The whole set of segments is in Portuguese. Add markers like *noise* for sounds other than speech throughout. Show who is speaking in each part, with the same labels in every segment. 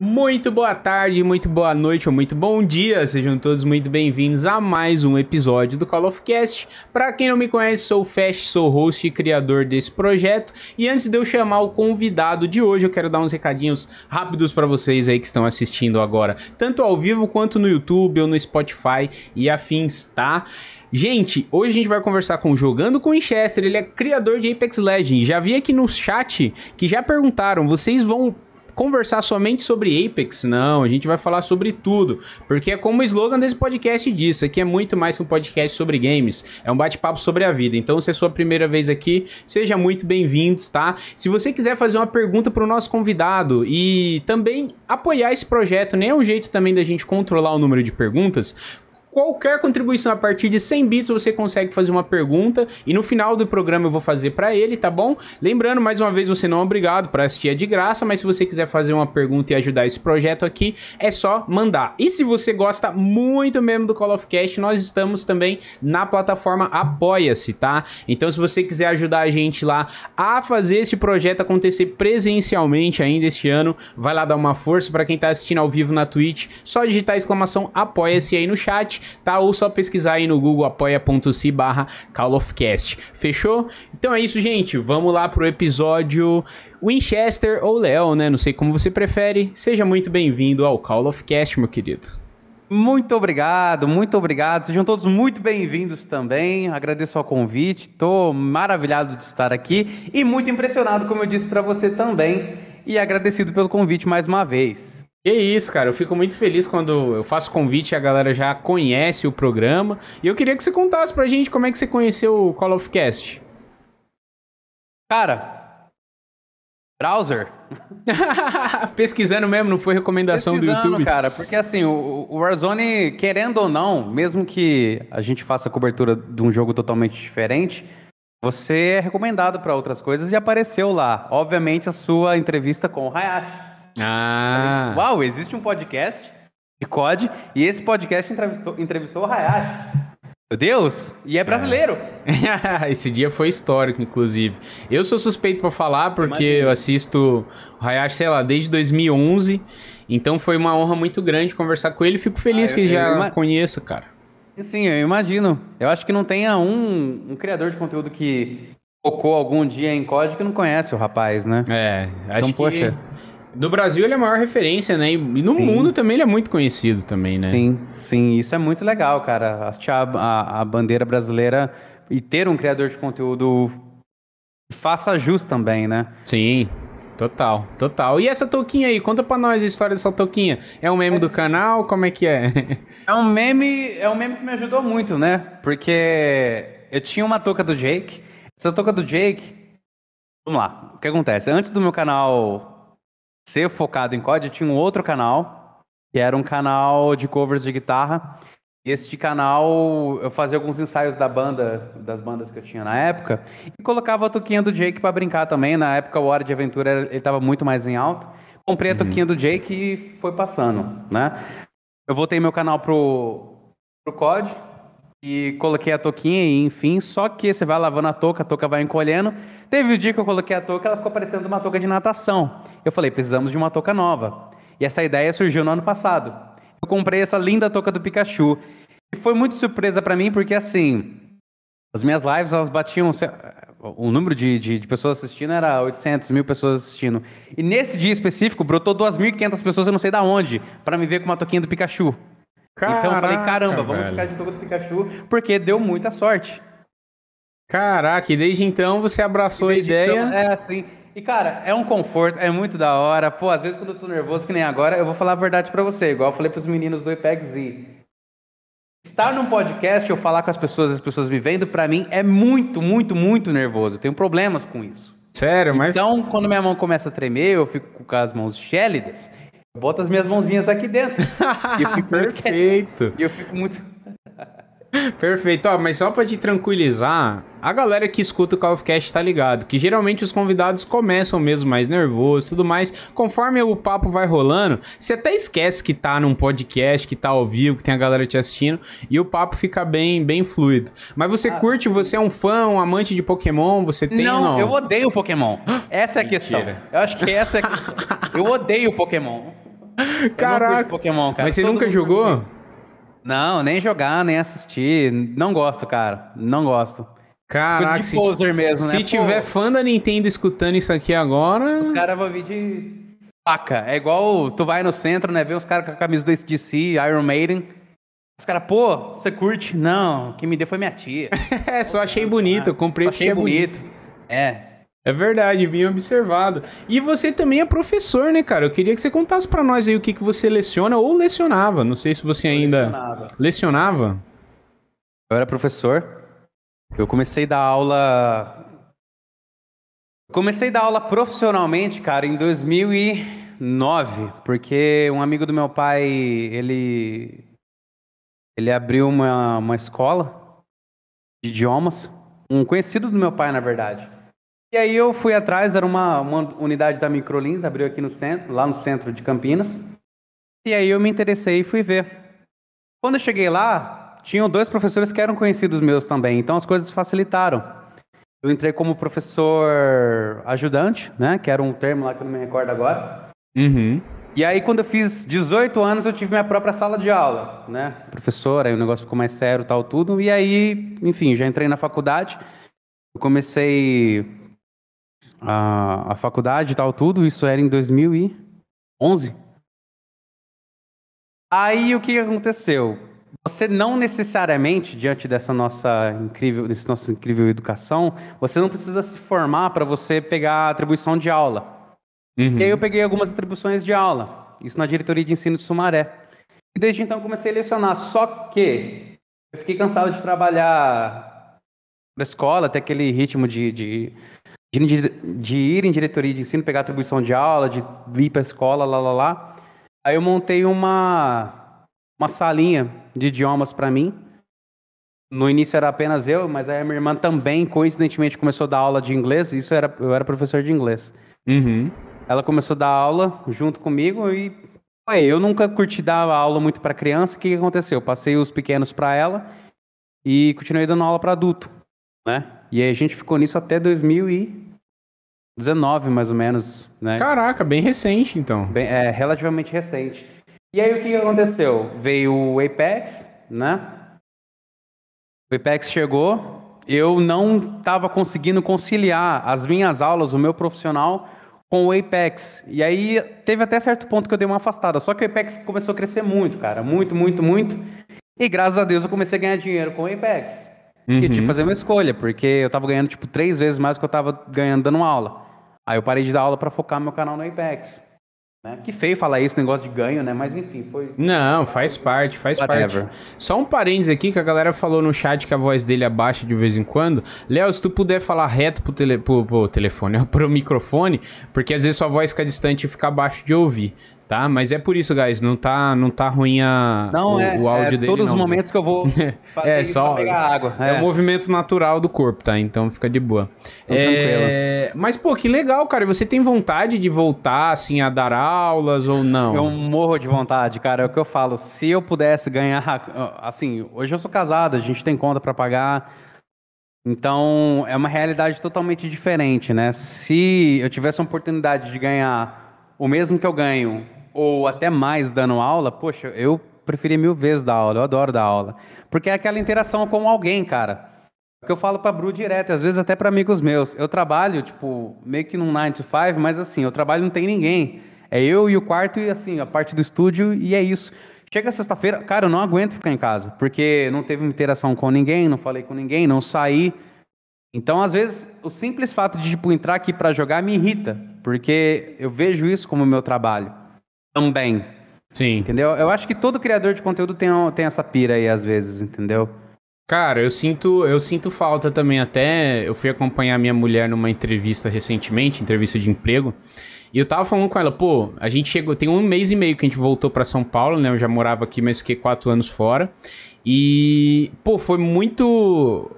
Speaker 1: Muito boa tarde, muito boa noite ou muito bom dia. Sejam todos muito bem-vindos a mais um episódio do Call of Cast. Para quem não me conhece, sou o Fast, sou host e criador desse projeto. E antes de eu chamar o convidado de hoje, eu quero dar uns recadinhos rápidos para vocês aí que estão assistindo agora, tanto ao vivo quanto no YouTube ou no Spotify e afins, tá? Gente, hoje a gente vai conversar com o Jogando com Winchester, ele é criador de Apex Legends. Já vi aqui no chat que já perguntaram, vocês vão conversar somente sobre Apex, não. A gente vai falar sobre tudo. Porque é como o slogan desse podcast diz: aqui é muito mais que um podcast sobre games. É um bate-papo sobre a vida. Então, se é sua primeira vez aqui, seja muito bem-vindos, tá? Se você quiser fazer uma pergunta para o nosso convidado e também apoiar esse projeto, nem né? é um jeito também da gente controlar o número de perguntas, qualquer contribuição a partir de 100 bits você consegue fazer uma pergunta e no final do programa eu vou fazer para ele, tá bom? Lembrando mais uma vez, você não é obrigado para assistir é de graça, mas se você quiser fazer uma pergunta e ajudar esse projeto aqui, é só mandar. E se você gosta muito mesmo do Call of Cast, nós estamos também na plataforma Apoia-se, tá? Então se você quiser ajudar a gente lá a fazer esse projeto acontecer presencialmente ainda este ano, vai lá dar uma força para quem tá assistindo ao vivo na Twitch, só digitar exclamação apoia-se aí no chat tá? Ou só pesquisar aí no Google apoia.se barra Call of Cast. Fechou? Então é isso, gente. Vamos lá pro episódio Winchester ou Léo, né? Não sei como você prefere.
Speaker 2: Seja muito bem-vindo ao Call of Cast, meu querido. Muito obrigado, muito obrigado. Sejam todos muito bem-vindos também. Agradeço o convite. Estou maravilhado de estar aqui e muito impressionado, como eu disse para você também. E agradecido pelo convite mais
Speaker 1: uma vez. Que isso, cara. Eu fico muito feliz quando eu faço convite e a galera já conhece o programa. E eu queria que você contasse pra gente como é que você conheceu o Call of Cast.
Speaker 2: Cara, browser. *laughs* Pesquisando mesmo, não foi recomendação do YouTube. cara, porque assim, o, Warzone, querendo ou não, mesmo que a gente faça a cobertura de um jogo totalmente diferente, você é recomendado para outras coisas e apareceu lá. Obviamente, a sua entrevista com o Hayashi. Ah. Falei, Uau, existe um podcast de COD e esse podcast entrevistou, entrevistou o Hayashi. Meu Deus! E é brasileiro!
Speaker 1: *laughs* Esse dia foi histórico, inclusive. Eu sou suspeito para falar porque Imagina. eu assisto o Hayashi, sei lá, desde 2011.
Speaker 2: Então foi uma honra muito grande conversar com ele. Fico feliz ah, eu, que ele já ima...
Speaker 1: conheça, cara.
Speaker 2: Sim, eu imagino. Eu acho que não tenha um, um criador de conteúdo que focou algum dia em código que não conhece o rapaz, né? É, acho então, que... Poxa no Brasil ele é a maior
Speaker 1: referência, né? E no sim. mundo
Speaker 2: também ele é muito conhecido também, né? Sim, sim, isso é muito legal, cara. Assistir a, a, a bandeira brasileira e ter um criador de conteúdo faça jus também, né? Sim. Total, total. E essa touquinha aí, conta
Speaker 1: pra nós a história dessa touquinha. É um meme é, do canal? Como é que é?
Speaker 2: é um meme, é um meme que me ajudou muito, né? Porque eu tinha uma touca do Jake. Essa touca do Jake, vamos lá. O que acontece? Antes do meu canal ser focado em código, eu tinha um outro canal, que era um canal de covers de guitarra. Este canal, eu fazia alguns ensaios da banda, das bandas que eu tinha na época, e colocava a toquinha do Jake para brincar também. Na época, o Hora de Aventura ele estava muito mais em alta. Comprei a uhum. toquinha do Jake e foi passando, né? Eu voltei meu canal pro, pro COD, e coloquei a touquinha, e enfim, só que você vai lavando a touca, a touca vai encolhendo. Teve o um dia que eu coloquei a touca, ela ficou parecendo uma touca de natação. Eu falei, precisamos de uma touca nova. E essa ideia surgiu no ano passado. Eu comprei essa linda touca do Pikachu. E foi muito surpresa para mim, porque assim, as minhas lives, elas batiam... O número de, de, de pessoas assistindo era 800 mil pessoas assistindo. E nesse dia específico, brotou 2.500 pessoas, eu não sei da onde, para me ver com uma touquinha do Pikachu. Caraca, então eu falei, caramba, velho. vamos ficar de Toca do Pikachu, porque deu muita sorte. Caraca, e desde então você abraçou a então, ideia. Então, é assim. E cara, é um conforto, é muito da hora. Pô, às vezes quando eu tô nervoso, que nem agora, eu vou falar a verdade para você, igual eu falei pros meninos do Apex Z. Estar num podcast, eu falar com as pessoas, as pessoas me vendo, para mim é muito, muito, muito nervoso. Eu tenho problemas com isso. Sério, mas. Então, quando minha mão começa a tremer, eu fico com as mãos gélidas. Bota as minhas mãozinhas aqui dentro. *laughs* e eu Perfeito. E eu fico muito.
Speaker 1: Perfeito, ó, mas só pra te tranquilizar, a galera que escuta o Call of Cast tá ligado, que geralmente os convidados começam mesmo mais nervosos e tudo mais, conforme o papo vai rolando, você até esquece que tá num podcast, que tá ao vivo, que tem a galera te assistindo, e o papo fica bem bem fluido. Mas você ah, curte, você é um fã, um amante de Pokémon, você tem não, não? eu
Speaker 2: odeio Pokémon, essa é a Mentira. questão, eu acho que essa é a questão, eu odeio Pokémon. *laughs* Caraca. Pokémon, cara. Mas você Todo nunca jogou? Não, nem jogar, nem assistir. Não gosto, cara. Não gosto. Caraca, se, mesmo, se né? tiver Pô, fã da Nintendo escutando isso aqui agora. Os caras vão vir de faca. É igual tu vai no centro, né? Vê uns caras com a camisa do SDC, Iron Maiden. Os caras, pô, você curte? Não, quem me deu foi minha tia. *laughs* é, só achei bonito, comprei achei é bonito. bonito.
Speaker 1: É, é verdade, bem observado. E você também é professor, né, cara? Eu queria que você contasse para nós aí o que, que você leciona ou lecionava. Não sei se você ainda. Lecionava. lecionava.
Speaker 2: Eu era professor. Eu comecei a dar aula. Comecei a dar aula profissionalmente, cara, em 2009, porque um amigo do meu pai, ele. Ele abriu uma, uma escola de idiomas. Um conhecido do meu pai, na verdade. E aí eu fui atrás, era uma, uma unidade da Microlins, abriu aqui no centro, lá no centro de Campinas. E aí eu me interessei e fui ver. Quando eu cheguei lá, tinham dois professores que eram conhecidos meus também, então as coisas facilitaram. Eu entrei como professor ajudante, né, que era um termo lá que eu não me recordo agora. Uhum. E aí, quando eu fiz 18 anos, eu tive minha própria sala de aula, né? Professor, aí o negócio ficou mais sério, tal, tudo. E aí, enfim, já entrei na faculdade. Eu comecei a, a faculdade e tal, tudo. Isso era em 2011. Aí o que aconteceu? Você não necessariamente, diante dessa nossa incrível, desse nosso incrível educação, você não precisa se formar para você pegar atribuição de aula. Uhum. E aí eu peguei algumas atribuições de aula, isso na diretoria de ensino de Sumaré. E desde então comecei a lecionar, só que eu fiquei cansado de trabalhar na escola, até aquele ritmo de, de de, de, ir em diretoria de ensino, pegar atribuição de aula, de ir para escola, lá, lá, lá. Aí eu montei uma, uma salinha de idiomas para mim. No início era apenas eu, mas aí a minha irmã também, coincidentemente, começou a dar aula de inglês. Isso era, eu era professor de inglês. Uhum. Ela começou a dar aula junto comigo e ué, eu nunca curti dar aula muito para criança. O que, que aconteceu? Eu passei os pequenos para ela e continuei dando aula para adulto, né? E aí a gente ficou nisso até 2019, mais ou menos, né? Caraca,
Speaker 1: bem recente, então.
Speaker 2: Bem, é, relativamente recente. E aí o que aconteceu? Veio o Apex, né? O Apex chegou, eu não estava conseguindo conciliar as minhas aulas, o meu profissional, com o Apex. E aí teve até certo ponto que eu dei uma afastada. Só que o Apex começou a crescer muito, cara. Muito, muito, muito. E graças a Deus eu comecei a ganhar dinheiro com o Apex. Tipo, uhum. E eu tive que fazer uma escolha, porque eu tava ganhando, tipo, três vezes mais do que eu tava ganhando dando aula. Aí eu parei de dar aula para focar meu canal no Apex. Né? Que feio falar isso, negócio de ganho, né? Mas enfim, foi. Não, faz parte, faz Whatever. parte. Só um parênteses aqui
Speaker 1: que a galera falou no chat que a voz dele abaixa de vez em quando. Léo, se tu puder falar reto pro, tele... pro, pro telefone, *laughs* pro microfone, porque às vezes sua voz fica distante e fica abaixo de ouvir. Tá? Mas é por isso, guys, não tá, não tá ruim a, não, o, é, o áudio é, dele. Todos não. os
Speaker 2: momentos que eu vou *laughs* é, fazer é, só, pegar água. É. é o
Speaker 1: movimento natural do corpo, tá? Então fica de boa. Então, é... Mas, pô, que legal, cara. Você tem vontade
Speaker 2: de voltar, assim, a dar aulas ou não? Eu morro de vontade, cara. É o que eu falo. Se eu pudesse ganhar. Assim, hoje eu sou casado, a gente tem conta para pagar. Então, é uma realidade totalmente diferente, né? Se eu tivesse a oportunidade de ganhar o mesmo que eu ganho ou até mais dando aula, poxa, eu preferi mil vezes dar aula, eu adoro dar aula. Porque é aquela interação com alguém, cara. O que eu falo pra Bru direto, às vezes até para amigos meus. Eu trabalho, tipo, meio que num 9 to 5, mas assim, eu trabalho não tem ninguém. É eu e o quarto e assim, a parte do estúdio e é isso. Chega sexta-feira, cara, eu não aguento ficar em casa, porque não teve uma interação com ninguém, não falei com ninguém, não saí. Então, às vezes, o simples fato de tipo entrar aqui para jogar me irrita, porque eu vejo isso como meu trabalho também. Sim. Entendeu? Eu acho que todo criador de conteúdo tem, tem essa pira aí, às vezes, entendeu?
Speaker 1: Cara, eu sinto, eu sinto falta também até. Eu fui acompanhar minha mulher numa entrevista recentemente, entrevista de emprego. E eu tava falando com ela, pô, a gente chegou, tem um mês e meio que a gente voltou para São Paulo, né? Eu já morava aqui, mas fiquei quatro anos fora. E, pô, foi muito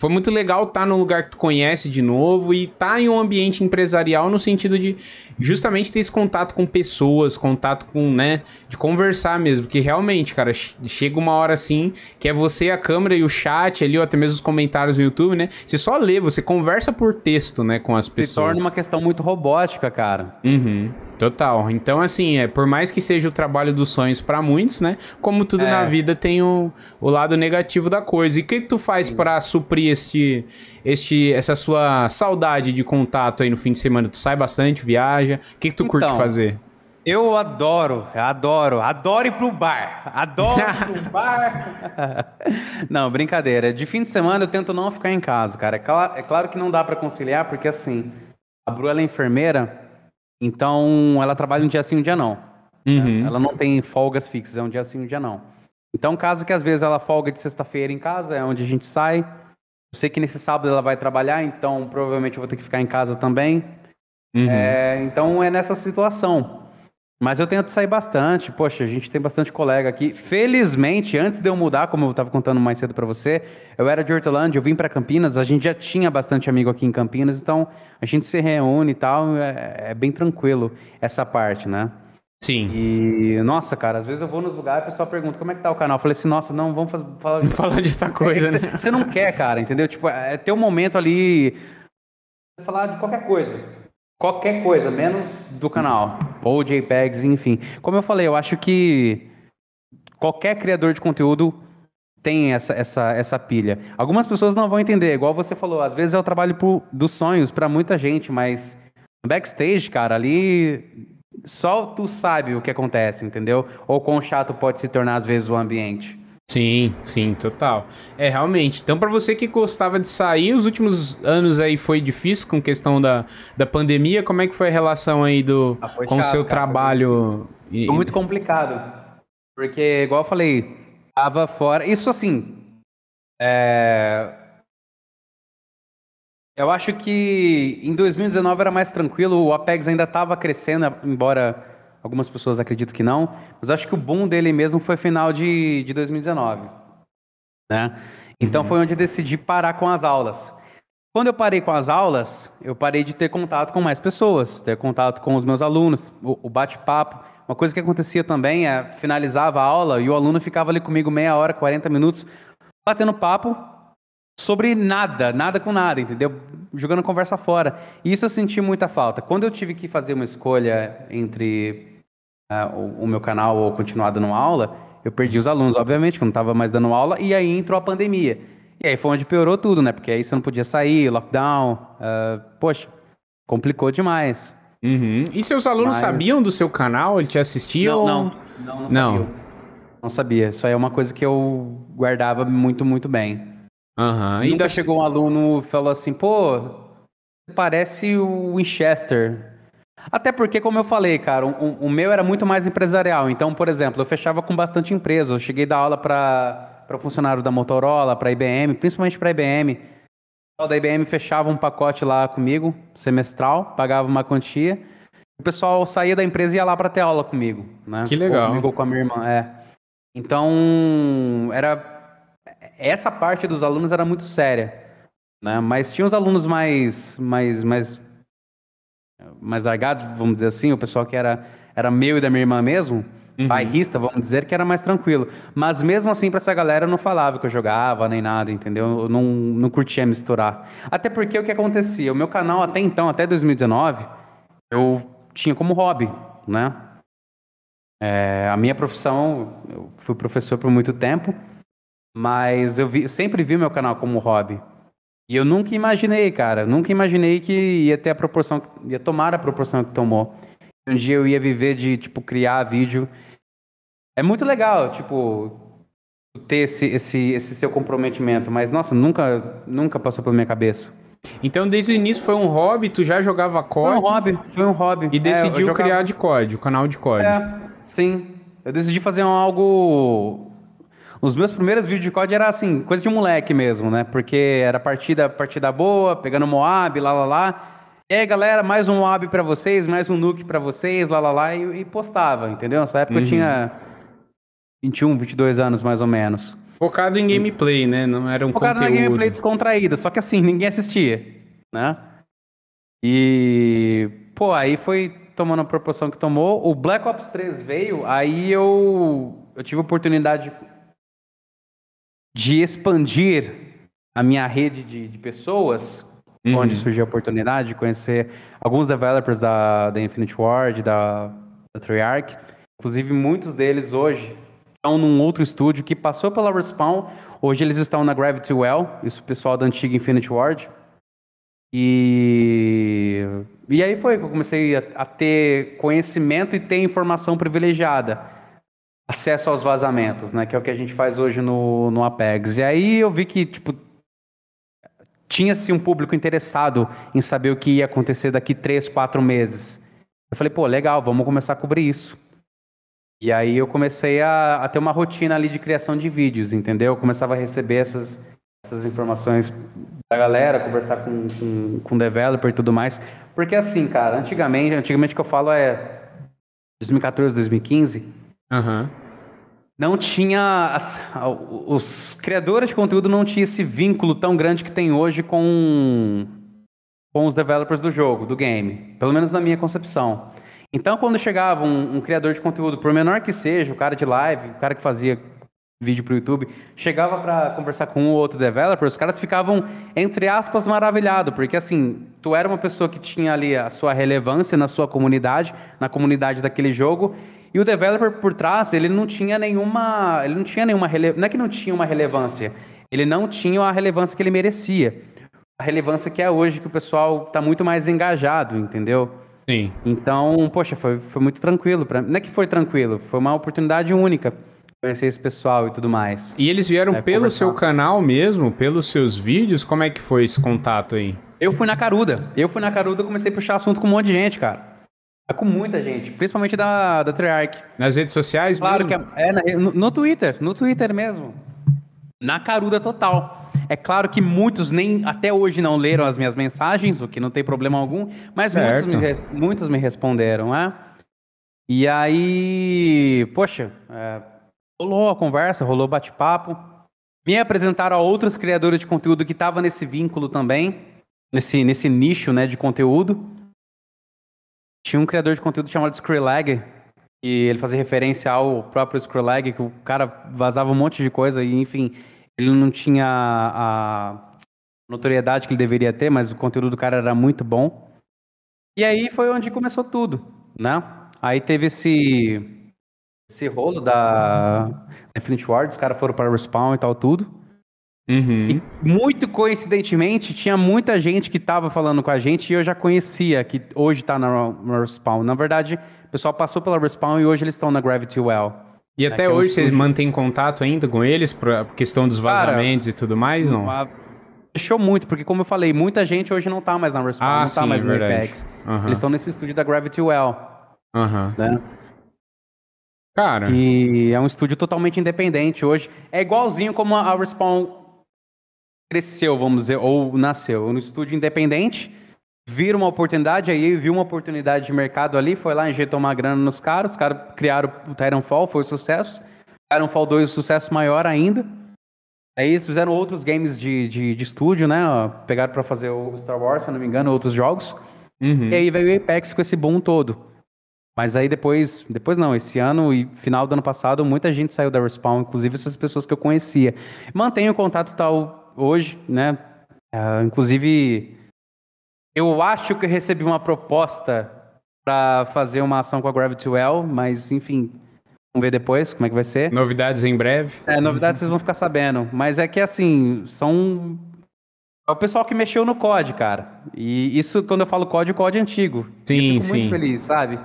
Speaker 1: foi muito legal estar tá num lugar que tu conhece de novo e estar tá em um ambiente empresarial no sentido de justamente ter esse contato com pessoas, contato com, né, de conversar mesmo, que realmente, cara, chega uma hora assim que é você, a câmera e o chat ali, ou até mesmo os comentários no YouTube, né? Você só lê, você conversa por texto, né, com as pessoas. Se torna uma questão muito robótica, cara. Uhum. Total. Então, assim, é por mais que seja o trabalho dos sonhos para muitos, né? Como tudo é. na vida tem o, o lado negativo da coisa. E o que, que tu faz para suprir este, este, essa sua saudade de contato aí no fim de semana? Tu sai bastante, viaja. O que, que tu então, curte fazer?
Speaker 2: Eu adoro, adoro, adoro ir pro bar. Adoro ir pro *laughs* bar. não, brincadeira. De fim de semana eu tento não ficar em casa, cara. É, cl é claro que não dá para conciliar, porque assim, a Bru ela é enfermeira. Então, ela trabalha um dia sim, um dia não. Né? Uhum. Né? Ela não tem folgas fixas, é um dia sim, um dia não. Então, caso que às vezes ela folga de sexta-feira em casa, é onde a gente sai. Eu sei que nesse sábado ela vai trabalhar, então provavelmente eu vou ter que ficar em casa também.
Speaker 1: Uhum. É,
Speaker 2: então, é nessa situação. Mas eu tento sair bastante. Poxa, a gente tem bastante colega aqui. Felizmente, antes de eu mudar, como eu estava contando mais cedo para você, eu era de Hortolândia, eu vim para Campinas. A gente já tinha bastante amigo aqui em Campinas, então a gente se reúne e tal. É, é bem tranquilo essa parte, né? Sim. E, nossa, cara, às vezes eu vou nos lugares e o pessoal pergunta como é que tá o canal. Eu falei assim, nossa, não, vamos fazer, falar, *laughs* falar de tal é, coisa, é, né? Você não quer, cara, entendeu? Tipo, é, é ter um momento ali, falar de qualquer coisa qualquer coisa, menos do canal. Ou JPEGs, enfim. Como eu falei, eu acho que qualquer criador de conteúdo tem essa, essa, essa pilha. Algumas pessoas não vão entender, igual você falou, às vezes é o trabalho pro, dos sonhos para muita gente, mas backstage, cara, ali só tu sabe o que acontece, entendeu? Ou quão chato pode se tornar às vezes o ambiente. Sim, sim, total.
Speaker 1: É, realmente. Então, para você que gostava de sair, os últimos anos aí foi difícil com questão da, da pandemia. Como é que foi a relação aí do ah, com o seu cara, trabalho?
Speaker 2: Foi... foi muito complicado. Porque, igual eu falei, tava fora. Isso assim. É... Eu acho que em 2019 era mais tranquilo, o Apex ainda estava crescendo, embora Algumas pessoas acreditam que não, mas acho que o boom dele mesmo foi final de, de 2019. Né? Então uhum. foi onde eu decidi parar com as aulas. Quando eu parei com as aulas, eu parei de ter contato com mais pessoas, ter contato com os meus alunos, o, o bate-papo. Uma coisa que acontecia também é finalizava a aula e o aluno ficava ali comigo meia hora, 40 minutos, batendo papo sobre nada, nada com nada, entendeu? Jogando conversa fora. E isso eu senti muita falta. Quando eu tive que fazer uma escolha entre uh, o, o, meu canal ou continuar dando aula, eu perdi os alunos, obviamente, que eu não estava mais dando aula, e aí entrou a pandemia. E aí foi onde piorou tudo, né? Porque aí você não podia sair, lockdown, uh, poxa, complicou demais. Uhum. E seus alunos Mas... sabiam do seu canal? Eles te assistiam? Não, não, não, não, não. não sabia. Isso aí é uma coisa que eu guardava muito, muito bem. Uhum. Ainda chegou um aluno e falou assim, pô, parece o Winchester. Até porque, como eu falei, cara, o, o meu era muito mais empresarial. Então, por exemplo, eu fechava com bastante empresa. Eu cheguei a dar aula para um funcionário da Motorola, para IBM, principalmente para IBM. O pessoal da IBM fechava um pacote lá comigo, semestral, pagava uma quantia. O pessoal saía da empresa e ia lá para ter aula comigo. Né? Que legal. Ou comigo ou com a minha irmã, é. Então, era essa parte dos alunos era muito séria, né? Mas tinha os alunos mais mais mais mais largado, vamos dizer assim, o pessoal que era, era meu e da minha irmã mesmo, uhum. bairrista, vamos dizer, que era mais tranquilo. Mas mesmo assim, para essa galera, eu não falava que eu jogava nem nada, entendeu? Eu não, não curtia misturar. Até porque o que acontecia? O meu canal, até então, até 2019, eu tinha como hobby, né? É, a minha profissão, eu fui professor por muito tempo, mas eu, vi, eu sempre vi meu canal como hobby. E eu nunca imaginei, cara, nunca imaginei que ia ter a proporção, ia tomar a proporção que tomou. Um dia eu ia viver de, tipo, criar vídeo. É muito legal, tipo, ter esse, esse, esse seu comprometimento, mas nossa, nunca, nunca passou pela minha cabeça. Então, desde o início foi um hobby, tu já
Speaker 1: jogava COD? Foi um hobby,
Speaker 2: foi um hobby. E é, decidiu é, jogava... criar de COD, o canal de COD. É, sim. Eu decidi fazer um, algo os meus primeiros vídeos de COD era assim, coisa de moleque mesmo, né? Porque era partida, partida boa, pegando Moab, lá lá lá. E aí, galera, mais um Moab para vocês, mais um Nuke para vocês, lá lá lá, e, e postava, entendeu? Nessa época uhum. eu tinha 21, uhum. 22 anos mais ou menos. Focado em gameplay, né? Não era um Focado conteúdo. na gameplay descontraída, só que assim, ninguém assistia, né? E, pô, aí foi tomando a proporção que tomou. O Black Ops 3 veio, aí eu, eu tive a oportunidade de de expandir a minha rede de, de pessoas, uhum. onde surgiu a oportunidade de conhecer alguns developers da, da Infinite Ward, da, da Treyarch. Inclusive, muitos deles hoje estão num outro estúdio que passou pela Respawn. Hoje eles estão na Gravity Well, isso o pessoal da antiga Infinite Ward. E, e aí foi que eu comecei a, a ter conhecimento e ter informação privilegiada acesso aos vazamentos, né? Que é o que a gente faz hoje no, no Apex. E aí eu vi que, tipo, tinha-se um público interessado em saber o que ia acontecer daqui três, quatro meses. Eu falei, pô, legal, vamos começar a cobrir isso. E aí eu comecei a, a ter uma rotina ali de criação de vídeos, entendeu? Eu começava a receber essas, essas informações da galera, conversar com, com, com developer e tudo mais. Porque assim, cara, antigamente, antigamente que eu falo é 2014, 2015, Uhum. Não tinha. As, os criadores de conteúdo não tinham esse vínculo tão grande que tem hoje com, com os developers do jogo, do game. Pelo menos na minha concepção. Então, quando chegava um, um criador de conteúdo, por menor que seja, o cara de live, o cara que fazia vídeo para o YouTube, chegava para conversar com um ou outro developer, os caras ficavam, entre aspas, maravilhados, porque assim, tu era uma pessoa que tinha ali a sua relevância na sua comunidade, na comunidade daquele jogo, e o developer por trás, ele não tinha nenhuma, ele não tinha nenhuma, não é que não tinha uma relevância, ele não tinha a relevância que ele merecia. A relevância que é hoje, que o pessoal está muito mais engajado, entendeu? Sim. Então, poxa, foi, foi muito tranquilo. Pra... Não é que foi tranquilo, foi uma oportunidade única conhecer esse pessoal e tudo mais. E eles vieram é, pelo conversar. seu canal mesmo, pelos seus vídeos? Como é que foi esse contato aí? Eu fui na Caruda. Eu fui na Caruda e comecei a puxar assunto com um monte de gente, cara. É com muita gente, principalmente da, da Treyarch. Nas redes sociais Claro mesmo? que é, é no, no, Twitter, no Twitter mesmo. Na caruda total. É claro que muitos nem até hoje não leram as minhas mensagens, o que não tem problema algum, mas muitos me, muitos me responderam, né? E aí, poxa, é, rolou a conversa, rolou bate-papo. Me apresentaram a outros criadores de conteúdo que estavam nesse vínculo também, nesse, nesse nicho né, de conteúdo. Tinha um criador de conteúdo chamado Skrillag, e ele fazia referência ao próprio Skrillag, que o cara vazava um monte de coisa, e enfim, ele não tinha a notoriedade que ele deveria ter, mas o conteúdo do cara era muito bom. E aí foi onde começou tudo, né? Aí teve esse, esse rolo da Infinite Ward, os caras foram para Respawn e tal, tudo. Uhum. muito coincidentemente, tinha muita gente que estava falando com a gente e eu já conhecia, que hoje está na Respawn. Na verdade, o pessoal passou pela Respawn e hoje eles estão na Gravity Well. E né, até é, hoje você estúdio. mantém
Speaker 1: contato ainda com eles por questão dos vazamentos Cara, e tudo mais, não? A...
Speaker 2: Deixou muito, porque como eu falei, muita gente hoje não está mais na Respawn, ah, não está mais é no Apex. Uhum. Eles estão nesse estúdio da Gravity Well. Uhum. Né? Cara. Que é um estúdio totalmente independente hoje. É igualzinho como a Respawn cresceu, vamos dizer, ou nasceu no estúdio independente, viu uma oportunidade, aí viu uma oportunidade de mercado ali, foi lá, injetou uma grana nos caras, os caras criaram o Titanfall, foi um sucesso. Titanfall 2, um sucesso maior ainda. Aí eles fizeram outros games de, de, de estúdio, né? Pegaram para fazer o Star Wars, se não me engano, outros jogos. Uhum. E aí veio o Apex com esse boom todo. Mas aí depois, depois não, esse ano e final do ano passado, muita gente saiu da Respawn, inclusive essas pessoas que eu conhecia. Mantenho contato tal hoje, né? Uh, inclusive, eu acho que recebi uma proposta para fazer uma ação com a Gravity Well, mas enfim, vamos ver depois como é que vai ser. Novidades em breve. É, novidades vocês vão ficar sabendo. Mas é que assim, são. É o pessoal que mexeu no COD, cara. E isso, quando eu falo COD, o COD é antigo. Sim, eu fico sim. muito feliz, sabe?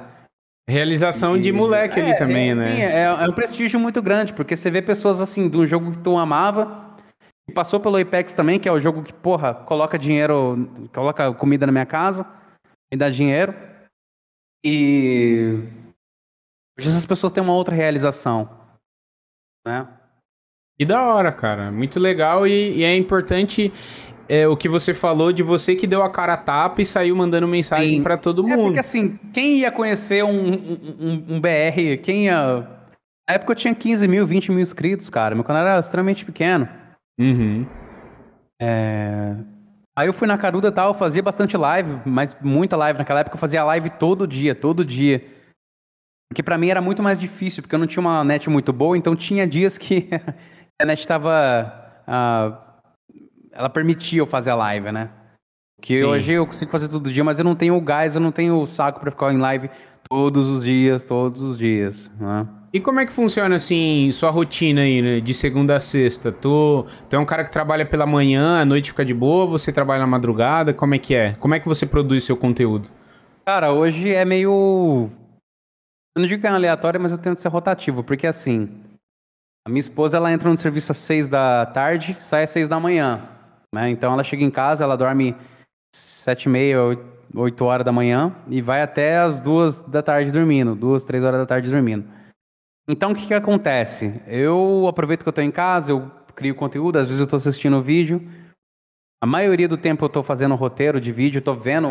Speaker 2: Realização e... de moleque é, ali também, é, né? Sim, é, é um prestígio muito grande, porque você vê pessoas assim, de um jogo que tu amava, e passou pelo Apex também, que é o jogo que, porra, coloca dinheiro, coloca comida na minha casa, e dá dinheiro. E hoje essas pessoas têm uma outra realização, né? E da hora, cara. Muito
Speaker 1: legal e, e é importante é, o que você falou de você que deu a cara a tapa e saiu
Speaker 2: mandando mensagem para todo mundo. É porque assim, quem ia conhecer um, um, um, BR, quem ia... Na época eu tinha 15 mil, 20 mil inscritos, cara. Meu canal era extremamente pequeno. Uhum. É... Aí eu fui na Caruda e tal, fazia bastante live, mas muita live. Naquela época eu fazia live todo dia, todo dia. Que para mim era muito mais difícil, porque eu não tinha uma net muito boa, então tinha dias que *laughs* a net tava. Uh, ela permitia eu fazer a live, né? Que Sim. hoje eu consigo fazer todo dia, mas eu não tenho o gás, eu não tenho o saco para ficar em live Todos os dias, todos os dias,
Speaker 1: né? E como é que funciona assim sua rotina aí, né? De segunda a sexta? Tu, tu é um cara que trabalha pela manhã, à noite fica de boa, você trabalha na madrugada, como é que é? Como é que você produz seu conteúdo?
Speaker 2: Cara, hoje é meio. Eu não digo que é aleatório, mas eu tento ser rotativo, porque assim. A minha esposa ela entra no serviço às seis da tarde, sai às seis da manhã. Né? Então ela chega em casa, ela dorme sete e meia, oito 8 horas da manhã e vai até as 2 da tarde dormindo, 2, 3 horas da tarde dormindo. Então o que, que acontece? Eu aproveito que eu estou em casa, eu crio conteúdo, às vezes eu estou assistindo vídeo. A maioria do tempo eu estou fazendo roteiro de vídeo, estou vendo,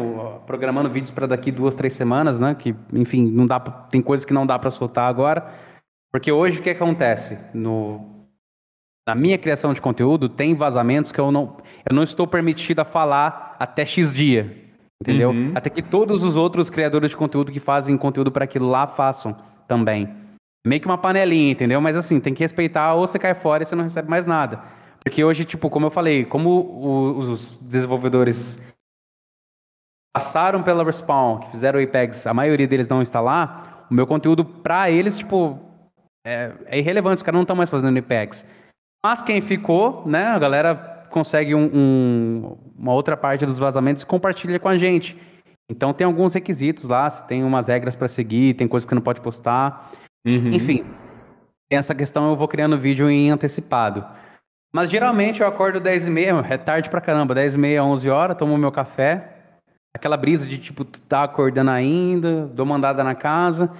Speaker 2: programando vídeos para daqui duas, três semanas, né? Que, enfim, não dá, tem coisas que não dá para soltar agora, porque hoje o que acontece no na minha criação de conteúdo tem vazamentos que eu não eu não estou permitido a falar até x dia entendeu? Uhum. Até que todos os outros criadores de conteúdo que fazem conteúdo para aquilo lá façam também. Meio que uma panelinha, entendeu? Mas assim, tem que respeitar ou você cai fora e você não recebe mais nada. Porque hoje, tipo, como eu falei, como os desenvolvedores passaram pela Respawn, que fizeram Apex, a maioria deles não está lá, o meu conteúdo para eles, tipo, é, é, irrelevante, os caras não estão mais fazendo Apex. Mas quem ficou, né, a galera consegue um, um uma outra parte dos vazamentos, compartilha com a gente. Então tem alguns requisitos lá, tem umas regras para seguir, tem coisas que não pode postar. Uhum. Enfim, essa questão eu vou criando vídeo em antecipado. Mas geralmente eu acordo 10 e meia, é tarde pra caramba, 10 e meia, 11 horas, tomo meu café. Aquela brisa de tipo, tu tá acordando ainda, dou uma andada na casa.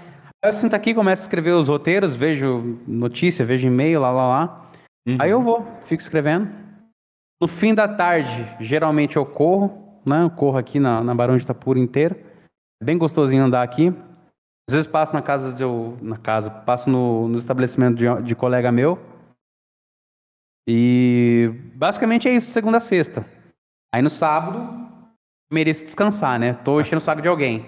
Speaker 2: Aí eu sinto aqui, começo a escrever os roteiros, vejo notícia, vejo e-mail, lá, lá, lá. Uhum. Aí eu vou, fico escrevendo. No fim da tarde, geralmente eu corro, né? Eu corro aqui na, na Barão de Itapura inteira. É bem gostosinho andar aqui. Às vezes passo na casa de eu, na casa, passo no, no estabelecimento de, de colega meu. E basicamente é isso, segunda a sexta. Aí no sábado, mereço descansar, né? Tô enchendo o saco de alguém.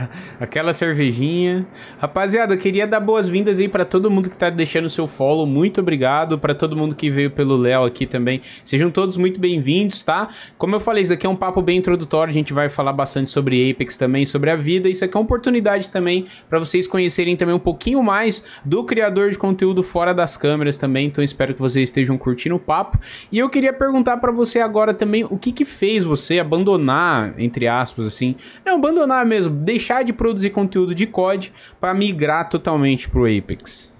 Speaker 2: *laughs* Aquela cervejinha. Rapaziada, eu queria dar
Speaker 1: boas-vindas aí para todo mundo que tá deixando seu follow. Muito obrigado para todo mundo que veio pelo Léo aqui também. Sejam todos muito bem-vindos, tá? Como eu falei, isso daqui é um papo bem introdutório. A gente vai falar bastante sobre Apex também, sobre a vida. Isso aqui é uma oportunidade também para vocês conhecerem também um pouquinho mais do criador de conteúdo fora das câmeras também. Então espero que vocês estejam curtindo o papo. E eu queria perguntar para você agora também o que que fez você abandonar, entre aspas assim, não abandonar mesmo mesmo, deixar de produzir conteúdo de COD para migrar totalmente
Speaker 2: pro Apex?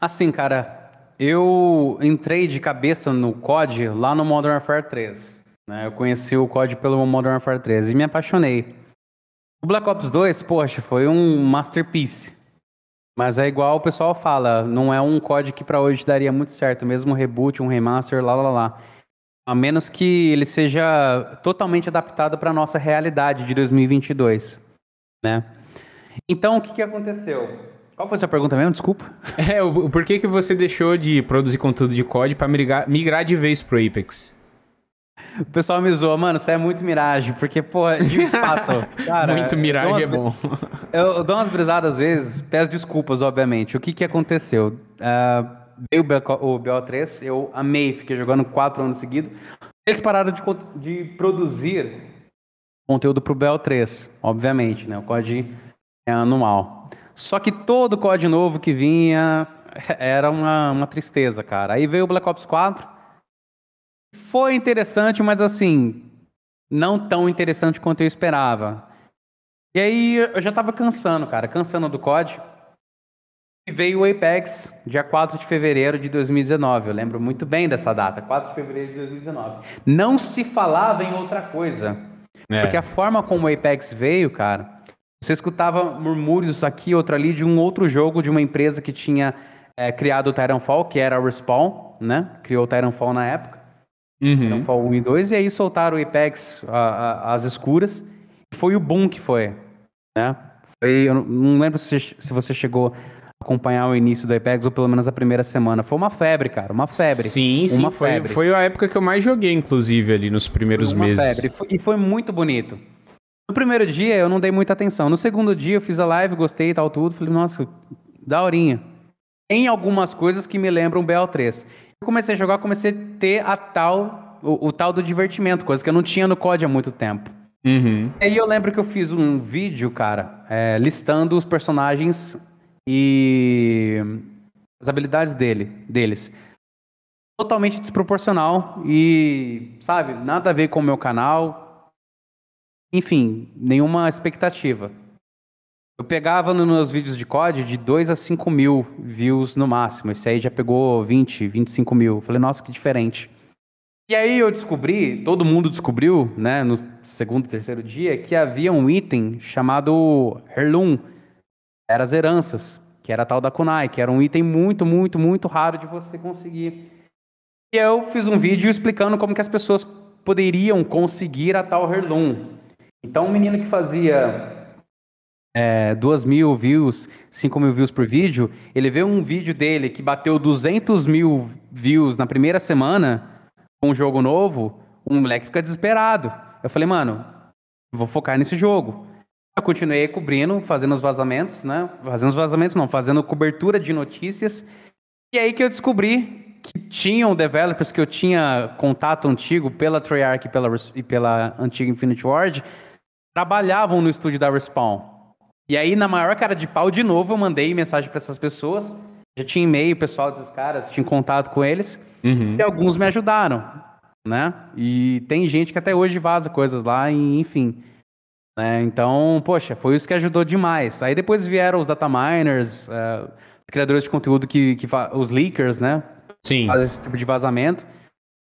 Speaker 2: Assim, cara, eu entrei de cabeça no COD lá no Modern Warfare 3. Né? Eu conheci o COD pelo Modern Warfare 3 e me apaixonei. O Black Ops 2, poxa, foi um masterpiece. Mas é igual o pessoal fala, não é um COD que para hoje daria muito certo, mesmo um reboot, um remaster, lá lá lá. A menos que ele seja totalmente adaptado para a nossa realidade de 2022, né? Então, o que, que aconteceu? Qual foi a sua pergunta mesmo? Desculpa. *laughs* É, o, o porquê que você deixou de produzir conteúdo de COD para migrar,
Speaker 1: migrar de vez para Apex?
Speaker 2: O pessoal me zoa, mano, isso é muito miragem, porque, pô, de *laughs* fato, cara... muito miragem é bom. Eu, dou umas brisadas às vezes, peço desculpas, obviamente. O que que aconteceu? Uh, veio o BO3, eu amei, fiquei jogando quatro anos seguidos. Eles pararam de, de produzir conteúdo para o BO3, obviamente, né? O COD é anual. Só que todo COD novo que vinha é, era uma, uma tristeza, cara. Aí veio o Black Ops 4. Foi interessante, mas assim, não tão interessante quanto eu esperava. E aí eu já tava cansando, cara, cansando do COD veio o Apex, dia 4 de fevereiro de 2019. Eu lembro muito bem dessa data, 4 de fevereiro de 2019. Não se falava em outra coisa. É. Porque a forma como o Apex veio, cara, você escutava murmúrios aqui, outro ali, de um outro jogo de uma empresa que tinha é, criado o Titanfall, que era a Respawn, né? Criou o Titanfall na época. Uhum. Titanfall 1 e 2, e aí soltaram o Apex às escuras. Foi o boom que foi, né? Foi, eu não lembro se, se você chegou acompanhar o início do Apex, ou pelo menos a primeira semana. Foi uma febre, cara, uma febre. Sim, sim, uma foi, febre.
Speaker 1: foi a época que eu mais joguei, inclusive, ali nos primeiros uma meses. Febre. E foi muito bonito.
Speaker 2: No primeiro dia eu não dei muita atenção. No segundo dia eu fiz a live, gostei e tal, tudo. Falei, nossa, daorinha. Tem algumas coisas que me lembram bl 3 Eu comecei a jogar, comecei a ter a tal, o, o tal do divertimento, coisa que eu não tinha no COD há muito tempo. Uhum. E aí eu lembro que eu fiz um vídeo, cara, é, listando os personagens e as habilidades dele, deles. Totalmente desproporcional e, sabe, nada a ver com o meu canal. Enfim, nenhuma expectativa. Eu pegava nos meus vídeos de COD de 2 a 5 mil views no máximo. Esse aí já pegou 20, 25 mil. Falei, nossa, que diferente. E aí eu descobri, todo mundo descobriu, né, no segundo, terceiro dia, que havia um item chamado Herlum, eram as heranças, que era a tal da Kunai, que era um item muito, muito, muito raro de você conseguir. E eu fiz um vídeo explicando como que as pessoas poderiam conseguir a tal Herlum. Então, um menino que fazia é, 2 mil views, 5 mil views por vídeo, ele vê um vídeo dele que bateu 200 mil views na primeira semana, um jogo novo, um moleque fica desesperado. Eu falei, mano, vou focar nesse jogo. Eu continuei cobrindo, fazendo os vazamentos, né? Fazendo os vazamentos, não, fazendo cobertura de notícias. E aí que eu descobri que tinham developers que eu tinha contato antigo pela Treyarch e pela, e pela antiga Infinity Ward, trabalhavam no estúdio da Respawn. E aí, na maior cara de pau, de novo, eu mandei mensagem para essas pessoas. Já tinha e-mail pessoal desses caras, tinha contato com eles. Uhum. E alguns me ajudaram, né? E tem gente que até hoje vaza coisas lá, e, enfim. Né? Então, poxa, foi isso que ajudou demais. Aí depois vieram os data miners, uh, os criadores de conteúdo que, que os leakers, né? Sim. Fazem esse tipo de vazamento.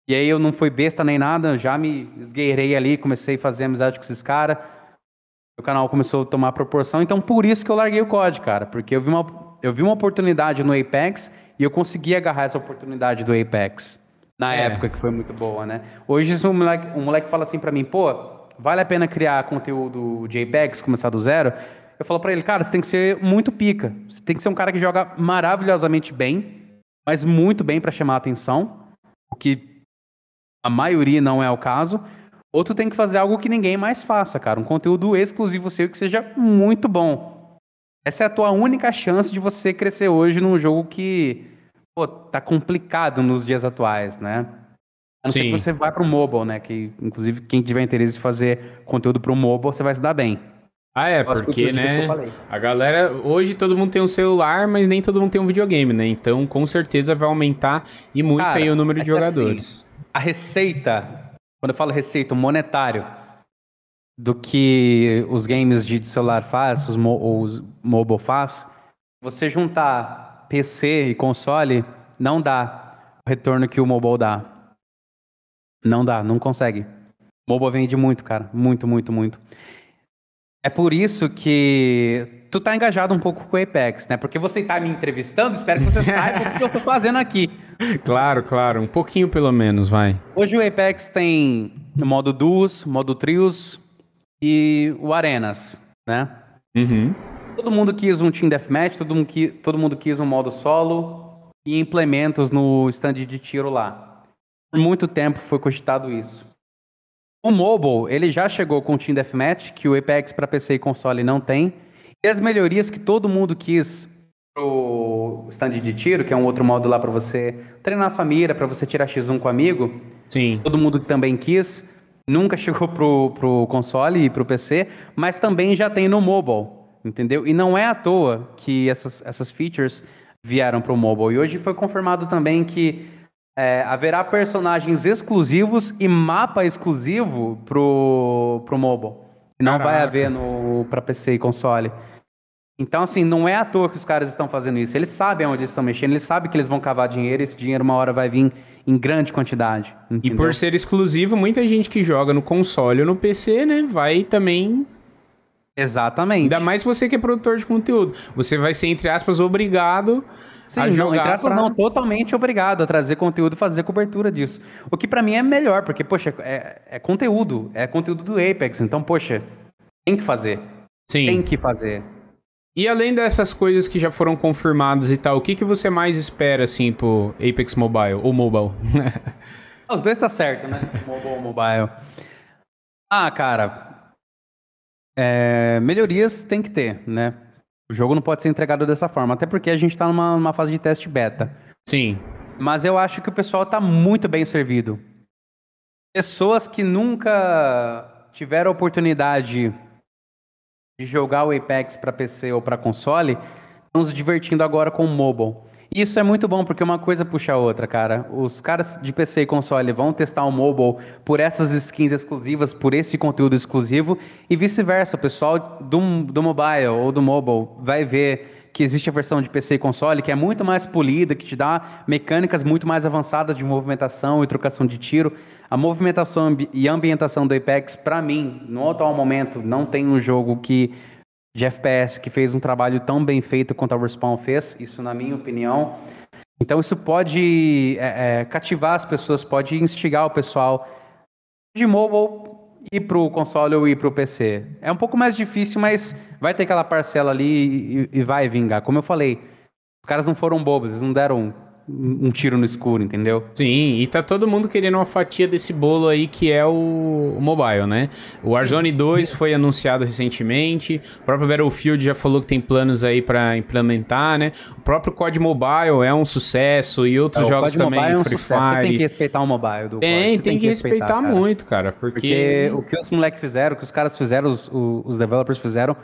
Speaker 2: E aí eu não fui besta nem nada, já me esgueirei ali, comecei a fazer amizade com esses caras. O canal começou a tomar proporção, então por isso que eu larguei o COD, cara, porque eu vi uma, eu vi uma oportunidade no Apex e eu consegui agarrar essa oportunidade do Apex na é. época que foi muito boa, né? Hoje um moleque, um moleque fala assim para mim, pô, vale a pena criar conteúdo JPEGs, começar do zero? Eu falo para ele, cara, você tem que ser muito pica. Você tem que ser um cara que joga maravilhosamente bem, mas muito bem para chamar a atenção, o que a maioria não é o caso. Ou tem que fazer algo que ninguém mais faça, cara. Um conteúdo exclusivo seu que seja muito bom. Essa é a tua única chance de você crescer hoje num jogo que pô, tá complicado nos dias atuais, né? A não Sim. ser que você vá para o mobile, né? Que, inclusive, quem tiver interesse em fazer conteúdo para o mobile, você vai se dar bem.
Speaker 1: Ah, é, porque, né? A galera.
Speaker 2: Hoje todo mundo tem um
Speaker 1: celular, mas nem todo mundo tem um videogame, né? Então, com certeza vai aumentar e muito Cara, aí o número é de assim, jogadores.
Speaker 2: Assim, a receita, quando eu falo receita, monetário do que os games de celular faz, os, mo os mobile faz, você juntar PC e console, não dá o retorno que o mobile dá. Não dá, não consegue. Mobile vende muito, cara. Muito, muito, muito. É por isso que tu tá engajado um pouco com o Apex, né? Porque você tá me entrevistando, espero que você *laughs* saiba o que eu tô fazendo aqui. Claro, claro. Um pouquinho pelo menos, vai. Hoje o Apex tem modo duos, modo trios e o arenas, né? Uhum. Todo mundo quis um Team Deathmatch, todo mundo, quis, todo mundo quis um modo solo e implementos no stand de tiro lá. Por muito tempo foi cogitado isso. O mobile, ele já chegou com o Team Deathmatch, que o Apex para PC e console não tem. E as melhorias que todo mundo quis pro stand de tiro, que é um outro modo lá para você treinar sua mira, para você tirar X1 com o amigo. Sim. Todo mundo também quis. Nunca *laughs* chegou pro, pro console e pro PC, mas também já tem no mobile, entendeu? E não é à toa que essas, essas features vieram pro mobile. E hoje foi confirmado também que é, haverá personagens exclusivos e mapa exclusivo pro, pro mobile. Não Caraca. vai haver no para PC e console. Então, assim, não é à toa que os caras estão fazendo isso. Eles sabem onde eles estão mexendo, eles sabem que eles vão cavar dinheiro e esse dinheiro uma hora vai vir em grande quantidade. Entendeu? E por ser exclusivo, muita gente que joga no console ou no PC, né, vai
Speaker 1: também. Exatamente. Ainda mais você que é produtor de conteúdo. Você vai ser, entre aspas,
Speaker 2: obrigado Sim, não, entre aspas, pra... não, totalmente obrigado a trazer conteúdo, fazer cobertura disso. O que para mim é melhor, porque, poxa, é, é, conteúdo, é conteúdo do Apex, então, poxa, tem que fazer. Sim. Tem que fazer. E além dessas coisas que já foram
Speaker 1: confirmadas e tal, o que, que você mais espera, assim, pro Apex Mobile, ou Mobile? *laughs*
Speaker 2: Os dois tá certo, né? *laughs* Mobile, Mobile. Ah, cara, é, melhorias tem que ter, né? O jogo não pode ser entregado dessa forma, até porque a gente está numa, numa, fase de teste beta. Sim. Mas eu acho que o pessoal está muito bem servido. Pessoas que nunca tiveram oportunidade de jogar o Apex para PC ou para console, estão se divertindo agora com o mobile. Isso é muito bom, porque uma coisa puxa a outra, cara. Os caras de PC e console vão testar o mobile por essas skins exclusivas, por esse conteúdo exclusivo, e vice-versa. O pessoal do, do mobile ou do mobile vai ver que existe a versão de PC e console que é muito mais polida, que te dá mecânicas muito mais avançadas de movimentação e trocação de tiro. A movimentação e ambientação do Apex, para mim, no atual momento, não tem um jogo que de FPS que fez um trabalho tão bem feito quanto a Respawn fez, isso na minha opinião. Então isso pode é, é, cativar as pessoas, pode instigar o pessoal de mobile ir para o console ou ir para o PC. É um pouco mais difícil, mas vai ter aquela parcela ali e, e vai vingar. Como eu falei, os caras não foram bobos, eles não deram um tiro no escuro, entendeu? Sim, e tá
Speaker 1: todo mundo querendo uma fatia desse bolo aí que é o, o mobile, né? O Warzone 2 foi anunciado recentemente, o próprio Battlefield já falou que tem planos aí para implementar, né? O próprio COD Mobile é um sucesso e outros é, jogos também, mobile é um Free sucesso. Fire. Você tem que
Speaker 2: respeitar o mobile do tem, COD. Tem, tem que, que respeitar, respeitar cara. muito, cara, porque... porque... o que os moleques fizeram, o que os caras fizeram, os, os developers fizeram,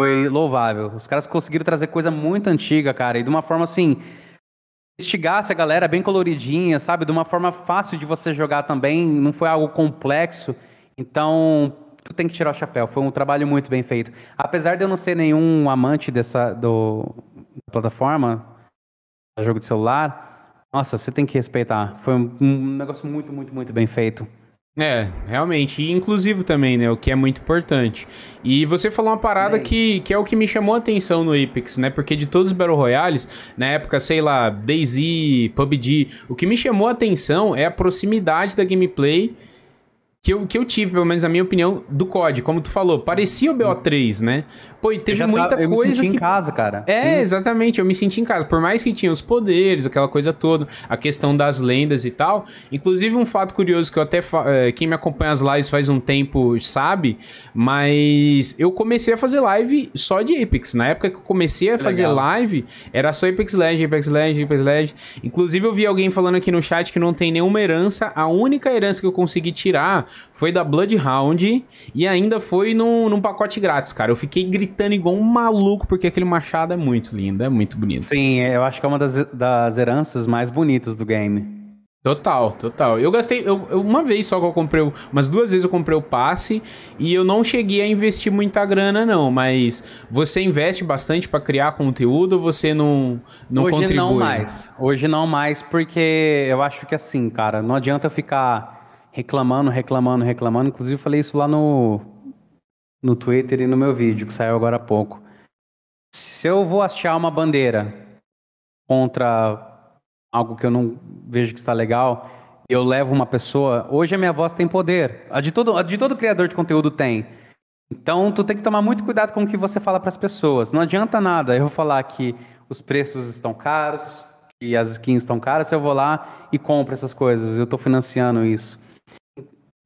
Speaker 2: foi louvável. Os caras conseguiram trazer coisa muito antiga, cara, e de uma forma assim instigasse a galera bem coloridinha, sabe? De uma forma fácil de você jogar também, não foi algo complexo. Então, tu tem que tirar o chapéu. Foi um trabalho muito bem feito. Apesar de eu não ser nenhum amante dessa do, da plataforma, do jogo de celular, nossa, você tem que respeitar. Foi um, um negócio muito, muito, muito bem feito.
Speaker 1: É, realmente, e inclusivo também, né, o que é muito importante. E você falou uma parada é. que, que é o que me chamou a atenção no Apex, né, porque de todos os Battle Royales, na época, sei lá, DayZ, PUBG, o que me chamou a atenção é a proximidade da gameplay que eu, que eu tive, pelo menos a minha opinião, do COD, como tu falou, parecia o BO3, né? Pô, e teve muita eu coisa. Eu me senti que... em casa, cara. É, Sim. exatamente, eu me senti em casa. Por mais que tinha os poderes, aquela coisa toda, a questão das lendas e tal. Inclusive, um fato curioso que eu até. Fa... Eh, quem me acompanha as lives faz um tempo sabe, mas eu comecei a fazer live só de Apex. Na época que eu comecei a fazer live, era só Apex Legends, Apex Legends, Apex Legends. Inclusive, eu vi alguém falando aqui no chat que não tem nenhuma herança. A única herança que eu consegui tirar foi da Bloodhound e ainda foi num, num pacote grátis, cara. Eu fiquei gritando igual um maluco, porque aquele machado é muito lindo, é muito bonito. Sim, é, eu acho que é
Speaker 2: uma das, das heranças mais bonitas do game. Total,
Speaker 1: total. Eu gastei. Eu, eu, uma vez só que eu comprei. umas duas vezes eu comprei o passe. E eu não cheguei a investir muita grana, não. Mas você investe bastante para criar conteúdo ou você
Speaker 2: não, não Hoje contribui? Hoje não mais. Hoje não mais, porque eu acho que assim, cara, não adianta eu ficar reclamando, reclamando, reclamando. Inclusive, eu falei isso lá no, no Twitter e no meu vídeo, que saiu agora há pouco. Se eu vou hastear uma bandeira contra algo que eu não vejo que está legal, eu levo uma pessoa. Hoje a minha voz tem poder. A de todo, a de todo criador de conteúdo tem. Então, tu tem que tomar muito cuidado com o que você fala para as pessoas. Não adianta nada eu falar que os preços estão caros, que as skins estão caras, eu vou lá e compro essas coisas. Eu estou financiando isso.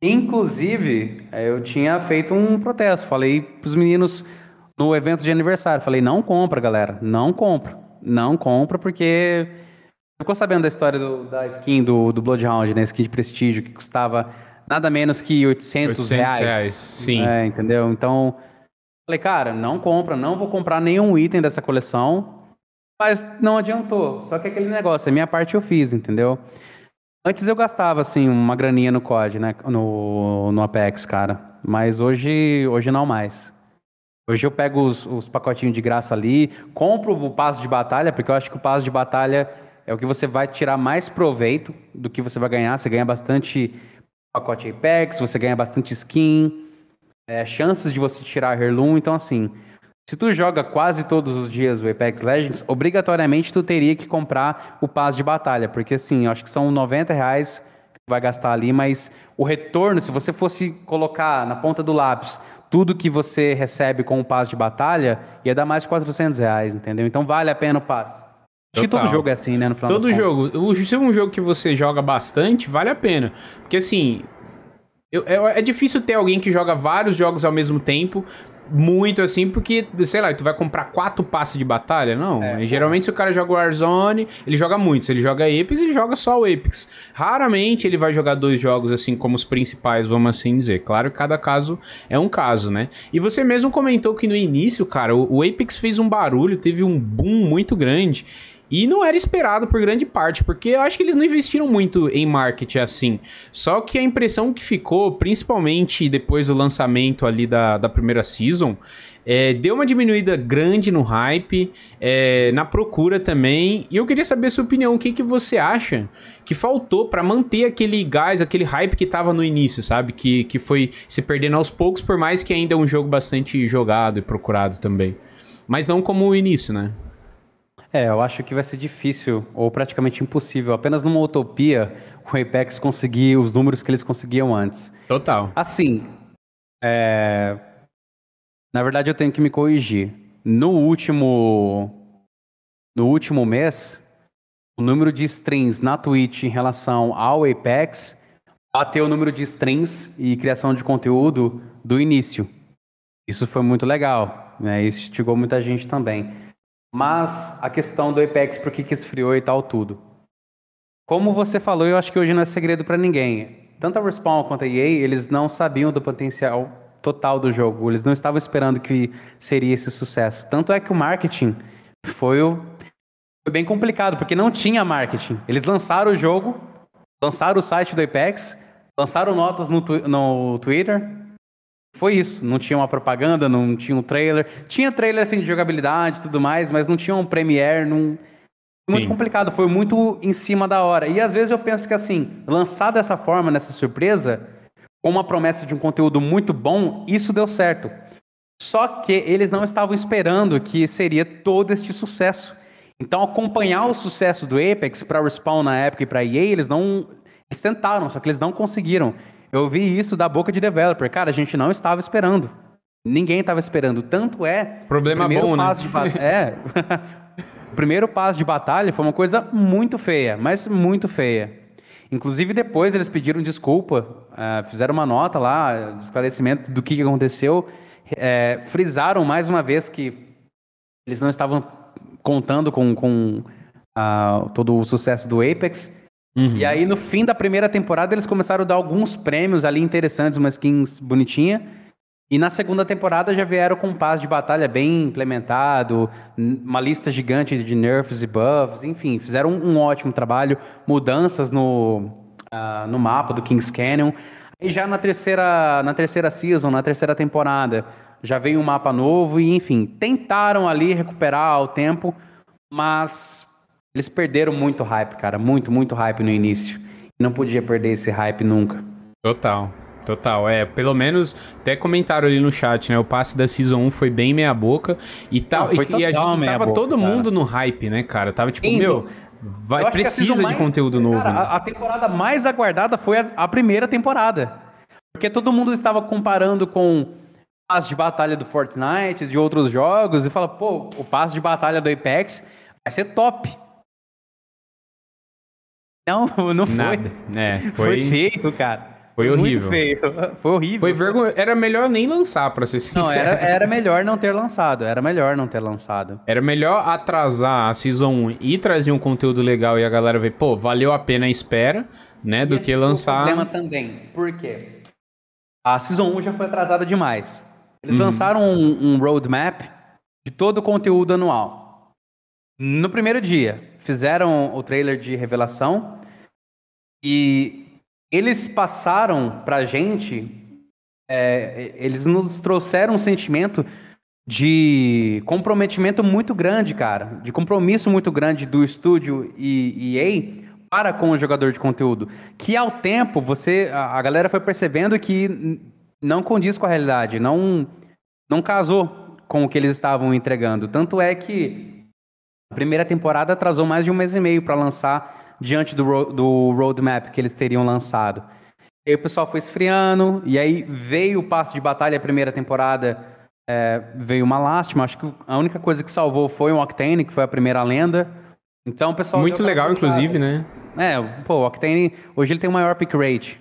Speaker 2: Inclusive, eh, eu tinha feito um protesto. Falei pros meninos no evento de aniversário. Falei, não compra, galera. Não compra. Não compra, porque. Ficou sabendo da história do, da skin do, do Bloodhound, né? Skin de prestígio, que custava nada menos que 800, 800 reais. reais. Sim. É, entendeu? Então, falei, cara, não compra, não vou comprar nenhum item dessa coleção. Mas não adiantou. Só que aquele negócio, a minha parte eu fiz, entendeu? Antes eu gastava, assim, uma graninha no COD, né? No, no Apex, cara. Mas hoje, hoje não mais. Hoje eu pego os, os pacotinhos de graça ali, compro o passo de batalha, porque eu acho que o passo de batalha é o que você vai tirar mais proveito do que você vai ganhar. Você ganha bastante pacote Apex, você ganha bastante skin, é, chances de você tirar Herloom. Então, assim, se tu joga quase todos os dias o Apex Legends, obrigatoriamente tu teria que comprar o pass de batalha, porque assim, acho que são 90 reais que tu vai gastar ali, mas o retorno, se você fosse colocar na ponta do lápis tudo que você recebe com o pass de batalha, ia dar mais de 400 reais, entendeu? Então vale a pena o pass. Acho Total. que todo jogo é assim, né? No final todo
Speaker 1: jogo. se é um jogo que você joga bastante, vale a pena. Porque assim. Eu, é, é difícil ter alguém que joga vários jogos ao mesmo tempo, muito assim, porque, sei lá, tu vai comprar quatro passes de batalha? Não. É, geralmente, se o cara joga Warzone, ele joga muito. Se ele joga Apex, ele joga só o Apex. Raramente ele vai jogar dois jogos assim como os principais, vamos assim dizer. Claro que cada caso é um caso, né? E você mesmo comentou que no início, cara, o Apex fez um barulho, teve um boom muito grande. E não era esperado por grande parte, porque eu acho que eles não investiram muito em marketing assim. Só que a impressão que ficou, principalmente depois do lançamento ali da, da primeira season, é, deu uma diminuída grande no hype, é, na procura também. E eu queria saber a sua opinião. O que, que você acha que faltou para manter aquele gás, aquele hype que tava no início, sabe? Que, que foi se perdendo aos poucos, por mais que ainda é um jogo bastante jogado e procurado também. Mas não como o início, né?
Speaker 2: É, eu acho que vai ser difícil ou praticamente impossível, apenas numa utopia, o Apex conseguir os números que eles conseguiam antes. Total. Assim, é... na verdade eu tenho que me corrigir. No último no último mês, o número de streams na Twitch em relação ao Apex bateu o número de streams e criação de conteúdo do início. Isso foi muito legal, né? Isso instigou muita gente também. Mas a questão do Apex, por que, que esfriou e tal, tudo. Como você falou, eu acho que hoje não é segredo para ninguém. Tanto a Respawn quanto a EA, eles não sabiam do potencial total do jogo. Eles não estavam esperando que seria esse sucesso. Tanto é que o marketing foi, o... foi bem complicado, porque não tinha marketing. Eles lançaram o jogo, lançaram o site do Apex, lançaram notas no, tu... no Twitter, foi isso. Não tinha uma propaganda, não tinha um trailer. Tinha trailer assim, de jogabilidade e tudo mais, mas não tinha um premiere, não. Muito Sim. complicado, foi muito em cima da hora. E às vezes eu penso que assim, lançar dessa forma, nessa surpresa, com uma promessa de um conteúdo muito bom, isso deu certo. Só que eles não estavam esperando que seria todo este sucesso. Então acompanhar o sucesso do Apex para Respawn na época e para EA, eles não eles tentaram, só que eles não conseguiram. Eu vi isso da boca de developer. Cara, a gente não estava esperando. Ninguém estava esperando. Tanto é. Problema bom, né? Bat... *laughs* é. o *laughs* primeiro passo de batalha foi uma coisa muito feia, mas muito feia. Inclusive, depois eles pediram desculpa, uh, fizeram uma nota lá, de esclarecimento do que aconteceu, é, frisaram mais uma vez que eles não estavam contando com, com uh, todo o sucesso do Apex, Uhum. E aí, no fim da primeira temporada, eles começaram a dar alguns prêmios ali interessantes, umas skins bonitinha. E na segunda temporada já vieram com um paz de batalha bem implementado, uma lista gigante de nerfs e buffs, enfim, fizeram um, um ótimo trabalho, mudanças no, uh, no mapa do King's Canyon. E já na terceira, na terceira season, na terceira temporada, já veio um mapa novo e, enfim, tentaram ali recuperar o tempo, mas eles perderam muito hype, cara. Muito, muito hype no início. não podia perder esse hype nunca. Total. Total, é, pelo menos até comentaram ali no chat,
Speaker 1: né? O passe da Season 1 foi bem meia boca e tal. Tá, e, e, a gente tava boca, todo mundo no hype, né, cara? Tava
Speaker 2: tipo, Indo. meu, vai, precisa de conteúdo cara, novo. Né? A, a, temporada mais aguardada foi a, a primeira temporada. Porque todo mundo estava comparando com passe de batalha do Fortnite, de outros jogos, e fala, pô, o passe de batalha do Apex vai ser top. Não, *laughs* não foi. Nada. É, foi... foi feio,
Speaker 1: cara. Foi horrível. Muito feio. *laughs* Foi horrível. Foi vergonha. Era melhor nem lançar, pra ser
Speaker 2: sincero. Não, era, era melhor não ter lançado. Era melhor não ter lançado. Era melhor
Speaker 1: atrasar a Season 1 e trazer um conteúdo legal e a galera ver, pô, valeu a pena a espera, né? E do que
Speaker 2: lançar. O problema também. Por quê? A Season 1 já foi atrasada demais. Eles uhum. lançaram um, um roadmap de todo o conteúdo anual. No primeiro dia, fizeram o trailer de revelação e eles passaram pra gente, é, eles nos trouxeram um sentimento de comprometimento muito grande, cara, de compromisso muito grande do estúdio e EA para com o jogador de conteúdo, que ao tempo você, a, a galera foi percebendo que não condiz com a realidade, não não casou com o que eles estavam entregando. Tanto é que a primeira temporada atrasou mais de um mês e meio para lançar diante do, ro do roadmap que eles teriam lançado. E aí o pessoal foi esfriando, e aí veio o passo de batalha, a primeira temporada é, veio uma lástima. Acho que a única coisa que salvou foi o Octane, que foi a primeira lenda. Então, pessoal. Muito legal, inclusive, né? né? É, pô, o Octane, hoje ele tem o maior pick rate.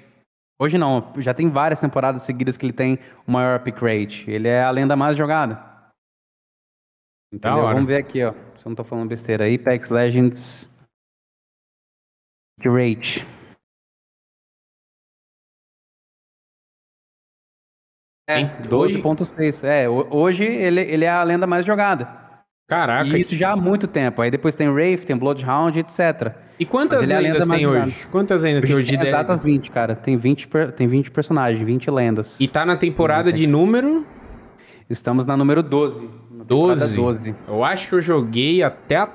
Speaker 2: Hoje não, já tem várias temporadas seguidas que ele tem o maior pick rate. Ele é a lenda mais jogada. Então, vamos ver aqui, ó se eu não tô tá falando besteira, Apex Legends de Rage. É, 2.6. É, hoje ele, ele é a lenda mais jogada. Caraca. E isso já há muito tempo. Aí depois tem Wraith, tem Bloodhound, etc. E é quantas lendas tem hoje? Quantas ainda tem hoje? Tem exatas 20, cara. Tem 20, tem 20 personagens, 20 lendas. E tá na temporada 20, de número? Estamos na número 12. 12? 12. Eu acho que eu joguei até a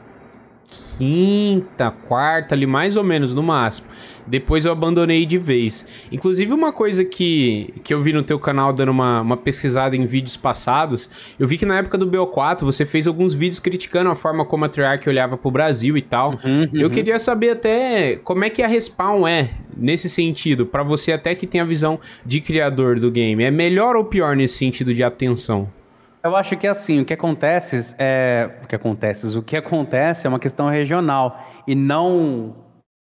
Speaker 1: quinta, quarta, ali mais ou menos no máximo. Depois eu abandonei de vez. Inclusive, uma coisa que, que eu vi no teu canal dando uma, uma pesquisada em vídeos passados, eu vi que na época do BO4 você fez alguns vídeos criticando a forma como a Triarch olhava pro Brasil e tal. Uhum, uhum. Eu queria saber até como é que a Respawn é nesse sentido, para você até que tem a visão de criador do game. É melhor ou pior nesse sentido de atenção?
Speaker 2: Eu acho que assim, o que acontece é. O que acontece? O que acontece é uma questão regional e não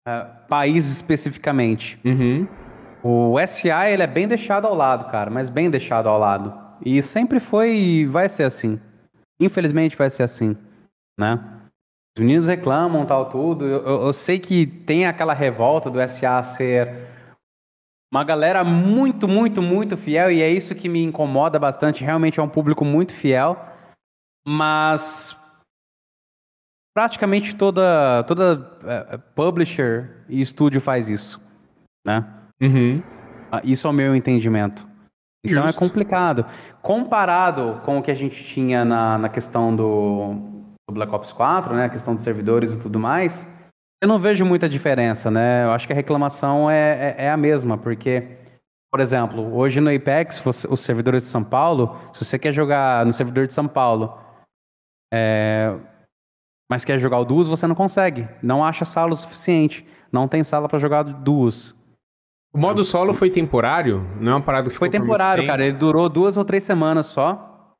Speaker 2: é, país especificamente. Uhum. O SA ele é bem deixado ao lado, cara, mas bem deixado ao lado. E sempre foi e vai ser assim. Infelizmente vai ser assim, né? Os meninos reclamam, tal, tudo. Eu, eu, eu sei que tem aquela revolta do SA ser uma galera muito, muito, muito fiel, e é isso que me incomoda bastante. Realmente é um público muito fiel, mas praticamente toda, toda é, é, publisher e estúdio faz isso, né? Uhum. Ah, isso é o meu entendimento. Então é Justo. é complicado. Comparado com o que a gente tinha na, na questão do, do Black Ops 4, né? A questão dos servidores e tudo mais, eu não vejo muita diferença, né? Eu acho que a reclamação é, é, é a mesma, porque, por exemplo, hoje no Apex, você, os servidores de São Paulo, se você quer jogar no servidor de São Paulo, é, mas quer jogar o duos, você não consegue. Não acha sala o suficiente. Não tem sala para jogar duos. O modo solo foi temporário? Não é uma parada que ficou Foi temporário, cara. Ele durou duas ou três semanas só.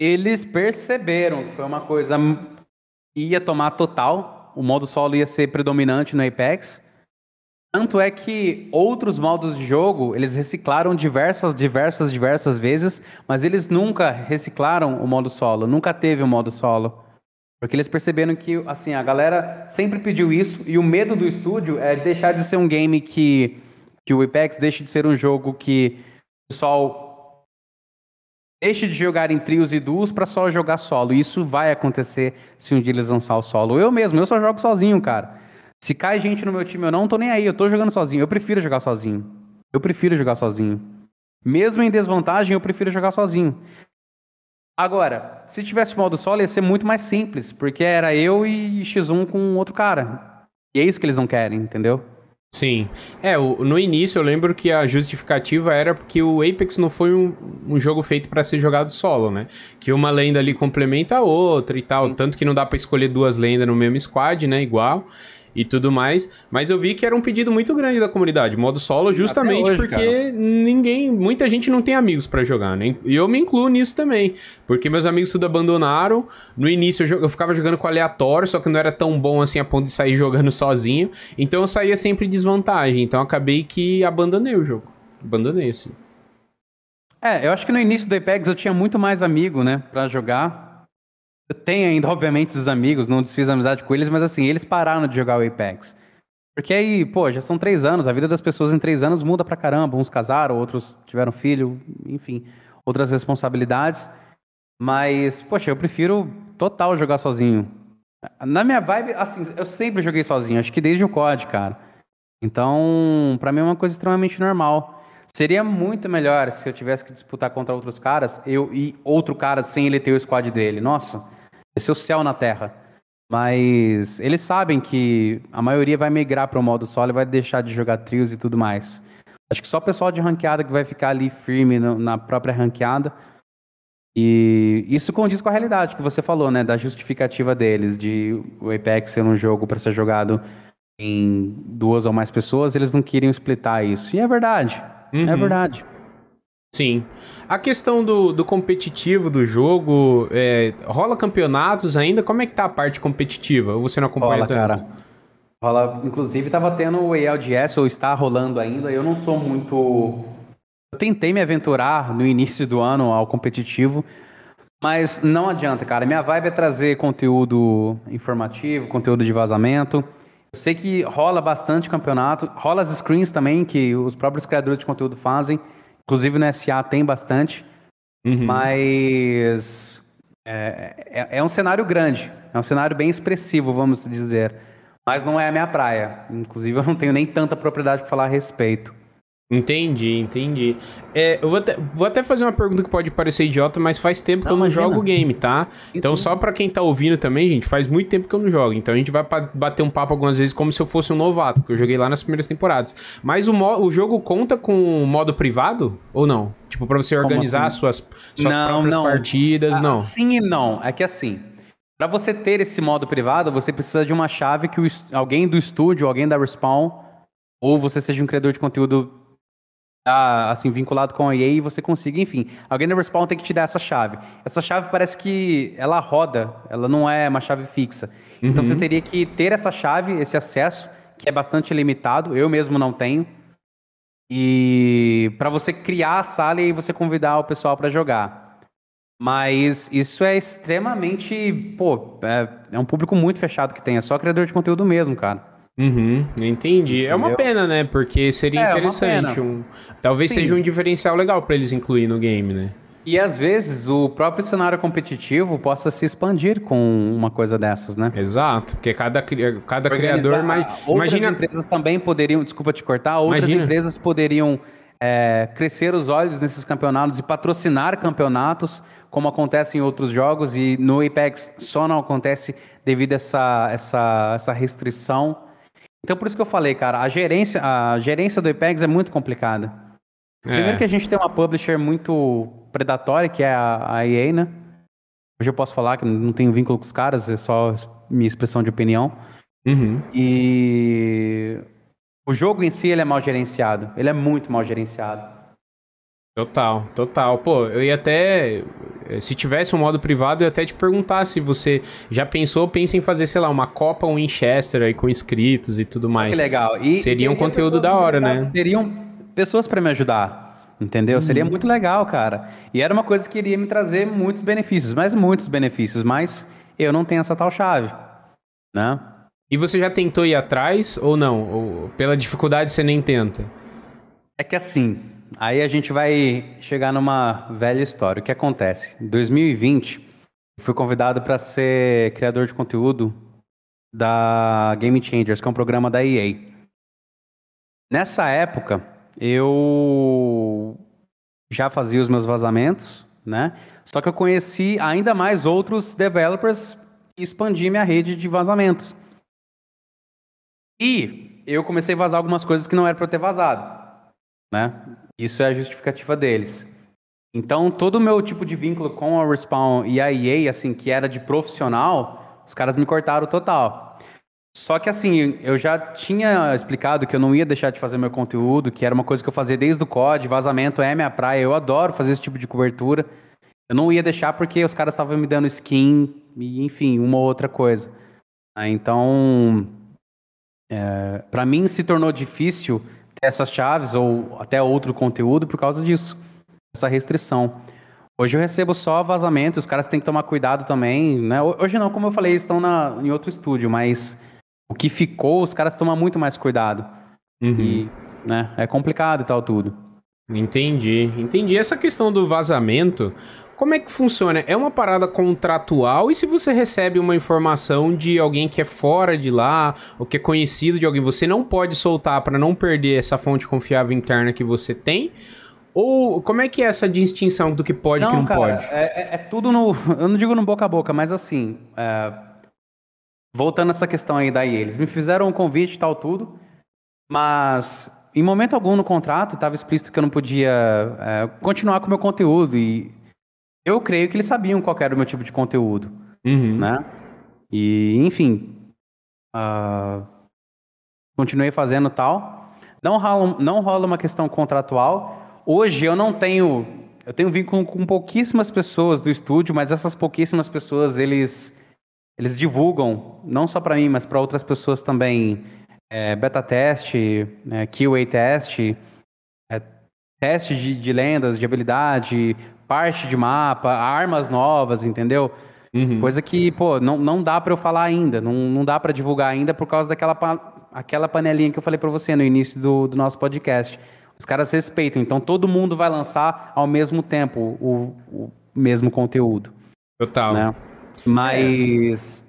Speaker 2: Eles perceberam que foi uma coisa ia tomar total o modo solo ia ser predominante no Apex. Tanto é que outros modos de jogo, eles reciclaram diversas, diversas, diversas vezes, mas eles nunca reciclaram o modo solo, nunca teve o modo solo. Porque eles perceberam que, assim, a galera sempre pediu isso, e o medo do estúdio é deixar de ser um game que, que o Apex deixe de ser um jogo que o pessoal Deixe de jogar em trios e duos para só jogar solo. Isso vai acontecer se um dia eles lançar o solo. Eu mesmo, eu só jogo sozinho, cara. Se cai gente no meu time, eu não tô nem aí, eu tô jogando sozinho. Eu prefiro jogar sozinho. Eu prefiro jogar sozinho. Mesmo em desvantagem, eu prefiro jogar sozinho. Agora, se tivesse modo solo, ia ser muito mais simples, porque era eu e X1 com outro cara. E é isso que eles não querem, entendeu? Sim.
Speaker 1: É, no início eu lembro que a justificativa era porque o Apex não foi um, um jogo feito para ser jogado solo, né? Que uma lenda ali complementa a outra e tal. Tanto que não dá para escolher duas lendas no mesmo squad, né? Igual e tudo mais. Mas eu vi que era um pedido muito grande da comunidade, modo solo, justamente hoje, porque cara. ninguém, muita gente não tem amigos para jogar, né? E eu me incluo nisso também, porque meus amigos tudo abandonaram. No início eu, eu, ficava jogando com aleatório, só que não era tão bom assim a ponto de sair *laughs* jogando sozinho. Então eu saía sempre em desvantagem. Então
Speaker 2: acabei que abandonei o jogo. Abandonei, assim. É, eu acho que no início do Apex eu tinha muito mais amigo, né, para jogar. Eu tenho ainda, obviamente, os amigos, não desfiz amizade com eles, mas assim, eles pararam de jogar o Apex. Porque aí, pô, já são três anos, a vida das pessoas em três anos muda pra caramba. Uns casaram, outros tiveram filho, enfim, outras responsabilidades. Mas, poxa, eu prefiro total jogar sozinho. Na minha vibe, assim, eu sempre joguei sozinho, acho que desde o COD, cara. Então, para mim é uma coisa extremamente normal. Seria muito melhor se eu tivesse que disputar contra outros caras, eu e outro cara sem ele ter o squad dele. Nossa, esse é o céu na Terra. Mas eles sabem que a maioria vai migrar para o modo solo e vai deixar de jogar trios e tudo mais. Acho que só o pessoal de ranqueada que vai ficar ali firme no, na própria ranqueada. E isso condiz com a realidade que você falou, né? Da justificativa deles, de o Apex ser um jogo para ser jogado em duas ou mais pessoas, eles não queriam explitar isso. E é verdade. É uhum. É verdade. Sim. A questão do,
Speaker 1: do competitivo do jogo, é, rola campeonatos ainda? Como é que tá a parte competitiva? Ou você não acompanha rola, tanto? cara.
Speaker 2: Rola, inclusive tava tendo o ALDS, ou está rolando ainda. Eu não sou muito... Eu tentei me aventurar no início do ano ao competitivo, mas não adianta, cara. Minha vibe é trazer conteúdo informativo, conteúdo de vazamento. Eu sei que rola bastante campeonato, rola as screens também, que os próprios criadores de conteúdo fazem. Inclusive no SA tem bastante, uhum. mas é, é, é, um cenário grande, é um cenário bem expressivo, vamos dizer. Mas não é a minha praia. Inclusive, eu não tenho nem tanta propriedade para falar a respeito. Entendi, entendi. É, eu vou até, vou até, fazer uma pergunta que pode
Speaker 1: parecer idiota, mas faz tempo que não, eu não imagina. jogo game, tá? Isso então, só para quem tá ouvindo também, gente, faz muito tempo que eu não jogo. Então, a gente vai bater um papo algumas vezes como se eu fosse um novato, porque eu joguei lá nas primeiras temporadas. Mas o, o jogo conta com modo privado ou não? Tipo, pra você organizar assim? suas, suas não, próprias não. partidas, ah, não? Sim
Speaker 2: e não. É que assim, para você ter esse modo privado, você precisa de uma chave que o, alguém do estúdio, alguém da Respawn, ou você seja um criador de conteúdo tá, assim, vinculado com a EA e você consiga, enfim. Alguém no Respawn tem que te dar essa chave. Essa chave parece que ela roda, ela não é uma chave fixa. Uhum. Então você uhum. teria que ter essa chave, esse acesso, que é bastante limitado. Eu mesmo não tenho. E para você criar a sala e você convidar o pessoal para jogar. Mas isso é extremamente. Pô, é, é um público muito fechado que tem. É só criador de conteúdo mesmo, cara. Uhum, entendi. Entendeu? É uma pena, né? Porque seria é, interessante. Um...
Speaker 1: Talvez Sim. seja um diferencial legal para eles incluir no game, né?
Speaker 2: E às vezes o próprio cenário competitivo possa se expandir com uma coisa dessas, né? Exato, porque cada, cada criador. mais. outras imagina... empresas também poderiam, desculpa te cortar, outras imagina. empresas poderiam é, crescer os olhos nesses campeonatos e patrocinar campeonatos, como acontece em outros jogos, e no Apex só não acontece devido a essa, essa, essa restrição então por isso que eu falei, cara, a gerência, a gerência do Apex é muito complicada. É. Primeiro que a gente tem uma publisher muito predatória, que é a, a EA, né? Hoje eu posso falar que não tenho vínculo com os caras, é só minha expressão de opinião. Uhum. E o jogo em si ele é mal gerenciado. Ele é muito mal gerenciado. Total, total. Pô, eu ia
Speaker 1: até. Eh, se tivesse um modo privado, eu ia até te perguntar se você já pensou, pensa em fazer,
Speaker 2: sei lá, uma Copa Winchester aí com inscritos e tudo mais. Que legal. E Seria um conteúdo da hora, né? Teriam pessoas para me ajudar, entendeu? Hum. Seria muito legal, cara. E era uma coisa que iria me trazer muitos benefícios, mas muitos benefícios, mas eu não tenho essa tal chave, né? E você já tentou ir atrás ou não? Ou pela dificuldade você nem tenta? É que assim, Aí a gente vai chegar numa velha história. O que acontece? Em 2020, fui convidado para ser criador de conteúdo da Game Changers, que é um programa da EA. Nessa época, eu já fazia os meus vazamentos, né? Só que eu conheci ainda mais outros developers e expandi minha rede de vazamentos. E eu comecei a vazar algumas coisas que não era para ter vazado, né? Isso é a justificativa deles. Então, todo o meu tipo de vínculo com a Respawn e a EA, assim, que era de profissional, os caras me cortaram total. Só que, assim, eu já tinha explicado que eu não ia deixar de fazer meu conteúdo, que era uma coisa que eu fazia desde o COD, vazamento é minha praia, eu adoro fazer esse tipo de cobertura. Eu não ia deixar porque os caras estavam me dando skin e, enfim, uma ou outra coisa. Ah, então, é, para mim se tornou difícil essas chaves ou até outro conteúdo por causa disso, essa restrição. Hoje eu recebo só vazamento, os caras têm que tomar cuidado também, né? Hoje não, como eu falei, estão na, em outro estúdio, mas o que ficou, os caras tomam muito mais cuidado. Uhum. E, né, é complicado e tal tudo. Entendi, entendi. Essa questão do vazamento,
Speaker 1: como é que funciona? É uma parada contratual e se você recebe uma informação de alguém que é fora de lá, ou que é conhecido de alguém, você não pode soltar para não perder essa fonte confiável interna que você tem? Ou como é que é essa distinção do que pode e que não cara, pode?
Speaker 2: É, é, é tudo no. *laughs* Eu não digo no boca a boca, mas assim. É, voltando essa questão aí daí, eles me fizeram um convite e tal, tudo. Mas em momento algum no contrato estava explícito que eu não podia é, continuar com o meu conteúdo. E eu creio que eles sabiam qual era o meu tipo de conteúdo, uhum. né? E, enfim, uh, continuei fazendo tal. Não rola, não rola uma questão contratual. Hoje eu não tenho, eu tenho vínculo com pouquíssimas pessoas do estúdio, mas essas pouquíssimas pessoas, eles, eles divulgam, não só para mim, mas para outras pessoas também, é, beta teste, é, né, QA teste, é, teste de, de lendas, de habilidade, parte de mapa, armas novas, entendeu? Uhum. Coisa que, pô, não, não dá para eu falar ainda, não, não dá para divulgar ainda por causa daquela pa aquela panelinha que eu falei para você no início do, do nosso podcast. Os caras respeitam, então todo mundo vai lançar ao mesmo tempo o, o mesmo conteúdo. Total. Né? Mas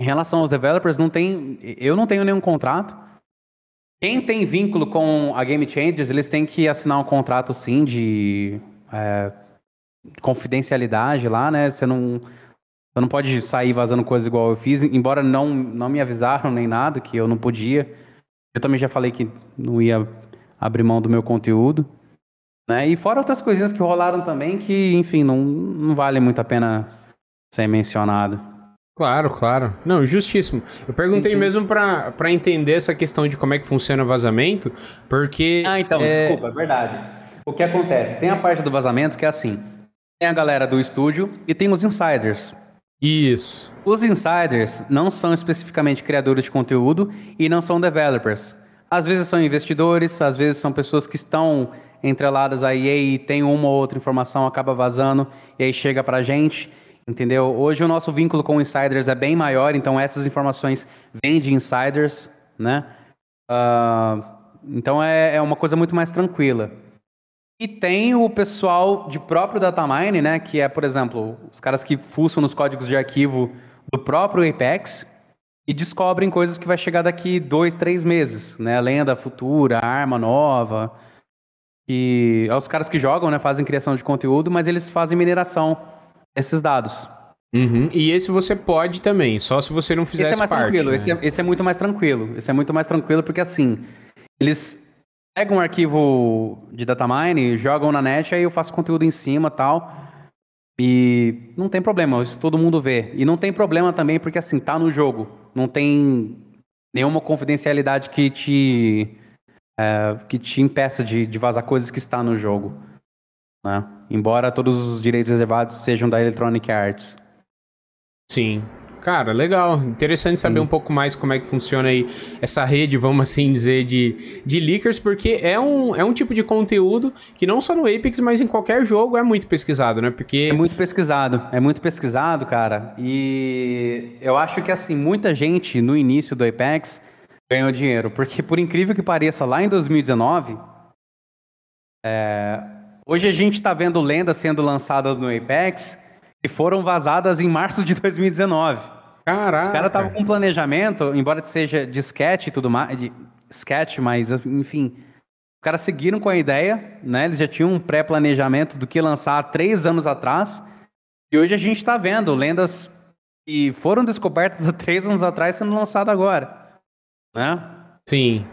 Speaker 2: é. em relação aos developers, não tem, eu não tenho nenhum contrato. Quem tem vínculo com a Game Changers, eles têm que assinar um contrato sim de é, confidencialidade lá, né? Você não, você não pode sair vazando coisas igual eu fiz, embora não, não me avisaram nem nada, que eu não podia. Eu também já falei que não ia abrir mão do meu conteúdo. Né? E fora outras coisinhas que rolaram também, que, enfim, não, não vale muito a pena ser mencionado. Claro, claro. Não,
Speaker 1: justíssimo. Eu perguntei sim, sim. mesmo para entender essa questão de como é que funciona o vazamento, porque.
Speaker 2: Ah, então, é... desculpa, é verdade. O que acontece? Tem a parte do vazamento que é assim: tem a galera do estúdio e tem os insiders. Isso. Os insiders não são especificamente criadores de conteúdo e não são developers. Às vezes são investidores, às vezes são pessoas que estão entreladas aí e tem uma ou outra informação, acaba vazando e aí chega pra gente, entendeu? Hoje o nosso vínculo com insiders é bem maior, então essas informações vêm de insiders, né? Uh, então é, é uma coisa muito mais tranquila. E tem o pessoal de próprio datamine, né, que é, por exemplo, os caras que fuçam nos códigos de arquivo do próprio Apex e descobrem coisas que vai chegar daqui dois, três meses, né, lenda futura, arma nova, e é os caras que jogam, né, fazem criação de conteúdo, mas eles fazem mineração desses dados. Uhum. E esse você pode também, só se você não fizer esse é mais parte. Tranquilo, né? esse, é, esse é muito mais tranquilo. Esse é muito mais tranquilo porque assim, eles pegam um arquivo de datamine, jogam na net, aí eu faço conteúdo em cima tal. E não tem problema, isso todo mundo vê. E não tem problema também, porque assim, tá no jogo. Não tem nenhuma confidencialidade que te, é, que te impeça de, de vazar coisas que está no jogo. Né? Embora todos os direitos reservados sejam da Electronic Arts. Sim, Cara, legal. Interessante
Speaker 1: saber hum. um pouco mais como é que funciona aí essa rede, vamos assim dizer, de, de leakers, porque é um, é um tipo de conteúdo que não só no Apex, mas em qualquer jogo é muito pesquisado, né? Porque...
Speaker 2: É muito pesquisado. É muito pesquisado, cara. E eu acho que, assim, muita gente no início do Apex ganhou dinheiro. Porque, por incrível que pareça, lá em 2019... É... Hoje a gente está vendo lendas sendo lançadas no Apex que foram vazadas em março de 2019. Caraca. Os caras estavam com um planejamento, embora seja de sketch e tudo mais, de sketch, mas enfim, os caras seguiram com a ideia, né? Eles já tinham um pré-planejamento do que lançar há três anos atrás. E hoje a gente está vendo lendas que foram descobertas há três anos atrás sendo lançadas agora, né? Sim.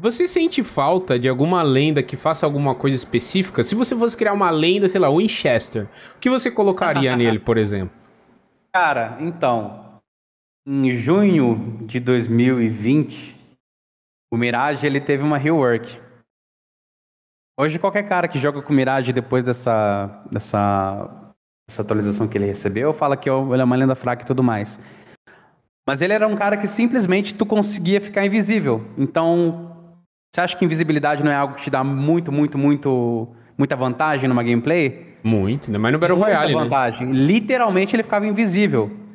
Speaker 2: Você sente falta de
Speaker 1: alguma lenda que faça alguma coisa específica? Se você fosse criar uma lenda, sei lá, Winchester, o que
Speaker 2: você colocaria *laughs* nele, por exemplo? Cara, então, em junho de 2020, o Mirage ele teve uma rework. Hoje qualquer cara que joga com o Mirage depois dessa, dessa, dessa atualização que ele recebeu fala que é ele é uma lenda fraca e tudo mais. Mas ele era um cara que simplesmente tu conseguia ficar invisível. Então, você acha que invisibilidade não é algo que te dá muito, muito, muito muita vantagem numa gameplay? Muito, ainda mais no Battle Royale, muita né? vantagem. Né? Literalmente ele ficava invisível.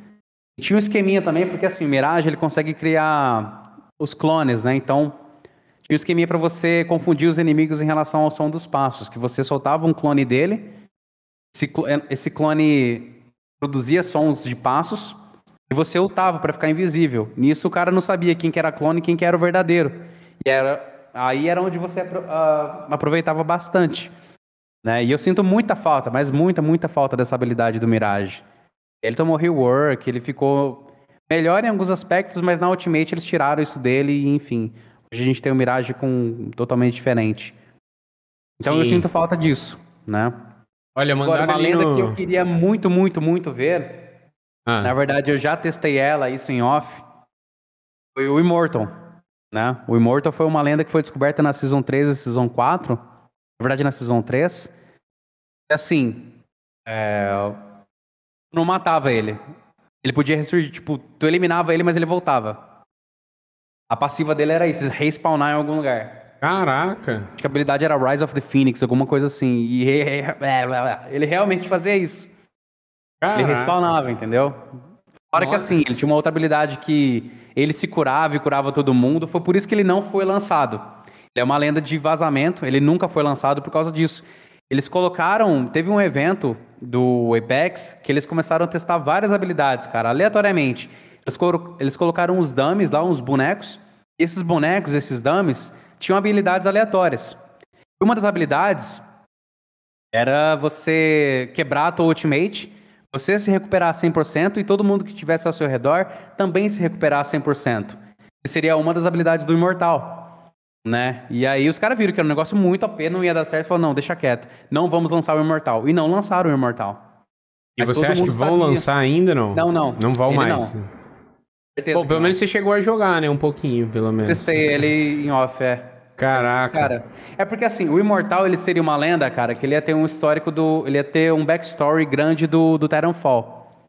Speaker 2: E tinha um esqueminha também, porque assim, o Mirage ele consegue criar os clones, né? Então, tinha um esqueminha para você confundir os inimigos em relação ao som dos passos, que você soltava um clone dele, esse eh, clone produzia sons de passos, e você ultava para ficar invisível. Nisso o cara não sabia quem que era clone e quem que era o verdadeiro. E era, aí era onde você ah, aproveitava bastante. Né? E eu sinto muita falta, mas muita, muita falta dessa habilidade do Mirage. Ele tomou rework, ele ficou melhor em alguns aspectos, mas na Ultimate eles tiraram isso dele e, enfim, hoje a gente tem um Mirage com totalmente diferente. Então Sim. eu sinto falta disso, né? Olha, mandaram Agora, uma lenda no... que eu queria muito, muito, muito ver. Ah. Na verdade, eu já testei ela, isso em off. Foi o Immortal, né? O Immortal foi uma lenda que foi descoberta na Season 3 e Season 4. Na verdade, na Season 3. Assim, é não matava ele. Ele podia ressurgir, tipo, tu eliminava ele, mas ele voltava. A passiva dele era isso, respawnar em algum lugar. Caraca! Acho que a habilidade era Rise of the Phoenix, alguma coisa assim. E ele realmente fazia isso. Caraca. Ele respawnava, entendeu? Fora que assim, ele tinha uma outra habilidade que ele se curava e curava todo mundo, foi por isso que ele não foi lançado. Ele é uma lenda de vazamento, ele nunca foi lançado por causa disso. Eles colocaram, teve um evento do Apex, que eles começaram a testar várias habilidades, cara, aleatoriamente. Eles, colo eles colocaram uns dummies lá, uns bonecos, e esses bonecos, esses dummies, tinham habilidades aleatórias. E uma das habilidades era você quebrar a tua ultimate, você se recuperar 100% e todo mundo que estivesse ao seu redor também se recuperar 100%. seria uma das habilidades do Imortal. Né? E aí os caras viram que era um negócio muito a pena não ia dar certo, falaram, não, deixa quieto, não vamos lançar o Imortal. E não lançaram o Imortal. E Mas você acha que vão sabia. lançar
Speaker 1: ainda, não? Não, não. Não vão mais.
Speaker 2: Não. pelo menos você
Speaker 1: chegou a jogar, né? Um pouquinho, pelo menos.
Speaker 2: Testei ele em off, é. Caraca. Mas, cara, é porque assim, o Imortal ele seria uma lenda, cara, que ele ia ter um histórico do. Ele ia ter um backstory grande do, do Titanfall.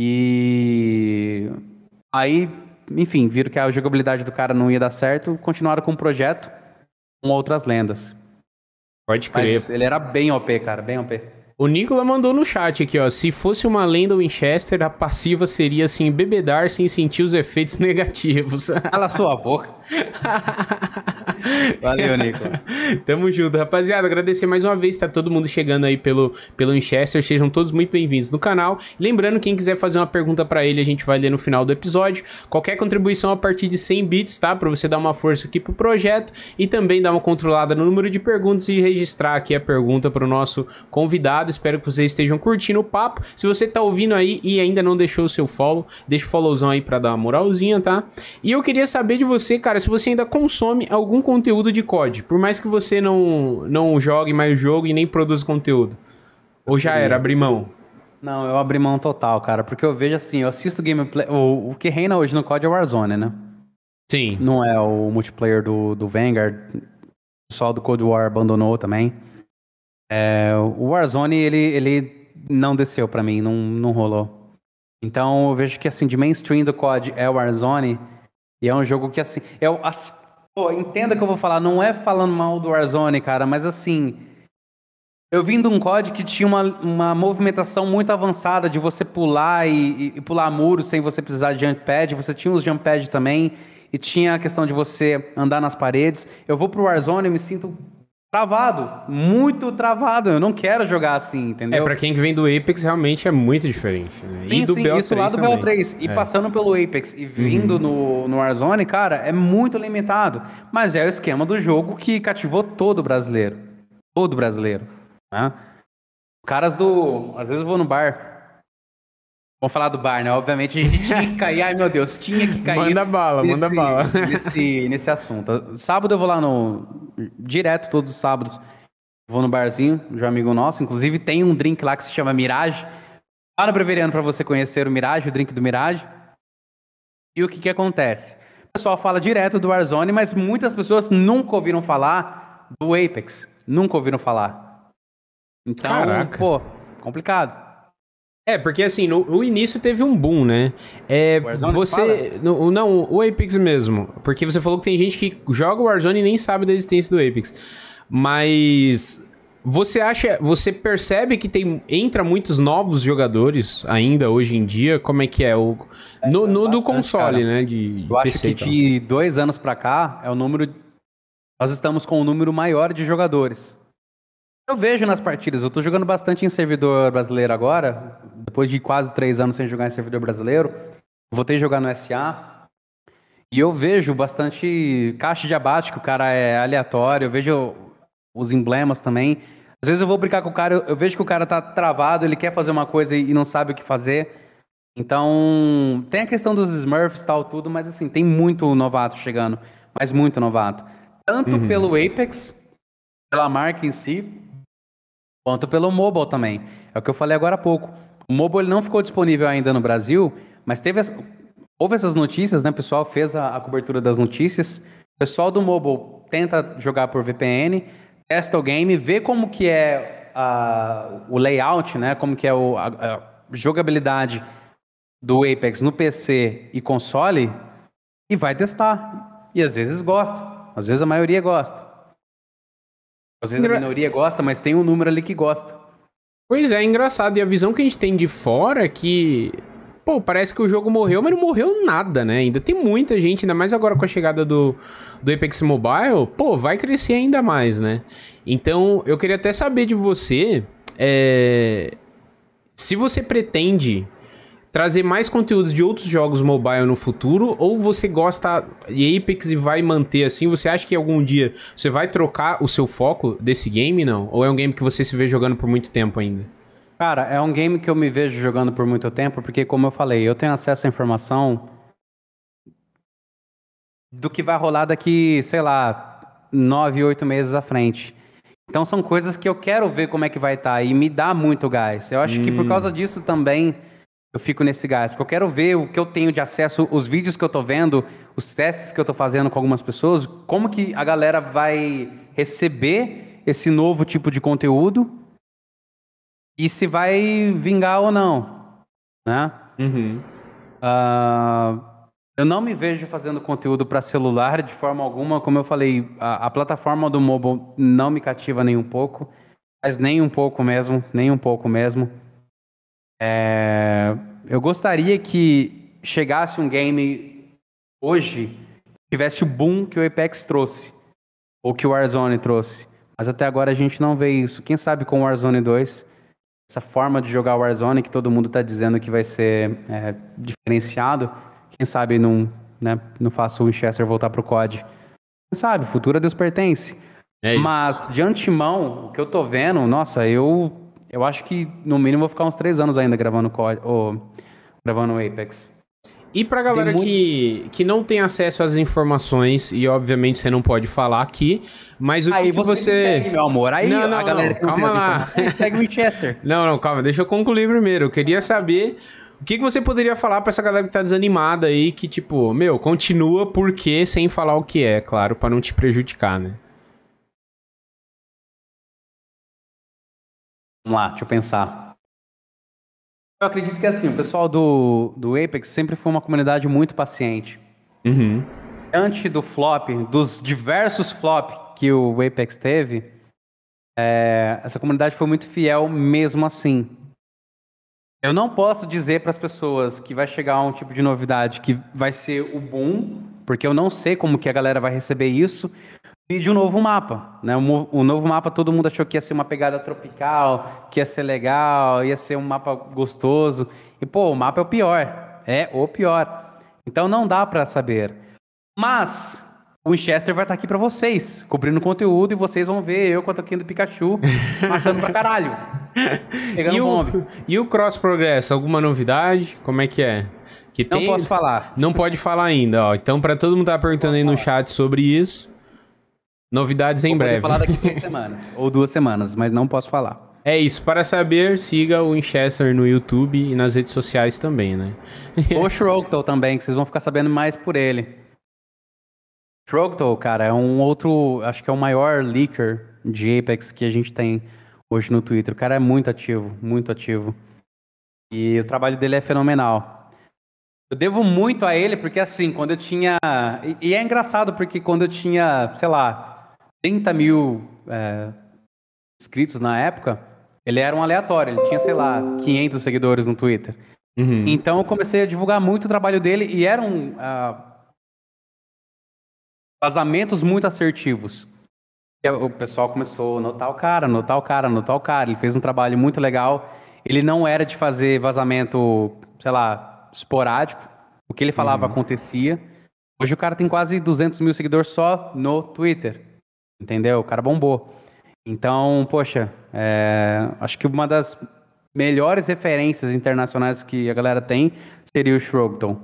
Speaker 2: E. Aí enfim, viram que a jogabilidade do cara não ia dar certo, continuaram com o projeto com outras lendas. Pode crer. Mas ele era bem OP, cara, bem OP. O Nicola mandou no
Speaker 1: chat aqui, ó. Se fosse uma lenda Winchester, a passiva seria assim bebedar sem sentir os efeitos *laughs* negativos. Cala sua boca. *laughs*
Speaker 2: Valeu, Nicola.
Speaker 1: Tamo junto, rapaziada. Agradecer mais uma vez, tá todo mundo chegando aí pelo, pelo Winchester. Sejam todos muito bem-vindos no canal. Lembrando, quem quiser fazer uma pergunta para ele, a gente vai ler no final do episódio. Qualquer contribuição a partir de 100 bits, tá? Pra você dar uma força aqui pro projeto e também dar uma controlada no número de perguntas e registrar aqui a pergunta pro nosso convidado Espero que vocês estejam curtindo o papo. Se você tá ouvindo aí e ainda não deixou o seu follow, deixa o followzão aí pra dar uma moralzinha, tá? E eu queria saber de você, cara, se você ainda consome algum conteúdo de COD. Por mais
Speaker 2: que você não, não jogue mais o jogo e nem produza conteúdo. Ou já era, abri mão? Não, eu abri mão total, cara. Porque eu vejo assim, eu assisto gameplay. O, o que reina hoje no COD é Warzone, né? Sim. Não é o multiplayer do, do Vanguard. O pessoal do Cold War abandonou também. É, o Warzone, ele, ele não desceu para mim, não, não rolou. Então eu vejo que assim, de mainstream do COD é o Warzone, e é um jogo que assim. Eu, as, pô, entenda que eu vou falar, não é falando mal do Warzone, cara, mas assim. Eu vim de um COD que tinha uma, uma movimentação muito avançada de você pular e, e, e pular muros sem você precisar de jump pad. Você tinha os jump pad também e tinha a questão de você andar nas paredes. Eu vou pro Warzone e me sinto travado, muito travado. Eu não quero jogar assim, é, entendeu? É, pra quem
Speaker 1: vem do Apex realmente é muito diferente. Né? Sim, e do sim, BO3 isso lá do BO3. E é. passando
Speaker 2: pelo Apex e vindo uhum. no, no Warzone, cara, é muito limitado. Mas é o esquema do jogo que cativou todo brasileiro. Todo brasileiro. Né? Os caras do. Às vezes eu vou no bar, Vamos falar do bar, né? Obviamente a gente tinha que cair. Ai, meu Deus, tinha que cair. Manda bala, nesse, manda bala. Nesse, nesse assunto. Sábado eu vou lá no. Direto, todos os sábados. Vou no barzinho de um amigo nosso. Inclusive tem um drink lá que se chama Mirage. Fala o Veriano pra você conhecer o Mirage, o drink do Mirage. E o que que acontece? O pessoal fala direto do Warzone, mas muitas pessoas nunca ouviram falar do Apex. Nunca ouviram falar. Então, Caraca. pô, complicado. É, porque assim, no, no, início teve um boom, né? É, Warzone você.
Speaker 1: No, não, o Apex mesmo. Porque você falou que tem gente que joga o Warzone e nem sabe da existência do Apex. Mas. Você acha. Você percebe que tem. Entra muitos novos jogadores ainda hoje em dia? Como é que é? O, é, no, é no do console, cara. né? De, de Eu acho que então.
Speaker 2: de dois anos pra cá é o número. Nós estamos com um número maior de jogadores. Eu vejo nas partidas, eu tô jogando bastante em servidor brasileiro agora, depois de quase três anos sem jogar em servidor brasileiro, voltei a jogar no SA, e eu vejo bastante caixa de abate, que o cara é aleatório, eu vejo os emblemas também. Às vezes eu vou brincar com o cara, eu vejo que o cara tá travado, ele quer fazer uma coisa e não sabe o que fazer. Então, tem a questão dos Smurfs e tal, tudo, mas assim, tem muito novato chegando, mas muito novato. Tanto uhum. pelo Apex, pela marca em si, quanto pelo mobile também. É o que eu falei agora há pouco. O mobile não ficou disponível ainda no Brasil, mas teve as... houve essas notícias, né? O pessoal fez a, a cobertura das notícias. O pessoal do mobile tenta jogar por VPN, testa o game, vê como que é a, o layout, né? Como que é o, a, a jogabilidade do Apex no PC e console e vai testar. E às vezes gosta, às vezes a maioria gosta. Às vezes Engra... a minoria gosta, mas tem um número ali que gosta. Pois é, é engraçado. E a
Speaker 1: visão que a gente tem de fora é que. Pô, parece que o jogo morreu, mas não morreu nada, né? Ainda tem muita gente, ainda mais agora com a chegada do, do Apex Mobile, pô, vai crescer ainda mais, né? Então, eu queria até saber de você. É... Se você pretende trazer mais conteúdos de outros jogos mobile no futuro? Ou você gosta de Apex e vai manter assim? Você acha que algum dia você vai trocar o seu
Speaker 2: foco desse game, não? Ou é um game que você se vê jogando por muito tempo ainda? Cara, é um game que eu me vejo jogando por muito tempo, porque, como eu falei, eu tenho acesso à informação do que vai rolar daqui, sei lá, nove, oito meses à frente. Então são coisas que eu quero ver como é que vai estar tá, e me dá muito gás. Eu acho hum. que por hum. causa disso também eu fico nesse gás, porque eu quero ver o que eu tenho de acesso, os vídeos que eu estou vendo, os testes que eu estou fazendo com algumas pessoas, como que a galera vai receber esse novo tipo de conteúdo e se vai vingar ou não, né? Uhum. Uh, eu não me vejo fazendo conteúdo para celular de forma alguma, como eu falei, a, a plataforma do mobile não me cativa nem um pouco, mas nem um pouco mesmo, nem um pouco mesmo. É, eu gostaria que chegasse um game hoje tivesse o boom que o Apex trouxe ou que o Warzone trouxe. Mas até agora a gente não vê isso. Quem sabe com o Warzone 2, essa forma de jogar Warzone que todo mundo está dizendo que vai ser é, diferenciado, quem sabe não, né, não faça o Winchester voltar pro COD. Quem sabe, futuro a Deus pertence. É Mas de antemão, o que eu tô vendo, nossa, eu eu acho que no mínimo vou ficar uns três anos ainda gravando o gravando Apex. E pra
Speaker 1: galera muito... que, que não tem acesso às informações, e obviamente você não pode falar aqui, mas o aí que, você. você... segue, meu amor. Aí não, não, a galera não, calma lá.
Speaker 2: segue o Winchester.
Speaker 1: *laughs* Não, não, calma, deixa eu concluir primeiro. Eu queria saber o que, que você poderia falar pra essa galera que tá desanimada aí, que, tipo, meu, continua porque sem falar o que é, claro, para não te prejudicar, né?
Speaker 2: Vamos lá, deixa eu pensar. Eu acredito que assim, o pessoal do, do Apex sempre foi uma comunidade muito paciente. Uhum. Antes do flop, dos diversos flop que o Apex teve, é, essa comunidade foi muito fiel mesmo assim. Eu não posso dizer para as pessoas que vai chegar um tipo de novidade que vai ser o boom, porque eu não sei como que a galera vai receber isso e de um novo mapa. Né? O, novo mapa todo mundo achou que ia ser uma pegada tropical, que ia ser legal, ia ser um mapa gostoso. E, pô, o mapa é o pior. É o pior. Então não dá para saber. Mas o Winchester vai estar tá aqui para vocês, cobrindo conteúdo e vocês vão ver eu quanto aqui do Pikachu *laughs* matando pra caralho. Pegando e, bombe. o,
Speaker 1: e o Cross Progress, alguma novidade? Como é que é? Que não tem... posso falar. Não pode falar ainda, ó. Então, para todo mundo estar tá perguntando aí no chat sobre isso, Novidades em Vou breve. Vou falar daqui
Speaker 2: três *laughs* semanas ou duas semanas, mas não posso falar. É isso. Para saber,
Speaker 1: siga o Winchester no YouTube e nas redes sociais também, né?
Speaker 2: o *laughs* Shrogtol também, que vocês vão ficar sabendo mais por ele. Shrogtol, cara, é um outro. Acho que é o maior leaker de Apex que a gente tem hoje no Twitter. O cara é muito ativo, muito ativo. E o trabalho dele é fenomenal. Eu devo muito a ele, porque assim, quando eu tinha. E é engraçado, porque quando eu tinha, sei lá, 30 mil é, inscritos na época, ele era um aleatório, ele tinha, sei lá, 500 seguidores no Twitter. Uhum. Então eu comecei a divulgar muito o trabalho dele e eram uh, vazamentos muito assertivos. E o pessoal começou a notar o cara, notar o cara, notar o cara. Ele fez um trabalho muito legal. Ele não era de fazer vazamento, sei lá, esporádico. O que ele falava uhum. acontecia. Hoje o cara tem quase 200 mil seguidores só no Twitter. Entendeu? O cara bombou. Então, poxa, é, acho que uma das melhores referências internacionais que a galera tem seria o Shrogton.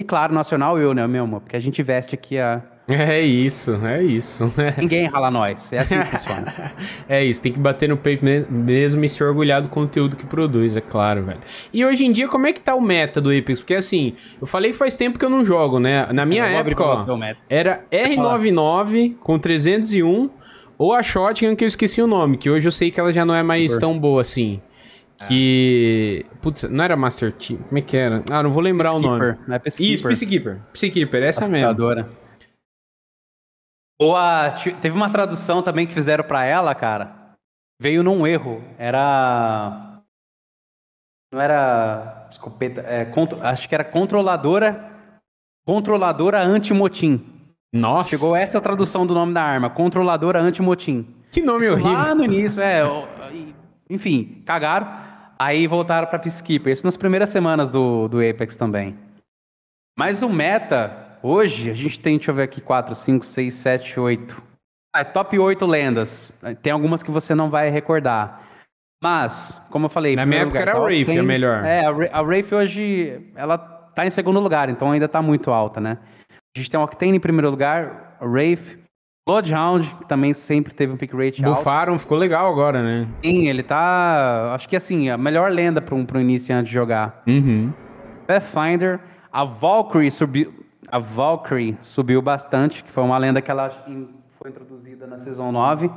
Speaker 2: E claro, nacional eu, né, meu amor? Porque a gente veste aqui a,
Speaker 1: é isso, é isso. *laughs* Ninguém rala nós, é assim que funciona. *laughs* é isso, tem que bater no peito mesmo e se orgulhar do conteúdo que produz, é claro, velho. E hoje em dia, como é que tá o meta do Apex? Porque assim, eu falei que faz tempo que eu não jogo, né? Na minha época, ó, era R99 com 301 ou a Shotgun, que eu esqueci o nome, que hoje eu sei que ela já não é mais tão boa assim. Ah. Que. Putz, não era Master Chief? Como é que era? Ah, não vou lembrar o nome. Não é Peacekeeper. Isso, Peacekeeper. Peacekeeper, essa mesmo.
Speaker 2: Ou a, teve uma tradução também que fizeram para ela, cara. Veio num erro. Era. Não era. Desculpa. É, contro, acho que era controladora. Controladora anti-motim. Nossa. Chegou essa tradução do nome da arma. Controladora anti-motim. Que nome Isso horrível. Lá no início, é. Enfim, cagaram. Aí voltaram pra Peacekeeper. Isso nas primeiras semanas do, do Apex também. Mas o meta Hoje a gente tem, deixa eu ver aqui, 4, 5, 6, 7, 8. Ah, é top 8 lendas. Tem algumas que você não vai recordar. Mas, como eu falei... Na minha época lugar, era a Wraith, tem... é melhor. É, a Wraith hoje, ela tá em segundo lugar, então ainda tá muito alta, né? A gente tem o Octane em primeiro lugar, a Wraith, Bloodhound, que também sempre teve um pick rate Bufaram, alto. ficou legal agora, né? Sim, ele tá. Acho que assim, a melhor lenda para um, pra um iniciante jogar. Uhum. Pathfinder, a Valkyrie subiu, a Valkyrie subiu bastante, que foi uma lenda que ela foi introduzida na Season 9.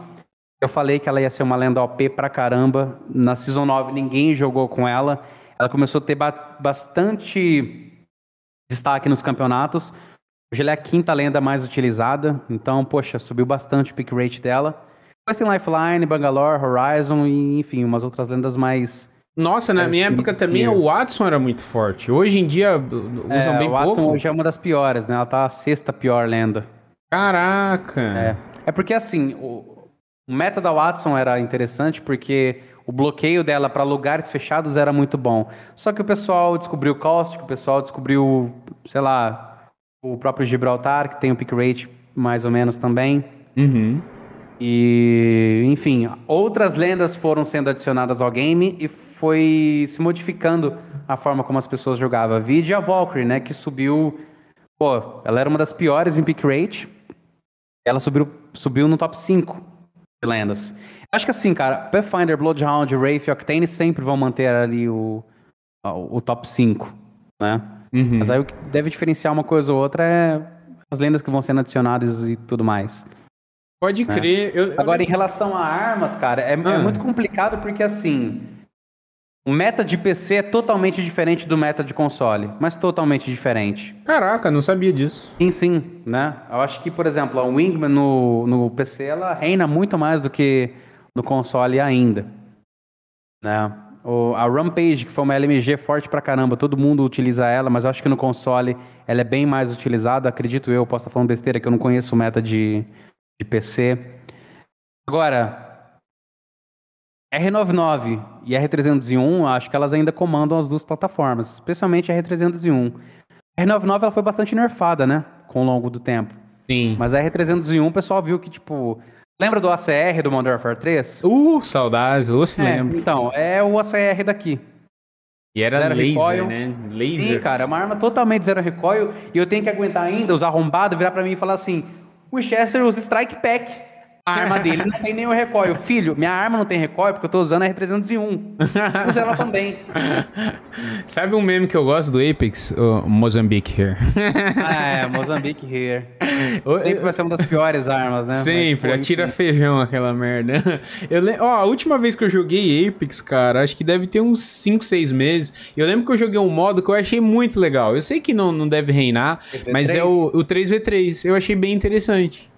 Speaker 2: Eu falei que ela ia ser uma lenda OP pra caramba. Na Season 9 ninguém jogou com ela. Ela começou a ter ba bastante destaque nos campeonatos. Hoje ela é a quinta lenda mais utilizada. Então, poxa, subiu bastante o pick rate dela. Depois tem Lifeline, Bangalore, Horizon e, enfim, umas outras lendas mais nossa, na é, minha época também o Watson era muito forte. Hoje em dia é, usam é, bem pouco. O Watson pouco. hoje é uma das piores, né? Ela tá a sexta pior lenda. Caraca! É, é porque assim, o, o meta da Watson era interessante porque o bloqueio dela para lugares fechados era muito bom. Só que o pessoal descobriu o Caustic, o pessoal descobriu, sei lá, o próprio Gibraltar, que tem o pick rate mais ou menos também. Uhum. E, enfim, outras lendas foram sendo adicionadas ao game e foi se modificando a forma como as pessoas jogavam. Vide a Valkyrie, né? Que subiu. Pô, ela era uma das piores em pick rate. Ela subiu, subiu no top 5 de lendas. Acho que assim, cara, Pathfinder, Bloodhound, Wraith e Octane sempre vão manter ali o, o, top 5, né? Uhum. Mas aí o que deve diferenciar uma coisa ou outra é as lendas que vão sendo adicionadas e tudo mais. Pode né? crer. Né? Eu, Agora, em relação a armas, cara, é, é ah. é muito complicado porque assim o meta de PC é totalmente diferente do meta de console, mas totalmente diferente. Caraca, não sabia disso. Sim, sim, né? Eu acho que, por exemplo, a Wingman no, no PC, ela reina muito mais do que no console ainda, né? O, a Rampage, que foi uma LMG forte pra caramba, todo mundo utiliza ela, mas eu acho que no console ela é bem mais utilizada, acredito eu, posso estar falando besteira, que eu não conheço o meta de, de PC. Agora, R99 e R301, acho que elas ainda comandam as duas plataformas, especialmente a R301. A R99 ela foi bastante nerfada, né? Com o longo do tempo. Sim. Mas a R301, o pessoal viu que, tipo. Lembra do ACR do Modern Warfare 3? Uh, saudades, eu se é, lembro. Então, é o ACR daqui. E era zero laser, recoil. né? Laser. Sim, cara, é uma arma totalmente zero recoil. E eu tenho que aguentar ainda os arrombados virar para mim e falar assim: Winchester usa Strike Pack. A arma dele não tem nenhum recoil. Filho, minha arma não tem recoil porque eu tô usando a R301. Usa ela também.
Speaker 1: *laughs* Sabe um meme que eu gosto do Apex? O Mozambique here.
Speaker 2: ah, é, Mozambique here. *laughs* Sempre vai ser uma das piores armas, né? Sempre, Mas, atira enfim.
Speaker 1: feijão aquela merda. *laughs* Eu le... Ó, a última vez que eu joguei Apex, cara, acho que deve ter uns 5, 6 meses. Eu lembro que eu joguei um modo que eu achei muito legal. Eu sei que não, não deve reinar, mas é o, o 3v3. Eu achei bem interessante.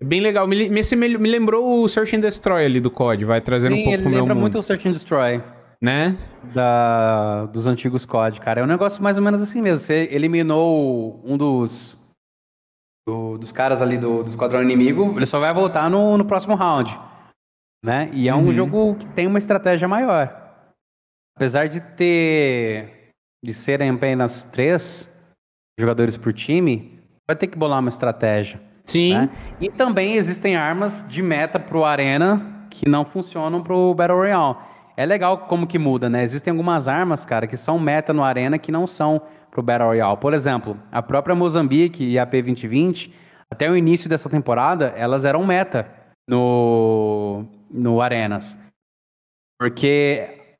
Speaker 1: É bem legal. Me, me, me lembrou o
Speaker 2: Search and Destroy ali do COD, vai trazendo um pouco ele o meu lembra mundo. muito o Search and Destroy. Né? Da, dos antigos COD, cara. É um negócio mais ou menos assim mesmo. Você eliminou um dos. Do, dos caras ali do, do esquadrão inimigo, ele só vai voltar no, no próximo round. Né? E é um uhum. jogo que tem uma estratégia maior. Apesar de ter. de serem apenas três jogadores por time, vai ter que bolar uma estratégia. Sim. Né? E também existem armas de meta pro Arena que não funcionam pro Battle Royale. É legal como que muda, né? Existem algumas armas, cara, que são meta no Arena que não são pro Battle Royale. Por exemplo, a própria Mozambique e a P2020, até o início dessa temporada, elas eram meta no, no Arenas. Porque,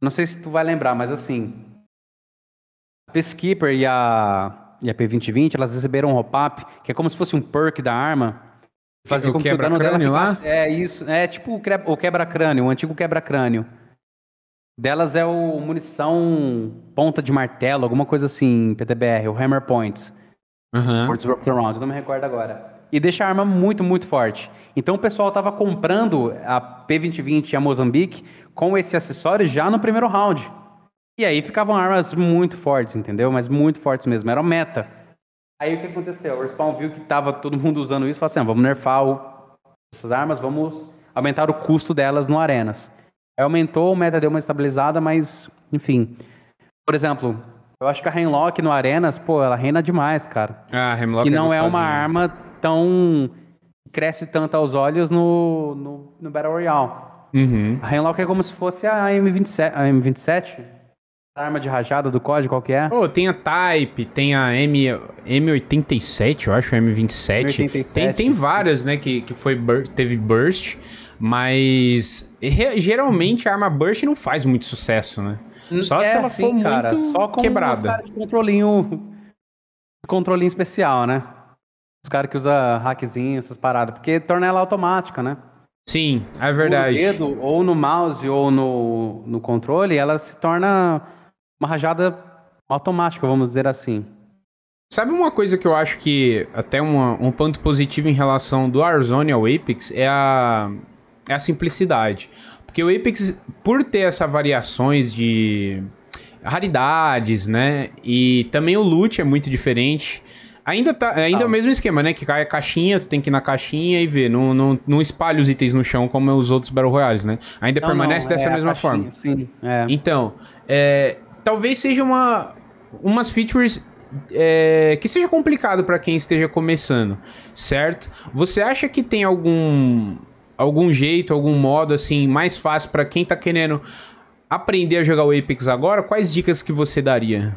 Speaker 2: não sei se tu vai lembrar, mas assim, a Peacekeeper e a e a P2020, elas receberam um hop-up, que é como se fosse um perk da arma. fazer com que o dano dela ficasse, É isso, é tipo o quebra-crânio, o antigo quebra-crânio. Delas é o munição ponta de martelo, alguma coisa assim, PTBR, o Hammer Points. Uhum. Or Disruptor Round, não me recordo agora. E deixa a arma muito, muito forte. Então o pessoal estava comprando a P2020 e a Mozambique com esse acessório já no primeiro round. E aí ficavam armas muito fortes, entendeu? Mas muito fortes mesmo, era meta. Aí o que aconteceu? O Respawn viu que tava todo mundo usando isso e falou assim: ah, vamos nerfar o... essas armas, vamos aumentar o custo delas no Arenas. Aí aumentou, o meta deu uma estabilizada, mas, enfim. Por exemplo, eu acho que a Renlock no Arenas, pô, ela reina demais, cara. Ah, a é. E não é, é uma arma tão. cresce tanto aos olhos no, no, no Battle Royale. Uhum. A Renlock é como se fosse a M27, a M27 arma de rajada do código, qual que é?
Speaker 1: Oh, tem a Type, tem a M, M87, eu acho, M27. M87. Tem, tem várias, né, que, que
Speaker 2: foi teve burst,
Speaker 1: mas geralmente a arma burst não faz muito sucesso, né?
Speaker 2: Hum, só é, se ela sim, for cara, muito só com quebrada. Só controlinho, controlinho especial, né? Os caras que usam hackzinho, essas paradas, porque torna ela automática, né? Sim, é verdade. No dedo, ou no mouse, ou no, no controle, ela se torna uma rajada automática, vamos dizer assim. Sabe uma coisa que
Speaker 1: eu acho que até uma, um ponto positivo em relação do Warzone ao Apex é a, é a simplicidade. Porque o Apex, por ter essas variações de raridades, né? E também o loot é muito diferente. Ainda, tá, ainda ah. é o ah. mesmo esquema, né? Que cai a caixinha, tu tem que ir na caixinha e ver. Não, não, não espalha os itens no chão como é os outros Battle Royales, né? Ainda não, permanece não, é dessa mesma caixinha, forma. Sim, é. Então, é, talvez seja uma umas features é, que seja complicado para quem esteja começando, certo? Você acha que tem algum algum jeito, algum modo assim mais fácil para quem tá querendo aprender a jogar o Apex agora? Quais dicas que você daria?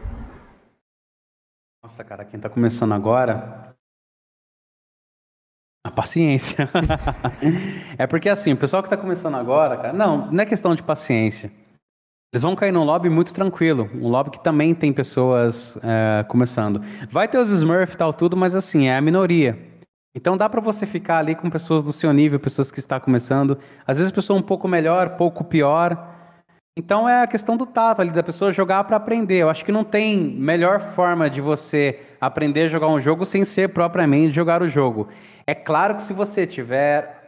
Speaker 2: Nossa, cara, quem tá começando agora, a paciência. *laughs* é porque assim, o pessoal que tá começando agora, cara, não, não é questão de paciência. Eles vão cair num lobby muito tranquilo, um lobby que também tem pessoas é, começando. Vai ter os Smurfs e tal tudo, mas assim, é a minoria. Então dá para você ficar ali com pessoas do seu nível, pessoas que está começando. Às vezes pessoa um pouco melhor, pouco pior. Então é a questão do tato ali, da pessoa jogar para aprender. Eu acho que não tem melhor forma de você aprender a jogar um jogo sem ser propriamente jogar o jogo. É claro que se você tiver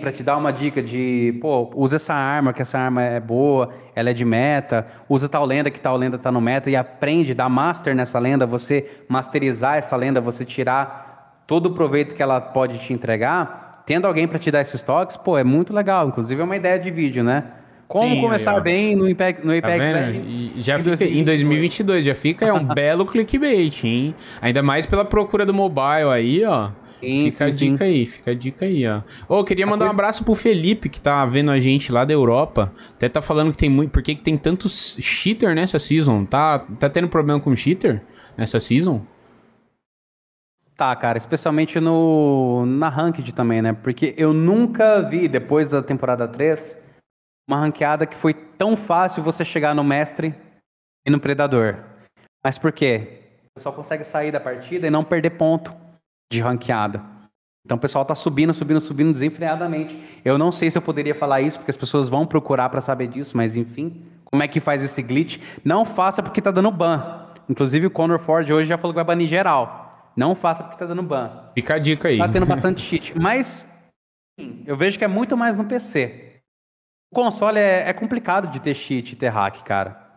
Speaker 2: para te dar uma dica de, pô, usa essa arma, que essa arma é boa, ela é de meta, usa tal lenda, que tal lenda tá no meta, e aprende, dá master nessa lenda, você masterizar essa lenda, você tirar todo o proveito que ela pode te entregar, tendo alguém para te dar esses toques, pô, é muito legal. Inclusive é uma ideia de vídeo, né? Como Sim, começar aí, bem no Apex, no Apex tá
Speaker 1: Legends. já em, fica, 2022. em 2022, já fica é um *laughs* belo clickbait, hein? Ainda mais pela procura do mobile aí, ó. Sim, fica sim, a dica sim. aí, fica a dica aí, ó. Ô, oh, queria mandar um abraço pro Felipe, que tá vendo a gente lá da Europa. Até tá falando que tem muito. Por que tem tantos cheater nessa season? Tá, tá tendo problema com cheater nessa season?
Speaker 2: Tá, cara, especialmente no na ranked também, né? Porque eu nunca vi, depois da temporada 3, uma ranqueada que foi tão fácil você chegar no mestre e no predador. Mas por quê? Você só consegue sair da partida e não perder ponto de ranqueada. Então o pessoal está subindo, subindo, subindo desenfreadamente. Eu não sei se eu poderia falar isso, porque as pessoas vão procurar para saber disso, mas enfim, como é que faz esse glitch? Não faça porque está dando ban. Inclusive o Conor Ford hoje já falou que vai banir geral. Não faça porque está dando ban. Fica a dica aí. Está tendo bastante cheat, mas enfim, eu vejo que é muito mais no PC. O console é, é complicado de ter cheat e ter hack, cara.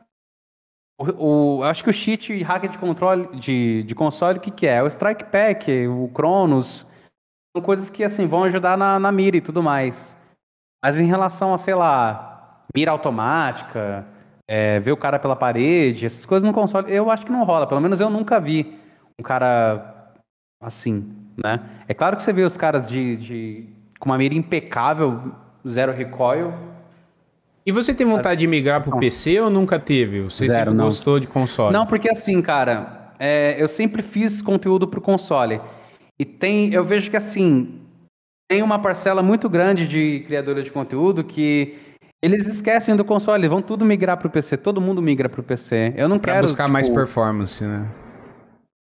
Speaker 2: O, o, acho que o cheat hack de controle de, de console, o que, que é? é? O Strike Pack, o Cronos, são coisas que assim vão ajudar na, na mira e tudo mais. Mas em relação a, sei lá, mira automática, é, ver o cara pela parede, essas coisas no console, eu acho que não rola. Pelo menos eu nunca vi um cara assim, né? É claro que você vê os caras de, de com uma mira impecável, zero recoil, e você tem vontade de migrar pro PC ou nunca
Speaker 1: teve? Você Zero, sempre não. gostou de console? Não,
Speaker 2: porque assim, cara, é, eu sempre fiz conteúdo pro console. E tem, eu vejo que assim, tem uma parcela muito grande de criadores de conteúdo que eles esquecem do console, vão tudo migrar pro PC, todo mundo migra pro PC. Eu não pra quero buscar tipo, mais performance, né?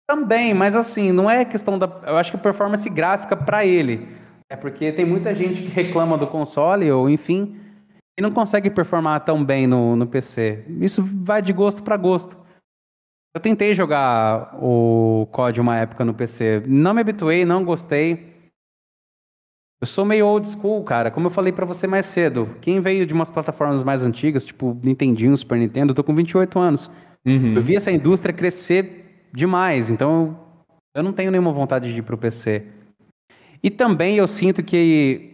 Speaker 2: Também, mas assim, não é questão da, eu acho que performance gráfica para ele. É porque tem muita gente que reclama do console ou enfim, e não consegue performar tão bem no, no PC. Isso vai de gosto para gosto. Eu tentei jogar o COD uma época no PC, não me habituei, não gostei. Eu sou meio old school, cara. Como eu falei para você mais cedo, quem veio de umas plataformas mais antigas, tipo Nintendinho, Super Nintendo, eu tô com 28 anos. Uhum. Eu vi essa indústria crescer demais, então eu não tenho nenhuma vontade de ir pro PC. E também eu sinto que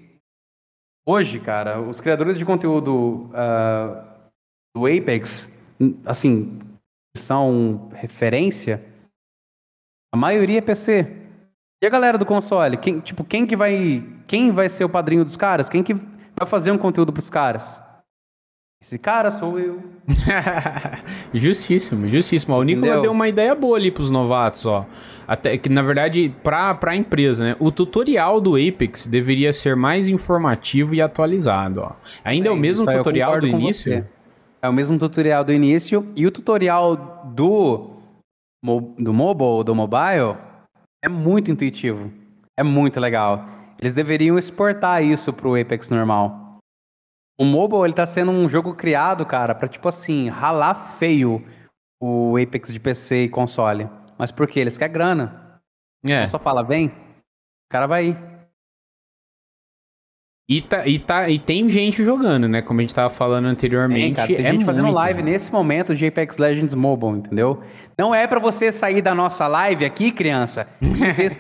Speaker 2: Hoje, cara, os criadores de conteúdo uh, do Apex, assim, são referência, a maioria é PC. E a galera do console, quem, tipo, quem que vai, quem vai ser o padrinho dos caras? Quem que vai fazer um conteúdo pros caras? Esse cara sou eu. *laughs*
Speaker 1: justíssimo, justíssimo. O Nicolas deu uma ideia boa ali pros novatos, ó. Até que, na verdade, pra, pra empresa, né? O tutorial do Apex deveria ser mais informativo
Speaker 2: e atualizado, ó. Ainda é, é o mesmo tutorial do início? Você. É o mesmo tutorial do início. E o tutorial do, do mobile, do mobile, é muito intuitivo. É muito legal. Eles deveriam exportar isso pro Apex normal. O mobile, ele tá sendo um jogo criado, cara, pra, tipo assim, ralar feio o Apex de PC e console. Mas por quê? Eles querem grana. É. Então só fala, vem, o cara vai ir.
Speaker 1: E, tá, e, tá, e tem gente jogando, né? Como a gente tava falando anteriormente. cara, tem é gente fazendo live nesse
Speaker 2: momento de Apex Legends Mobile, entendeu? Não é para você sair da nossa live aqui, criança,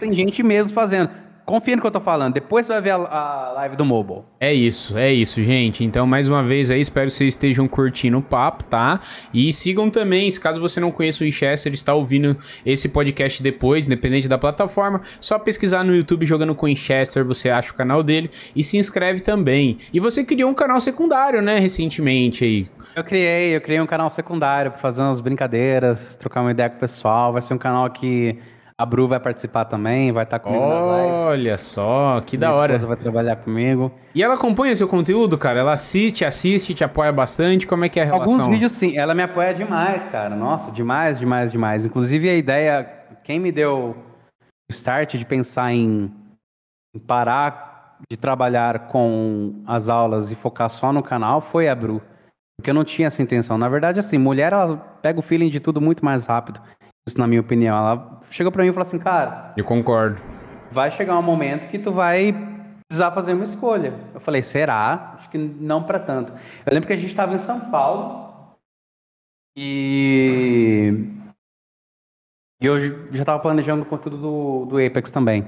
Speaker 2: tem gente mesmo fazendo. Confia no que eu tô falando. Depois você vai ver a, a, live do mobile.
Speaker 1: É isso, é isso, gente. Então, mais uma vez aí, espero que vocês estejam curtindo o papo, tá? E sigam também, Se caso você não conheça o Winchester, está ouvindo esse podcast depois, independente da plataforma, só pesquisar no YouTube jogando com o Winchester, você acha o canal dele e se inscreve
Speaker 2: também. E você criou um canal secundário, né, recentemente aí. Eu criei, eu criei um canal secundário para fazer umas brincadeiras, trocar uma ideia com o pessoal. Vai ser um canal que a Bru vai participar também, vai estar tá comigo Olha nas lives. Olha só, que Minha da hora. vai trabalhar comigo. E ela acompanha o seu conteúdo, cara? Ela assiste, assiste, te apoia bastante? Como é que é a relação? Alguns vídeos sim, ela me apoia demais, cara. Nossa, demais, demais, demais. Inclusive a ideia, quem me deu o start de pensar em parar de trabalhar com as aulas e focar só no canal foi a Bru. Porque eu não tinha essa intenção. Na verdade, assim, mulher, ela pega o feeling de tudo muito mais rápido. Isso na minha opinião. Ela chegou para mim e falou assim, cara. Eu concordo. Vai chegar um momento que tu vai precisar fazer uma escolha. Eu falei, será? Acho que não para tanto. Eu lembro que a gente estava em São Paulo e e eu já estava planejando o conteúdo do, do Apex também.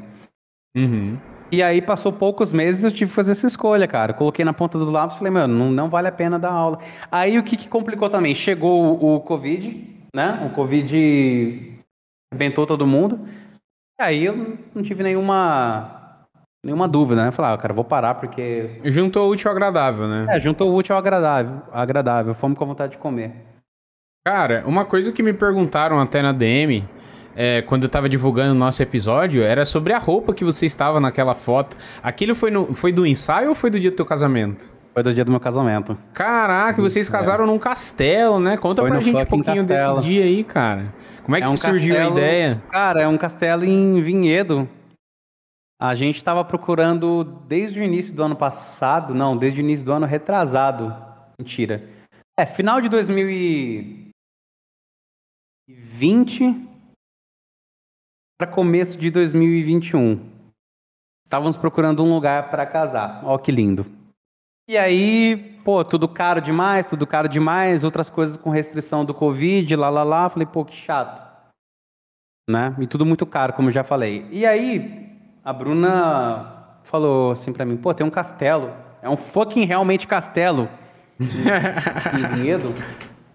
Speaker 2: Uhum. E aí passou poucos meses eu tive que fazer essa escolha, cara. Coloquei na ponta do lápis e falei, mano, não, não vale a pena dar aula. Aí o que, que complicou também? Chegou o, o Covid, né? O Covid arrebentou todo mundo. E aí eu não tive nenhuma nenhuma dúvida, né? Falar, ah, cara, vou parar porque juntou o útil ao agradável, né? É, juntou o útil ao agradável, agradável, fomos com a vontade de comer.
Speaker 1: Cara, uma coisa que me perguntaram até na DM, é, quando eu tava divulgando o nosso episódio, era sobre a roupa que você estava naquela foto. Aquilo foi, no, foi do ensaio ou foi do dia do teu casamento? Foi do dia do meu casamento. Caraca, vocês é. casaram é. num castelo, né? Conta Foi pra gente um pouquinho desse dia aí, cara.
Speaker 2: Como é que é um surgiu castelo, a ideia? Cara, é um castelo em Vinhedo. A gente estava procurando desde o início do ano passado, não, desde o início do ano retrasado. Mentira. É, final de 2020 para começo de 2021. Estávamos procurando um lugar para casar. Ó, que lindo. E aí, pô, tudo caro demais, tudo caro demais, outras coisas com restrição do Covid, lá, lá, lá. Falei, pô, que chato. Né? E tudo muito caro, como já falei. E aí, a Bruna falou assim para mim, pô, tem um castelo. É um fucking realmente castelo. *laughs* em Vinhedo.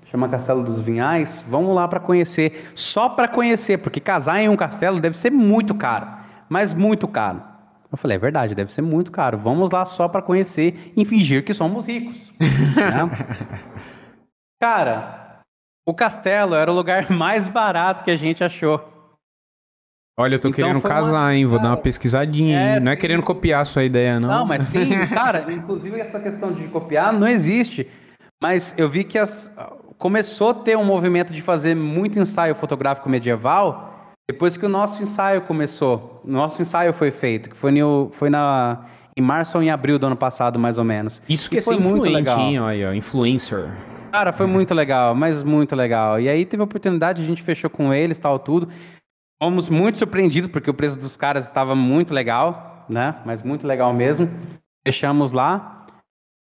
Speaker 2: Chama Castelo dos Vinhais. Vamos lá para conhecer. Só para conhecer, porque casar em um castelo deve ser muito caro. Mas muito caro. Eu falei, é verdade, deve ser muito caro. Vamos lá só para conhecer e fingir que somos ricos. *laughs* né? Cara, o castelo era o lugar *laughs* mais barato que a gente achou.
Speaker 1: Olha, eu tô então querendo casar, uma... hein? Vou cara, dar uma é. pesquisadinha, é, Não é querendo copiar a sua ideia, não. Não, mas sim, *laughs* cara,
Speaker 2: inclusive essa questão de copiar não existe. Mas eu vi que as... começou a ter um movimento de fazer muito ensaio fotográfico medieval depois que o nosso ensaio começou, nosso ensaio foi feito, que foi, no, foi na, em março ou em abril do ano passado, mais ou menos. Isso que é foi muito legal. influencer. Cara, foi é. muito legal, mas muito legal. E aí teve a oportunidade, a gente fechou com eles, tal, tudo. Fomos muito surpreendidos, porque o preço dos caras estava muito legal, né? Mas muito legal mesmo. Fechamos lá.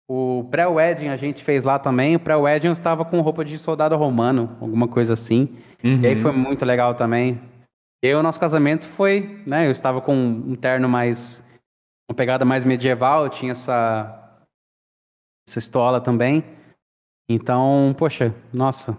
Speaker 2: O pré-wedding a gente fez lá também. O pré-wedding estava com roupa de soldado romano, alguma coisa assim. Uhum. E aí uhum. foi muito legal também. E aí, o nosso casamento foi, né? Eu estava com um terno mais. uma pegada mais medieval, Eu tinha essa. essa estola também. Então, poxa, nossa.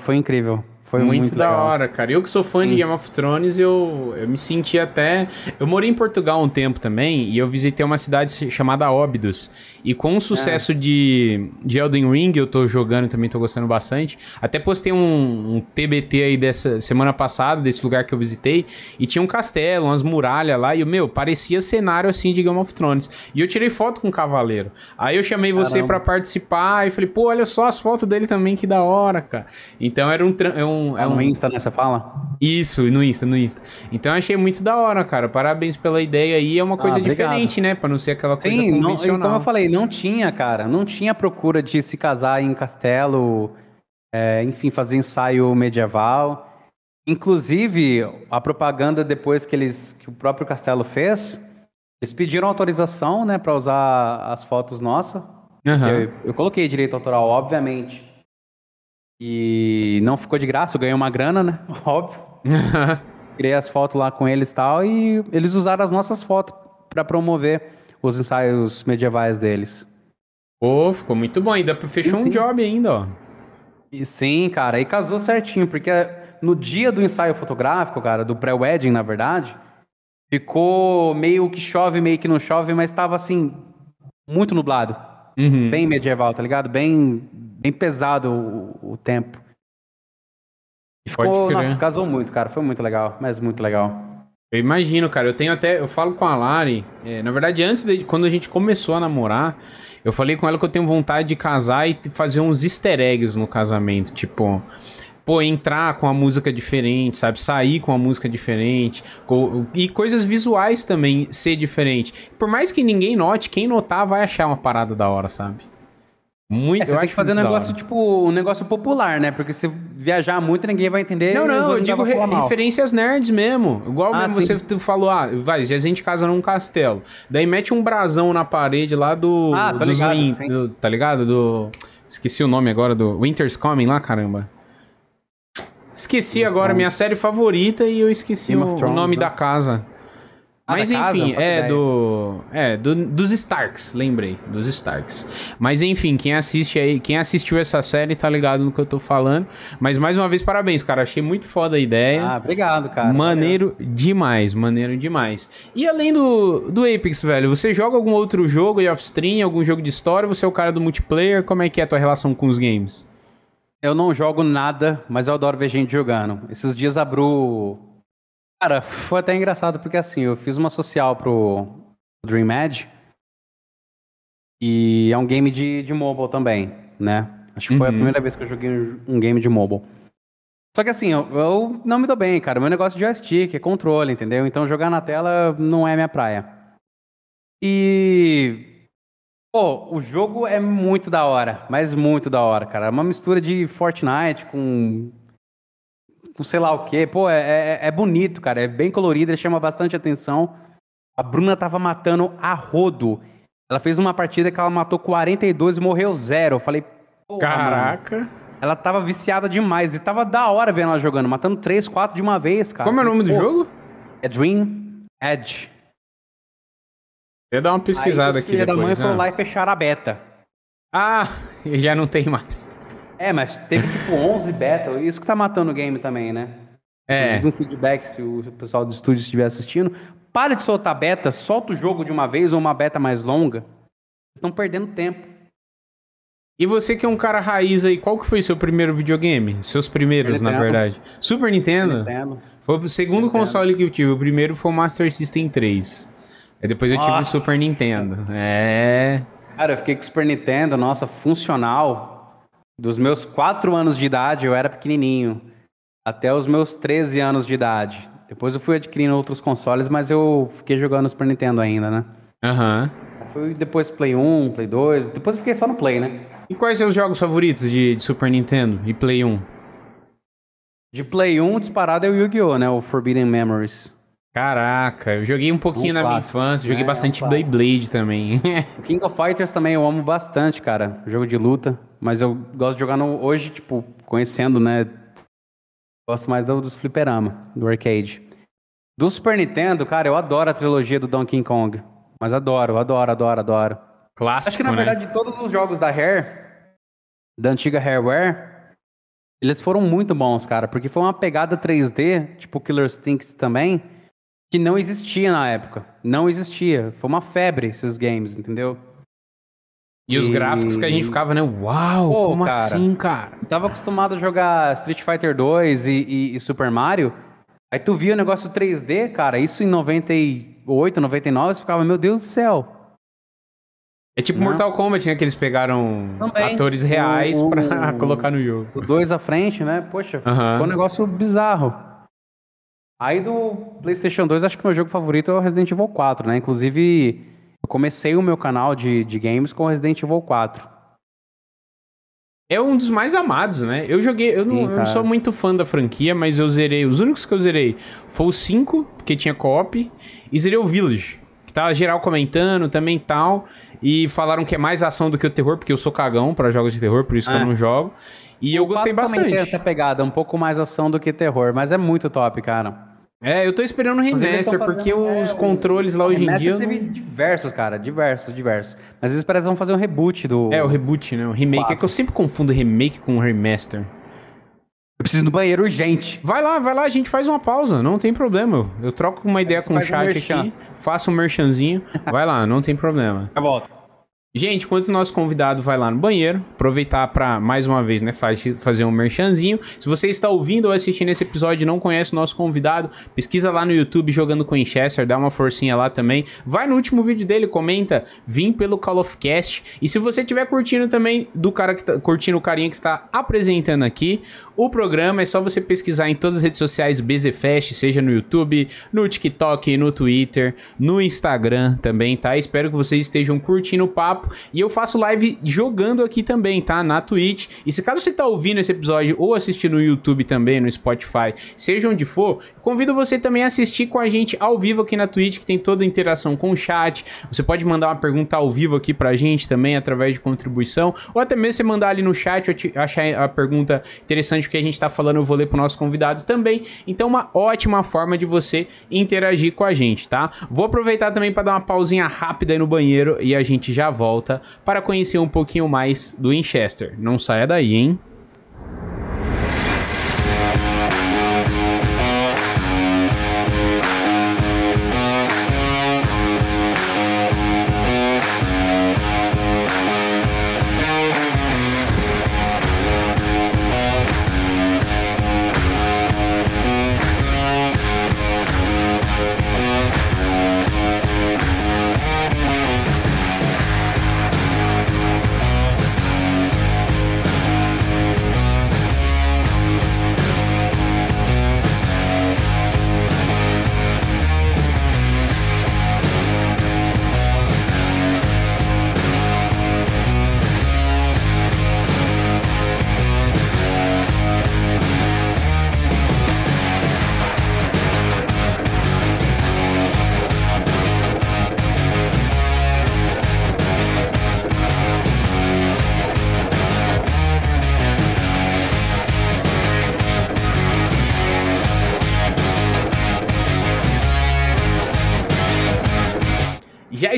Speaker 2: Foi incrível. Foi muito, muito da legal.
Speaker 1: hora, cara. Eu que sou fã Sim. de Game of Thrones, eu, eu me senti até. Eu morei em Portugal um tempo também e eu visitei uma cidade chamada Óbidos. E com o sucesso é. de, de Elden Ring, eu tô jogando também, tô gostando bastante. Até postei um, um, TBT aí dessa semana passada, desse lugar que eu visitei, e tinha um castelo, umas muralhas lá, e, o meu, parecia cenário assim de Game of Thrones. E eu tirei foto com o cavaleiro. Aí eu chamei você para participar e falei, pô, olha só as fotos dele também, que da hora, cara. Então era um. É um, é ah, um... No Insta, né? Você fala? Isso, no Insta, no Insta.
Speaker 2: Então eu achei muito da hora, cara. Parabéns pela ideia aí. É uma coisa ah, diferente,
Speaker 1: né? Pra não ser aquela coisa Sim, convencional. Não, como eu
Speaker 2: falei, não tinha, cara. Não tinha procura de se casar em castelo, é, enfim, fazer ensaio medieval. Inclusive, a propaganda depois que eles que o próprio Castelo fez, eles pediram autorização, né, para usar as fotos nossas. Uhum. Eu, eu, coloquei direito autoral, obviamente. E não ficou de graça, eu ganhei uma grana, né? *laughs* Óbvio. Criei as fotos lá com eles e tal, e eles usaram as nossas fotos para promover os ensaios medievais deles. Pô, oh, ficou muito bom. Ainda fechou um job ainda, ó. E sim, cara. E casou certinho, porque no dia do ensaio fotográfico, cara, do pré-wedding, na verdade, ficou meio que chove, meio que não chove, mas tava assim, muito nublado. Uhum. Bem medieval, tá ligado? Bem, bem pesado o, o tempo. E ficou, nossa, casou muito, cara. Foi muito legal, mas muito
Speaker 1: legal. Eu imagino, cara. Eu tenho até. Eu falo com a Lari. É, na verdade, antes de quando a gente começou a namorar, eu falei com ela que eu tenho vontade de casar e fazer uns easter eggs no casamento. Tipo, pô, entrar com a música diferente, sabe? Sair com a música diferente. E coisas visuais também ser diferente. Por mais que ninguém note, quem notar vai achar uma parada da hora, sabe? Muito, é, você eu tem que fazer um negócio,
Speaker 2: tipo, um negócio popular, né? Porque se viajar muito, ninguém vai entender. Não, não, eu digo re mal. referências nerds
Speaker 1: mesmo. Igual ah, mesmo você falou, ah, vai, se a gente casa num castelo. Daí mete um brasão na parede lá do. Ah, tá ligado, do, Tá ligado? Do. Esqueci o nome agora do. Winter's Coming lá, caramba. Esqueci Game agora minha série favorita e eu esqueci o, Thrones, o, nome né? da casa. Ah, mas enfim, é, do, é do, dos Starks, lembrei, dos Starks. Mas enfim, quem assiste aí, quem assistiu essa série tá ligado no que eu tô falando. Mas mais uma vez parabéns, cara, achei muito foda a ideia. Ah, obrigado, cara. Maneiro valeu. demais, maneiro demais. E além do, do Apex, velho, você joga algum outro jogo de
Speaker 2: off-stream, algum jogo de história? Você é o cara do multiplayer? Como é que é a tua relação com os games? Eu não jogo nada, mas eu adoro ver gente jogando. Esses dias abriu. Cara, foi até engraçado, porque assim, eu fiz uma social pro Dream Edge e é um game de, de mobile também, né? Acho que uhum. foi a uhum. primeira vez que eu joguei um game de mobile. Só que assim, eu, eu não me dou bem, cara. Meu negócio é joystick, é controle, entendeu? Então jogar na tela não é minha praia. E Pô, o jogo é muito da hora, mas muito da hora, cara. É uma mistura de Fortnite com com sei lá o quê. Pô, é, é, é bonito, cara. É bem colorido, ele chama bastante atenção. A Bruna tava matando a rodo. Ela fez uma partida que ela matou 42 e morreu zero. Eu falei, Caraca. Mano. Ela tava viciada demais e tava da hora vendo ela jogando, matando 3, 4 de uma vez, cara. Como é o nome do Pô, jogo? É Dream Edge. Eu ia dar uma pesquisada Aí, aqui. Filha depois, da mãe né? foi lá e fecharam a beta. Ah, *laughs* e já não tem mais. É, mas teve tipo 11 beta. Isso que tá matando o game também, né? É. Um feedback, se o pessoal do estúdio estiver assistindo. Para de soltar beta, solta o jogo de uma vez ou uma beta mais longa. Vocês estão perdendo tempo. E você que é um cara raiz aí, qual que foi seu primeiro
Speaker 1: videogame? Seus primeiros, Nintendo. na verdade. Super Nintendo? Nintendo. Foi o segundo Nintendo. console que eu tive. O primeiro foi o Master System 3. Aí depois eu nossa. tive um Super Nintendo. É.
Speaker 2: Cara, eu fiquei com o Super Nintendo, nossa, funcional. Dos meus 4 anos de idade, eu era pequenininho, até os meus 13 anos de idade. Depois eu fui adquirindo outros consoles, mas eu fiquei jogando Super Nintendo ainda, né? Aham. Uhum. Fui depois Play 1, Play 2, depois eu fiquei só no Play, né? E quais seus jogos favoritos de, de Super Nintendo e Play 1? De Play 1, disparado é o Yu-Gi-Oh!, né? O Forbidden Memories. Caraca, eu joguei um pouquinho um na clássico. minha infância, joguei é, bastante é um Beyblade também. *laughs* King of Fighters também eu amo bastante, cara. Jogo de luta. Mas eu gosto de jogar no, hoje, tipo, conhecendo, né? Gosto mais do, dos fliperama, do arcade. Do Super Nintendo, cara, eu adoro a trilogia do Donkey Kong. Mas adoro, adoro, adoro, adoro. Clássico, Acho que, na né? verdade, todos os jogos da Rare, da antiga Rareware, eles foram muito bons, cara. Porque foi uma pegada 3D, tipo Killer Stinks também que não existia na época. Não existia. Foi uma febre esses games, entendeu?
Speaker 1: E, e... os gráficos que a gente ficava, né? Uau, Pô, como cara, assim,
Speaker 2: cara? Tava acostumado a jogar Street Fighter 2 e, e, e, Super Mario. Aí tu via o negócio 3D, cara, isso em 98, 99, você ficava, meu Deus do céu. É tipo Não. Mortal Kombat, né? Que eles pegaram Também. atores reais o, pra o, *laughs* colocar no jogo. dois à frente, né? Poxa, foi ficou um negócio bizarro. Aí do PlayStation 2, acho que o meu jogo favorito é o Resident Evil 4, né? Inclusive, eu comecei o meu canal de, de games com Resident Evil 4. É um dos mais amados, né?
Speaker 1: Eu joguei. Eu não, Sim, eu não, sou muito fã da franquia, mas eu zerei. Os únicos que eu zerei foi o 5, porque tinha co-op, e zerei o Village, que tava geral comentando também tal. E falaram que é mais ação do que o terror, porque eu sou cagão para jogos de terror, por isso é. que eu ah. não jogo. E o eu gostei bastante. essa
Speaker 2: pegada, um pouco mais ação do que terror, mas é muito top, cara. É, eu tô esperando o remaster, porque os é, controles lá hoje em dia. Teve não... diversos, cara, diversos, diversos. Mas eles parecem vão fazer um reboot do. É, o reboot, né? O remake. 4. É que eu sempre confundo remake com remaster.
Speaker 1: Eu preciso do banheiro urgente. Vai lá, vai lá, a gente faz uma pausa, não tem problema. Eu troco uma ideia com o chat um aqui, faço um merchanzinho. vai lá, não tem problema. Eu volto. Gente, quando o nosso convidado vai lá no banheiro, aproveitar para, mais uma vez, né, faz, fazer um merchanzinho. Se você está ouvindo ou assistindo esse episódio e não conhece o nosso convidado, pesquisa lá no YouTube jogando com Winchester, dá uma forcinha lá também. Vai no último vídeo dele, comenta, vim pelo Call of Cast. E se você estiver curtindo também, do cara que tá, curtindo o carinha que está apresentando aqui, o programa é só você pesquisar em todas as redes sociais BZFest, seja no YouTube, no TikTok, no Twitter, no Instagram também, tá? Espero que vocês estejam curtindo o papo papo. E eu faço live jogando aqui também, tá? Na Twitch. E se caso você tá ouvindo esse episódio ou assistindo no YouTube também, no Spotify, seja onde for, convido você também a assistir com a gente ao vivo aqui na Twitch, que tem toda a interação com o chat. Você pode mandar uma pergunta ao vivo aqui pra gente também, através de contribuição. Ou até mesmo você mandar ali no chat, achar a pergunta interessante que a gente tá falando, eu vou ler pro nosso convidado também. Então, uma ótima forma de você interagir com a gente, tá? Vou aproveitar também para dar uma pausinha rápida aí no banheiro e a gente já volta volta para conhecer um pouquinho mais do Winchester. Não saia daí, hein?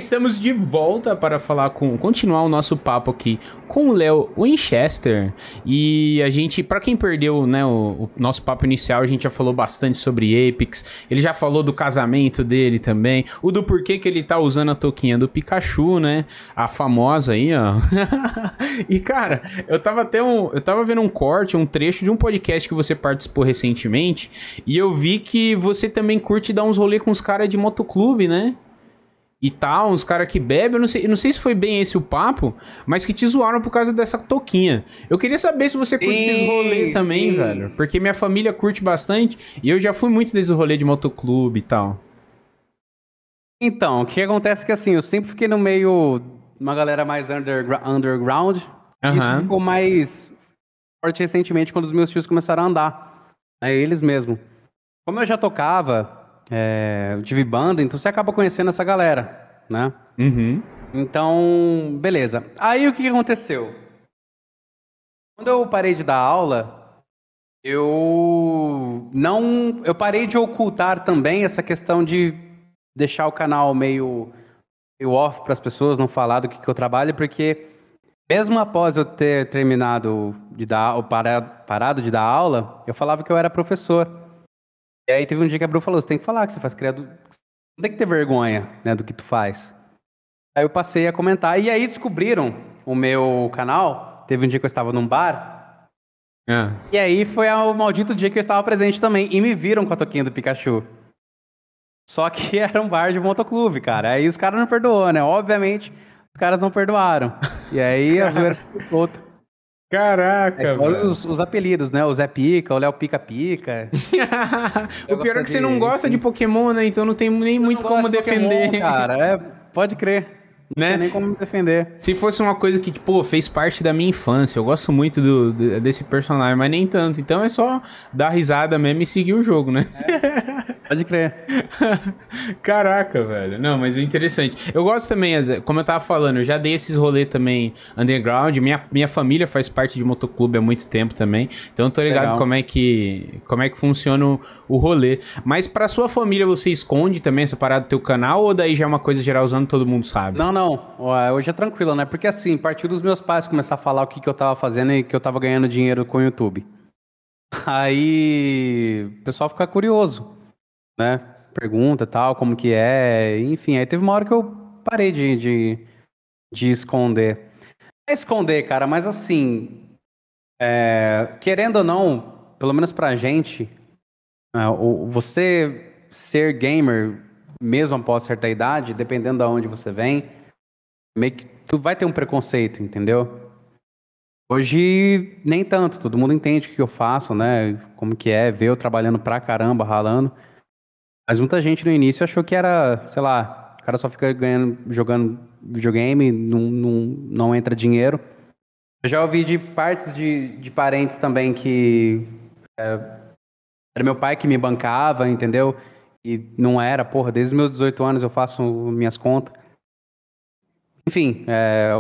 Speaker 1: estamos de volta para falar com, continuar o nosso papo aqui com o Léo Winchester. E a gente, para quem perdeu, né, o, o, nosso papo inicial, a gente já falou bastante sobre Apex. Ele já falou do casamento dele também, o do porquê que ele tá usando a touquinha do Pikachu, né? A famosa aí, ó. *laughs* e cara, eu tava até um, eu tava vendo um corte, um trecho de um podcast que você participou recentemente, e eu vi que você também curte dar uns rolê com os caras de motoclube, né? e tal, uns caras que bebem, eu não sei, não sei se foi bem esse o papo, mas que te zoaram por causa dessa toquinha. Eu queria saber se você curte sim, esses rolês também, sim. velho, porque minha família curte bastante e eu já fui muito desse rolê de motoclube e tal.
Speaker 2: Então, o que acontece é que assim, eu sempre fiquei no meio uma galera mais underground, uhum. isso ficou mais forte recentemente quando os meus tios começaram a andar. É eles mesmo. Como eu já tocava, é, eu tive banda, então você acaba conhecendo essa galera, né? Uhum. Então, beleza. Aí o que aconteceu? Quando eu parei de dar aula, eu não, eu parei de ocultar também essa questão de deixar o canal meio, meio off para as pessoas, não falar do que, que eu trabalho, porque mesmo após eu ter terminado de dar, ou parado, parado de dar aula, eu falava que eu era professor. E aí teve um dia que a Bru falou, você tem que falar que você faz criado. Não tem que ter vergonha né, do que tu faz. Aí eu passei a comentar. E aí descobriram o meu canal. Teve um dia que eu estava num bar. É. E aí foi o maldito dia que eu estava presente também. E me viram com a toquinha do Pikachu. Só que *laughs* era um bar de motoclube, cara. Aí os caras não perdoaram, né? Obviamente, os caras não perdoaram. E aí a zoeira ficou outra. Caraca, é, Olha os, os, apelidos, né? O Zé Pica, o Léo Pica Pica. *laughs*
Speaker 1: o pior é que você não gosta
Speaker 2: de Pokémon,
Speaker 1: né? Então não tem nem eu muito como defender. Pokémon, cara,
Speaker 2: é, pode crer. Né? Não tem nem como
Speaker 1: me defender. Se fosse uma coisa que, tipo, fez parte da minha infância, eu gosto muito do, desse personagem, mas nem tanto. Então é só dar risada mesmo e seguir o jogo, né? É. Pode crer. *laughs* Caraca, velho. Não, mas é interessante. Eu gosto também, como eu tava falando, eu já dei esses rolês também underground. Minha, minha família faz parte de motoclube há muito tempo também. Então eu tô ligado Legal. como é que como é que funciona o, o rolê. Mas pra sua família você esconde também essa parada do teu canal ou daí já é uma coisa geral usando todo mundo sabe? Não, não. Hoje é
Speaker 2: tranquilo, né? Porque assim, partiu dos meus pais começar a falar o que, que eu tava fazendo e que eu tava ganhando dinheiro com o YouTube. *laughs* Aí o pessoal fica curioso, né? Pergunta tal, como que é, enfim. Aí teve uma hora que eu parei de, de, de esconder. É esconder, cara, mas assim, é, querendo ou não, pelo menos pra gente, é, o, você ser gamer, mesmo após certa idade, dependendo de onde você vem, meio que tu vai ter um preconceito, entendeu? Hoje, nem tanto, todo mundo entende o que eu faço, né? Como que é, ver eu trabalhando pra caramba, ralando. Mas muita gente no início achou que era, sei lá, o cara só fica ganhando, jogando videogame, não, não, não entra dinheiro. Eu já ouvi de partes de, de parentes também que é, era meu pai que me bancava, entendeu? E não era, porra, desde os meus 18 anos eu faço minhas contas. Enfim, é...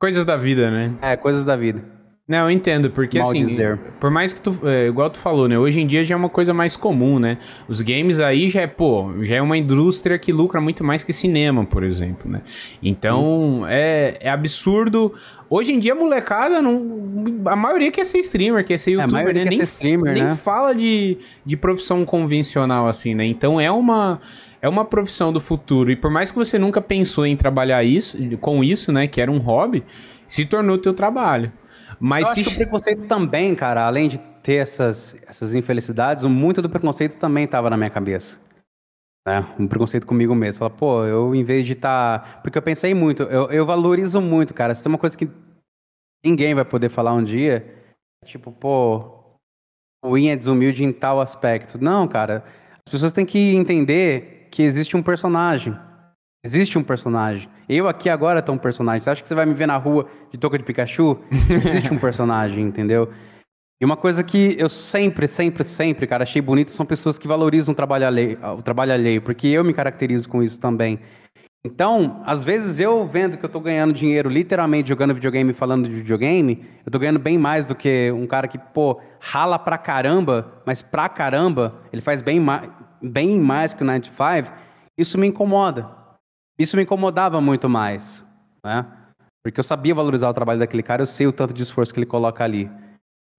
Speaker 2: Coisas da vida, né? É, coisas da vida. Não, eu entendo, porque Mal assim, dizer.
Speaker 1: por mais que tu, é, igual tu falou, né, hoje em dia já é uma coisa mais comum, né, os games aí já é, pô, já é uma indústria que lucra muito mais que cinema, por exemplo, né, então é, é, absurdo, hoje em dia molecada, não, a maioria quer ser streamer, quer ser é, youtuber, é, né, nem, streamer, nem né? fala de, de profissão convencional assim, né, então é uma é uma profissão do futuro. E por mais que você nunca pensou em trabalhar isso, com
Speaker 2: isso, né, que era um hobby, se tornou teu trabalho. Mas Eu se... acho que o preconceito também, cara, além de ter essas, essas infelicidades, muito do preconceito também estava na minha cabeça. Né? Um preconceito comigo mesmo. Falar, pô, eu em vez de estar. Tá... Porque eu pensei muito, eu, eu valorizo muito, cara. isso é uma coisa que ninguém vai poder falar um dia, tipo, pô, o Ian é desumilde em tal aspecto. Não, cara. As pessoas têm que entender que existe um personagem. Existe um personagem. Eu aqui agora estou um personagem. Você acha que você vai me ver na rua de touca de Pikachu? *laughs* Existe um personagem, entendeu? E uma coisa que eu sempre, sempre, sempre, cara, achei bonito são pessoas que valorizam o trabalho alheio, o trabalho alheio porque eu me caracterizo com isso também. Então, às vezes eu vendo que eu tô ganhando dinheiro literalmente jogando videogame e falando de videogame, eu tô ganhando bem mais do que um cara que, pô, rala pra caramba, mas pra caramba, ele faz bem mais bem mais que o 95, isso me incomoda. Isso me incomodava muito mais, né? Porque eu sabia valorizar o trabalho daquele cara, eu sei o tanto de esforço que ele coloca ali.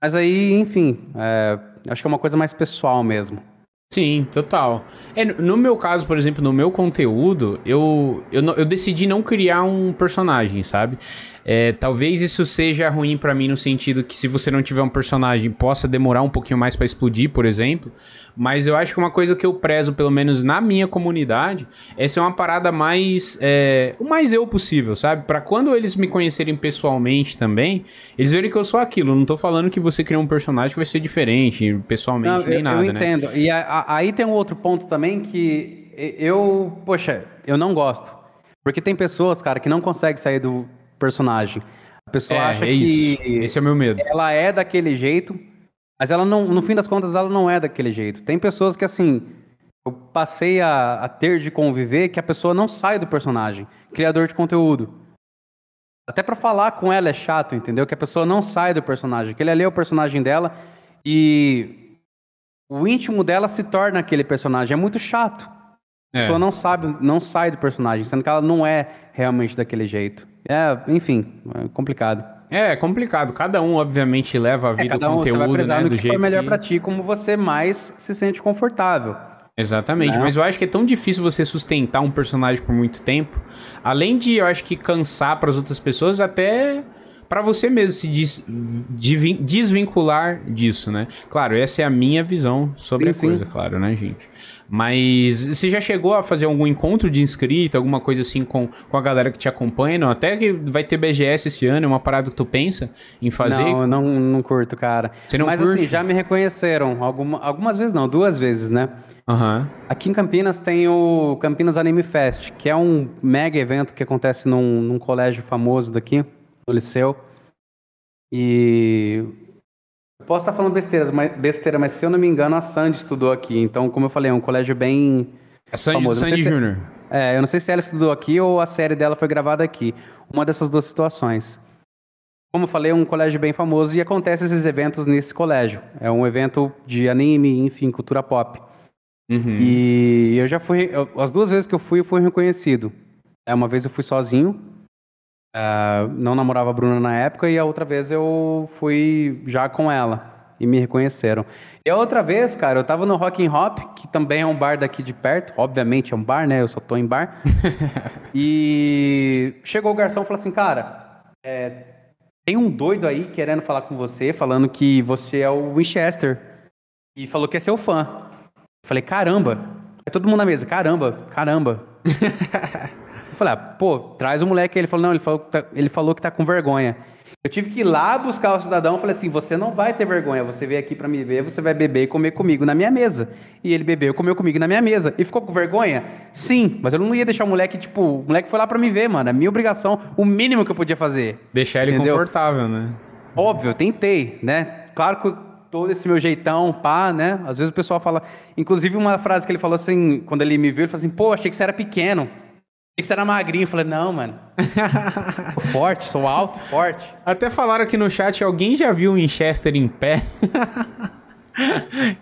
Speaker 2: Mas aí, enfim, é, acho que é uma coisa mais pessoal mesmo. Sim, total.
Speaker 1: É, no meu caso, por exemplo, no meu conteúdo, eu, eu, eu decidi não criar um personagem, sabe? É, talvez isso seja ruim para mim no sentido que se você não tiver um personagem possa demorar um pouquinho mais para explodir, por exemplo. Mas eu acho que uma coisa que eu prezo, pelo menos na minha comunidade, é ser uma parada mais. É, o mais eu possível, sabe? para quando eles me conhecerem pessoalmente também, eles verem que eu sou aquilo. Não tô falando que você cria um personagem que vai ser diferente pessoalmente, não, nem eu, nada. Eu né? entendo.
Speaker 2: Né? E a, a, aí tem um outro ponto também que eu, poxa, eu não gosto. Porque tem pessoas, cara, que não conseguem sair do, personagem. A pessoa é, acha é que. Esse é o meu medo. Ela é daquele jeito, mas ela não, no fim das contas, ela não é daquele jeito. Tem pessoas que, assim, eu passei a, a ter de conviver que a pessoa não sai do personagem. Criador de conteúdo. Até para falar com ela é chato, entendeu? Que a pessoa não sai do personagem, que ele ali é o personagem dela e o íntimo dela se torna aquele personagem. É muito chato. É. A pessoa não sabe, não sai do personagem, sendo que ela não é realmente daquele jeito. É, enfim, é complicado. É, é, complicado. Cada um, obviamente, leva a é, vida, é, cada um, conteúdo, você vai né, do que jeito É melhor que... para ti, como você mais se sente confortável.
Speaker 1: Exatamente, né? mas eu acho que é tão difícil você sustentar um personagem por muito tempo. Além de, eu acho que cansar para as outras pessoas, até para você mesmo se des... desvincular disso, né? Claro, essa é a minha visão sobre sim, a coisa, sim. claro, né, gente? Mas você já chegou a fazer algum encontro de inscrito, alguma coisa assim com, com a galera que te acompanha? Não? Até que vai ter BGS esse ano, é uma parada que tu pensa em fazer? Não, eu não,
Speaker 2: não curto, cara. Você não Mas curte? assim, já me reconheceram. Alguma, algumas vezes não, duas vezes, né? Uhum. Aqui em Campinas tem o Campinas Anime Fest, que é um mega evento que acontece num, num colégio famoso daqui, no Liceu. E Posso estar falando besteira mas, besteira, mas se eu não me engano, a Sandy estudou aqui. Então, como eu falei, é um colégio bem. A Sandy, famoso. Sandy se, Júnior. É, eu não sei se ela estudou aqui ou a série dela foi gravada aqui. Uma dessas duas situações. Como eu falei, é um colégio bem famoso e acontece esses eventos nesse colégio. É um evento de anime, enfim, cultura pop. Uhum. E eu já fui. Eu, as duas vezes que eu fui, eu fui reconhecido. É, uma vez eu fui sozinho, Uh, não namorava a Bruna na época e a outra vez eu fui já com ela e me reconheceram. E a outra vez, cara, eu tava no Rock and Hop, que também é um bar daqui de perto, obviamente é um bar, né? Eu só tô em bar. *laughs* e chegou o garçom e falou assim, cara, é, tem um doido aí querendo falar com você, falando que você é o Winchester e falou que é seu fã. Eu falei, caramba. Aí é todo mundo na mesa, caramba, caramba. *laughs* Eu falei, ah, pô, traz o moleque. Ele falou, não, ele falou, que tá, ele falou que tá com vergonha. Eu tive que ir lá buscar o cidadão. eu Falei assim, você não vai ter vergonha. Você veio aqui para me ver, você vai beber e comer comigo na minha mesa. E ele bebeu e comeu comigo na minha mesa. E ficou com vergonha? Sim, mas eu não ia deixar o moleque, tipo, o moleque foi lá para me ver, mano. É minha obrigação, o mínimo que eu podia fazer. Deixar ele entendeu? confortável, né? Óbvio, tentei, né? Claro que todo esse meu jeitão, pá, né? Às vezes o pessoal fala. Inclusive, uma frase que ele falou assim, quando ele me viu, ele falou assim: pô, achei que você era pequeno que você era magrinho. Eu falei, não, mano.
Speaker 1: *laughs* forte, sou alto, forte. Até falaram aqui no chat, alguém já viu o Winchester em pé? *laughs*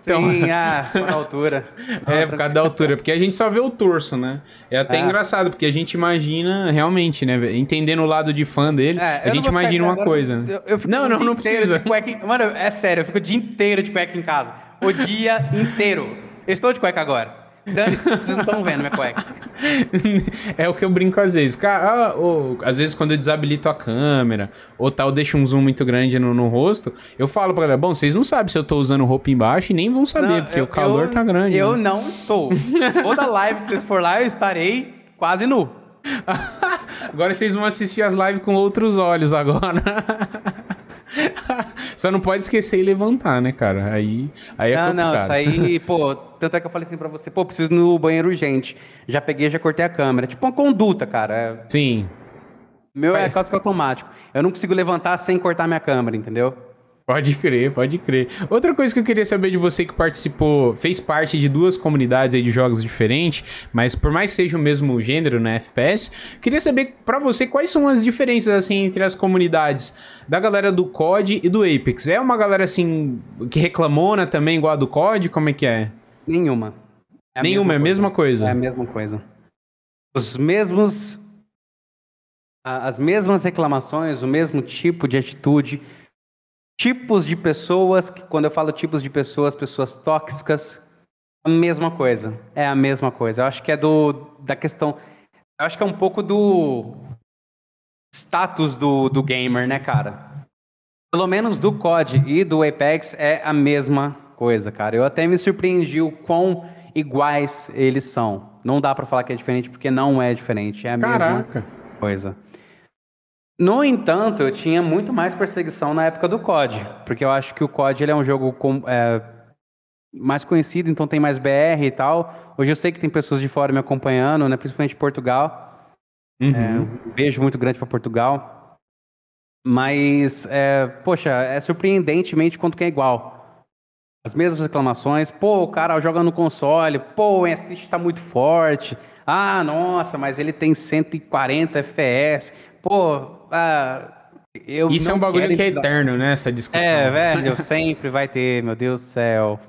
Speaker 1: então, Sim, ah, por altura. *laughs* É, por causa da altura, porque a gente só vê o torso, né? É até ah. engraçado, porque a gente imagina realmente, né? Entendendo o lado de fã dele, é, a gente imagina uma coisa. Eu,
Speaker 2: eu não, não, não precisa. Em... Mano, é sério, eu fico o dia inteiro de cueca em casa. O dia inteiro. Eu estou de cueca agora. Dane, vocês não estão vendo minha cueca.
Speaker 1: *laughs* é o que eu brinco às vezes. Cara, ah, ou, às vezes quando eu desabilito a câmera, ou tal, deixo um zoom muito grande no, no rosto, eu falo pra galera, bom, vocês não sabem se eu tô usando roupa embaixo e nem vão saber, não, porque eu, o calor eu, tá grande. Eu
Speaker 2: né? não estou. Toda live que vocês for lá, eu estarei quase nu. *laughs* agora vocês vão assistir
Speaker 1: as lives com outros olhos agora. *laughs* Só não pode esquecer e
Speaker 2: levantar, né, cara? Aí,
Speaker 1: aí é não, complicado. Não, isso aí,
Speaker 2: *laughs* pô, tanto é que eu falei assim pra você, pô, preciso no banheiro urgente. Já peguei, já cortei a câmera. Tipo uma conduta, cara. Sim. Meu é, é. que automático. Eu não consigo levantar sem cortar minha câmera, entendeu? Pode crer, pode
Speaker 1: crer. Outra coisa que eu queria saber de você que participou, fez parte de duas comunidades aí de jogos diferentes, mas por mais que seja o mesmo gênero, né, FPS, queria saber para você quais são as diferenças assim entre as comunidades da galera do COD e do Apex. É uma galera assim que reclamona também igual a do COD, como é que é? Nenhuma.
Speaker 2: É Nenhuma, é a mesma coisa. É a mesma coisa. Os mesmos as mesmas reclamações, o mesmo tipo de atitude, tipos de pessoas, que quando eu falo tipos de pessoas, pessoas tóxicas, a mesma coisa. É a mesma coisa. Eu acho que é do da questão, eu acho que é um pouco do status do, do gamer, né, cara? Pelo menos do COD e do Apex é a mesma coisa, cara. Eu até me surpreendi o quão iguais eles são. Não dá para falar que é diferente porque não é diferente, é a Caraca. mesma coisa. No entanto, eu tinha muito mais perseguição na época do COD, porque eu acho que o COD ele é um jogo com, é, mais conhecido, então tem mais BR e tal. Hoje eu sei que tem pessoas de fora me acompanhando, né, principalmente Portugal. Uhum. É, um beijo muito grande para Portugal. Mas, é, poxa, é surpreendentemente quanto que é igual. As mesmas reclamações, pô, o cara joga no console, pô, o assist tá muito forte. Ah, nossa, mas ele tem 140 FPS. Pô, ah, eu Isso é um bagulho que é eterno,
Speaker 1: né? Essa discussão. É, velho, sempre vai ter, meu Deus do céu.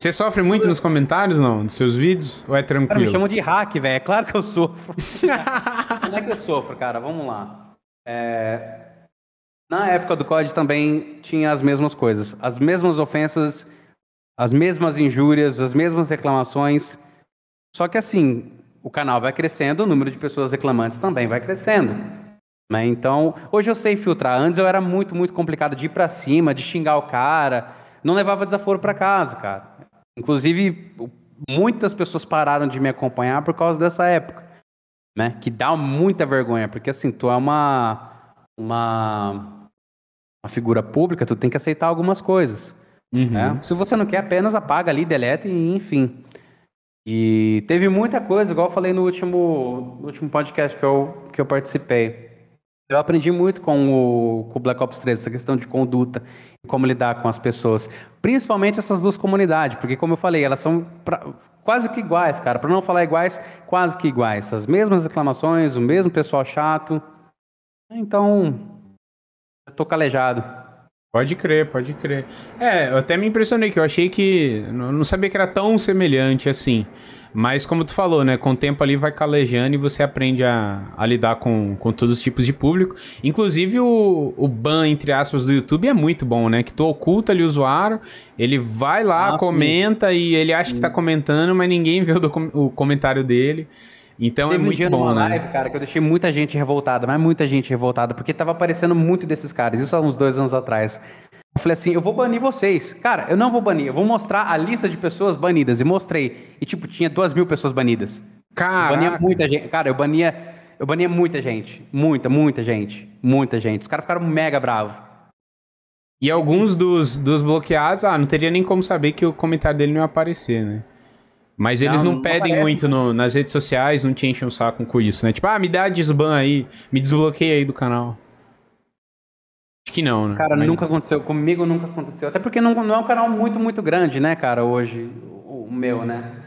Speaker 1: Você sofre muito nos comentários, não? Dos seus vídeos? Ou é
Speaker 2: tranquilo? Cara, me chamam de hack, velho. É claro que eu sofro. *laughs* Como é que eu sofro, cara? Vamos lá. É... Na época do COD também tinha as mesmas coisas. As mesmas ofensas, as mesmas injúrias, as mesmas reclamações. Só que assim, o canal vai crescendo, o número de pessoas reclamantes também vai crescendo. Né? Então, hoje eu sei filtrar. Antes eu era muito, muito complicado de ir para cima, de xingar o cara. Não levava desaforo para casa, cara. Inclusive, muitas pessoas pararam de me acompanhar por causa dessa época, né? Que dá muita vergonha, porque assim, tu é uma uma, uma figura pública, tu tem que aceitar algumas coisas, né? uhum. né? Se você não quer, apenas apaga ali, deleta e enfim. E teve muita coisa, igual eu falei no último, no último podcast que eu, que eu participei. Eu aprendi muito com o, com o Black Ops 3, essa questão de conduta e como lidar com as pessoas. Principalmente essas duas comunidades, porque, como eu falei, elas são pra, quase que iguais, cara. Para não falar iguais, quase que iguais. As mesmas reclamações, o mesmo pessoal chato. Então, eu tô calejado. Pode crer, pode crer.
Speaker 1: É, eu até me impressionei que eu achei que. Não sabia que era tão semelhante assim. Mas como tu falou, né? Com o tempo ali vai calejando e você aprende a, a lidar com, com todos os tipos de público. Inclusive o, o ban, entre aspas, do YouTube é muito bom, né? Que tu oculta ali o usuário, ele vai lá, ah, comenta sim. e ele acha sim. que tá comentando, mas ninguém vê o,
Speaker 2: o comentário dele. Então é Teve é muito um dia bom, numa né? live, cara, que eu deixei muita gente revoltada, mas muita gente revoltada, porque tava aparecendo muito desses caras, isso há uns dois anos atrás. Eu falei assim, eu vou banir vocês. Cara, eu não vou banir, eu vou mostrar a lista de pessoas banidas. E mostrei. E, tipo, tinha duas mil pessoas banidas. Cara. Bania muita gente. Cara, eu bania, eu bania muita gente. Muita, muita gente. Muita gente. Os caras ficaram mega bravos. E alguns dos, dos
Speaker 1: bloqueados, ah, não teria nem como saber que o comentário dele não ia aparecer, né? Mas eles não, não, não pedem aparece, muito né? no, nas redes sociais, não te enchem o saco com isso, né? Tipo, ah, me dá desban aí, me desbloqueia aí
Speaker 2: do canal. Acho que não, né? Cara, Mas... nunca aconteceu. Comigo nunca aconteceu. Até porque não, não é um canal muito, muito grande, né, cara, hoje, o, o meu, né?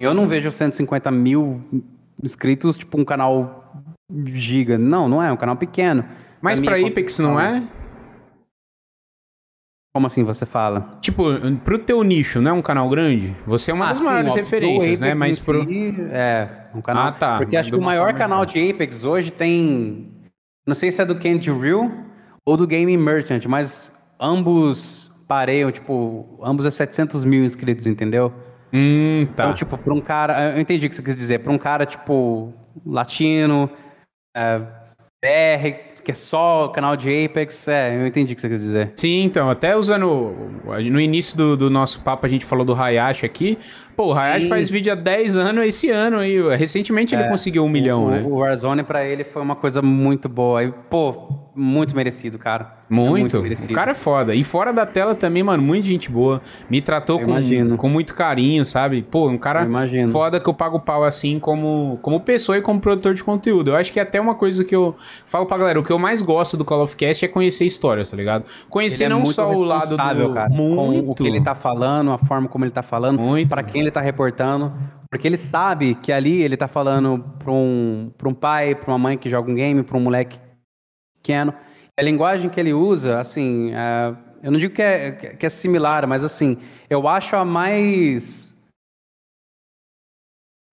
Speaker 2: Eu não vejo 150 mil inscritos, tipo, um canal giga. Não, não é, é um canal pequeno. Mas é pra, pra Apex não é? Como assim
Speaker 1: você fala? Tipo, pro teu nicho, não é um canal grande? Você é uma ah, das sim, maiores ó, referências, né? Mas pro. Si,
Speaker 2: é, um canal. Ah, tá. Porque acho que o maior canal de Apex hoje tem. Não sei se é do Candy Real ou do Game Merchant, mas ambos pareiam, tipo, ambos é 700 mil inscritos, entendeu? Hum, tá. Então, tipo, pra um cara. Eu entendi o que você quis dizer. Pra um cara, tipo, latino, é, BR, que é só canal de Apex, é, eu entendi o que você quis dizer. Sim, então, até usando.
Speaker 1: No início do, do nosso papo a gente falou do Hayashi aqui. Pô, o Hayashi faz vídeo há 10 anos, esse ano, e recentemente é, ele conseguiu um milhão, o, né? O
Speaker 2: Warzone pra ele foi uma coisa muito boa. aí, pô muito merecido, cara. Muito? É muito merecido. O cara é foda. E fora da tela também,
Speaker 1: mano, muita gente boa. Me tratou com, com muito carinho, sabe? Pô, um cara foda que eu pago pau assim como, como pessoa e como produtor de conteúdo. Eu acho que é até uma coisa que eu falo pra galera, o que eu mais gosto do Call of Cast é conhecer histórias, tá ligado? Conhecer é não só o lado do... Cara, muito.
Speaker 2: Com o que ele tá falando, a forma como ele tá falando, muito. pra quem ele tá reportando. Porque ele sabe que ali ele tá falando pra um, pra um pai, pra uma mãe que joga um game, pra um moleque pequeno. A linguagem que ele usa, assim, é, eu não digo que é, que é similar, mas assim, eu acho a mais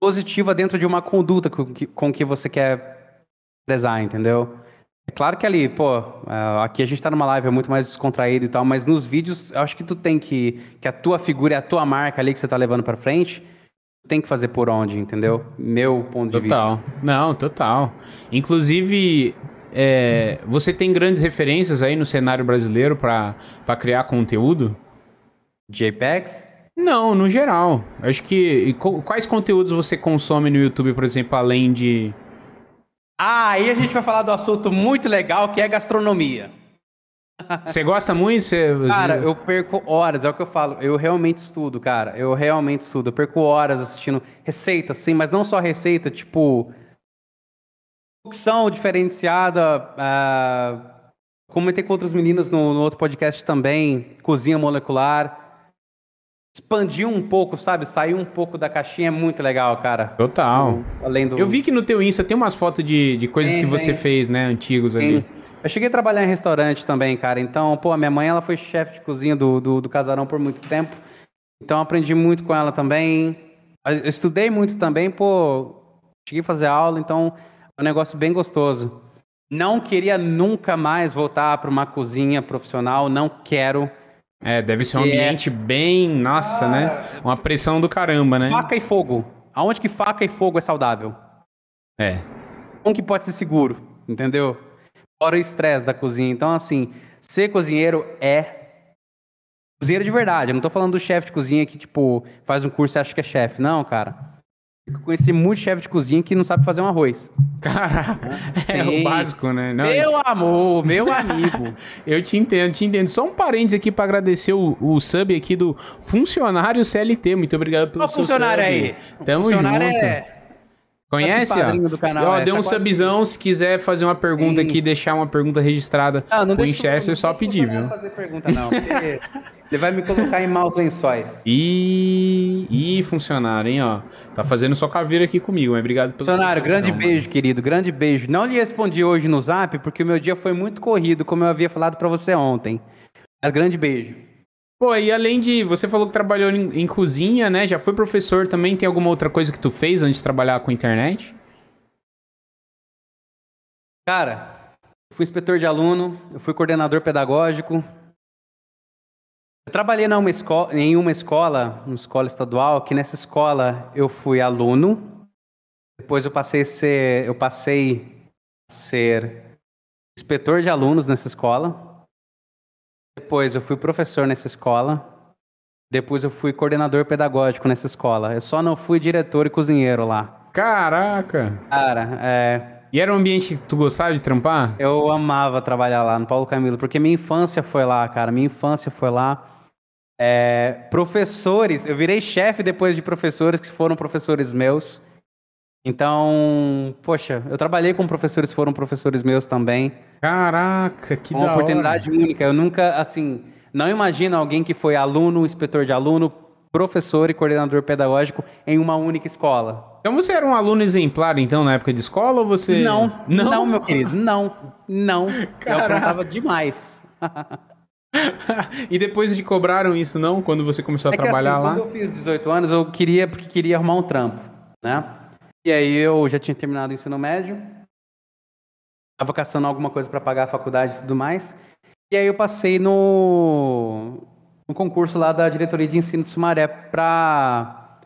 Speaker 2: positiva dentro de uma conduta com que, com que você quer prezar, entendeu? É claro que ali, pô, é, aqui a gente tá numa live é muito mais descontraído e tal, mas nos vídeos, eu acho que tu tem que. que a tua figura a tua marca ali que você tá levando pra frente, tem que fazer por onde, entendeu? Meu ponto total. de vista. Total. Não, total. Inclusive,
Speaker 1: é, você tem grandes referências aí no cenário brasileiro para criar conteúdo? JPEGs? Não, no geral. Acho que. Quais conteúdos você consome no YouTube, por exemplo, além de.
Speaker 2: Ah, aí a gente vai falar do assunto muito legal que é gastronomia. Você gosta muito? *laughs* Cara, eu perco horas, é o que eu falo. Eu realmente estudo, cara. Eu realmente estudo. Eu perco horas assistindo receitas, sim, mas não só receita, tipo locução diferenciada. Uh, comentei com outros meninos no, no, outro podcast também, Cozinha Molecular. Expandiu um pouco, sabe? Saiu um pouco da caixinha, é muito legal, cara. Total. além do... Eu vi que no teu Insta tem umas fotos de, de coisas tem, que tem. você fez, né? Antigos tem. ali. Eu cheguei a trabalhar em restaurante também, cara. Então, pô, a minha mãe, ela foi chefe de cozinha do, do, do casarão por muito tempo. Então, aprendi muito com ela também. Eu estudei muito também, pô. Cheguei a fazer aula, então é um negócio bem gostoso. Não queria nunca mais voltar para uma cozinha profissional, não quero. É,
Speaker 1: deve ser um é ambiente é... bem, nossa, né? ah, né? Uma pressão do caramba, né? Faca e fogo.
Speaker 2: Aonde que faca e fogo é saudável? É. Onde que pode ser seguro, entendeu? Fora o estresse da cozinha. Então, assim, ser cozinheiro é cozinheiro de verdade. Eu não tô falando do chefe de cozinha que, tipo, faz um curso e acha que é chefe. Não, cara. Eu conheci muito chefe de cozinha que não sabe fazer um arroz. Caraca, é, é o básico,
Speaker 1: né? Não, meu gente... amor, meu *laughs* amigo. eu te entendo, te entendo. Só um parênteses aqui para agradecer o, o sub aqui do funcionário CLT. Muito obrigado pelo Qual seu funcionário sub. aí? Tamo funcionário junto. É... Conhece? Ó, do canal, ó é, deu tá um subzão. Se quiser fazer uma pergunta Sim. aqui, deixar uma pergunta registrada não, ah, não pro chefe, é só pedir, viu? Não fazer
Speaker 2: pergunta, não. *laughs* Ele vai me colocar em maus lençóis.
Speaker 1: Ih, e... funcionário, hein, ó. Tá fazendo
Speaker 2: só caveira aqui comigo, mas obrigado pelo Sonário, grande mano. Então. beijo, querido, grande beijo. Não lhe respondi hoje no zap, porque o meu dia foi muito corrido, como eu havia falado para você ontem. Mas grande beijo.
Speaker 1: Pô, e além de. Você falou que trabalhou em, em, cozinha, né? Já foi professor também. Tem alguma outra coisa que tu fez antes de trabalhar com internet?
Speaker 2: Cara, eu fui inspetor de aluno, eu fui coordenador pedagógico, eu trabalhei numa escola, em uma escola, uma escola estadual, que nessa escola eu fui aluno, depois eu passei a ser, eu passei a ser inspetor de alunos nessa escola, depois eu fui professor nessa escola, depois eu fui coordenador pedagógico nessa escola. Eu só não fui diretor e cozinheiro lá. Caraca! Cara, é, e era um ambiente que tu gostava de trampar? Eu amava trabalhar lá no Paulo Camilo, porque minha infância foi lá, cara. Minha infância foi lá. É, professores, eu virei chefe depois de professores que foram professores meus. Então, poxa, eu trabalhei com professores que foram professores meus também. Caraca, que Uma da oportunidade hora. única. Eu nunca, assim, não imagino alguém que foi aluno, inspetor de aluno, professor e coordenador pedagógico em uma única escola.
Speaker 1: Então você era um aluno exemplar, então, na época de escola ou você. Não, não, não meu querido,
Speaker 2: não, não. Caraca. Eu aprontava demais. *laughs*
Speaker 1: *laughs* e depois de
Speaker 2: cobraram isso, não? Quando você começou a é assim, trabalhar assim, lá? Quando eu fiz 18 anos, eu queria, porque queria arrumar um trampo, né? E aí eu já tinha terminado o ensino médio, estava caçando alguma coisa para pagar a faculdade e tudo mais. E aí eu passei no, no concurso lá da diretoria de ensino de Sumaré para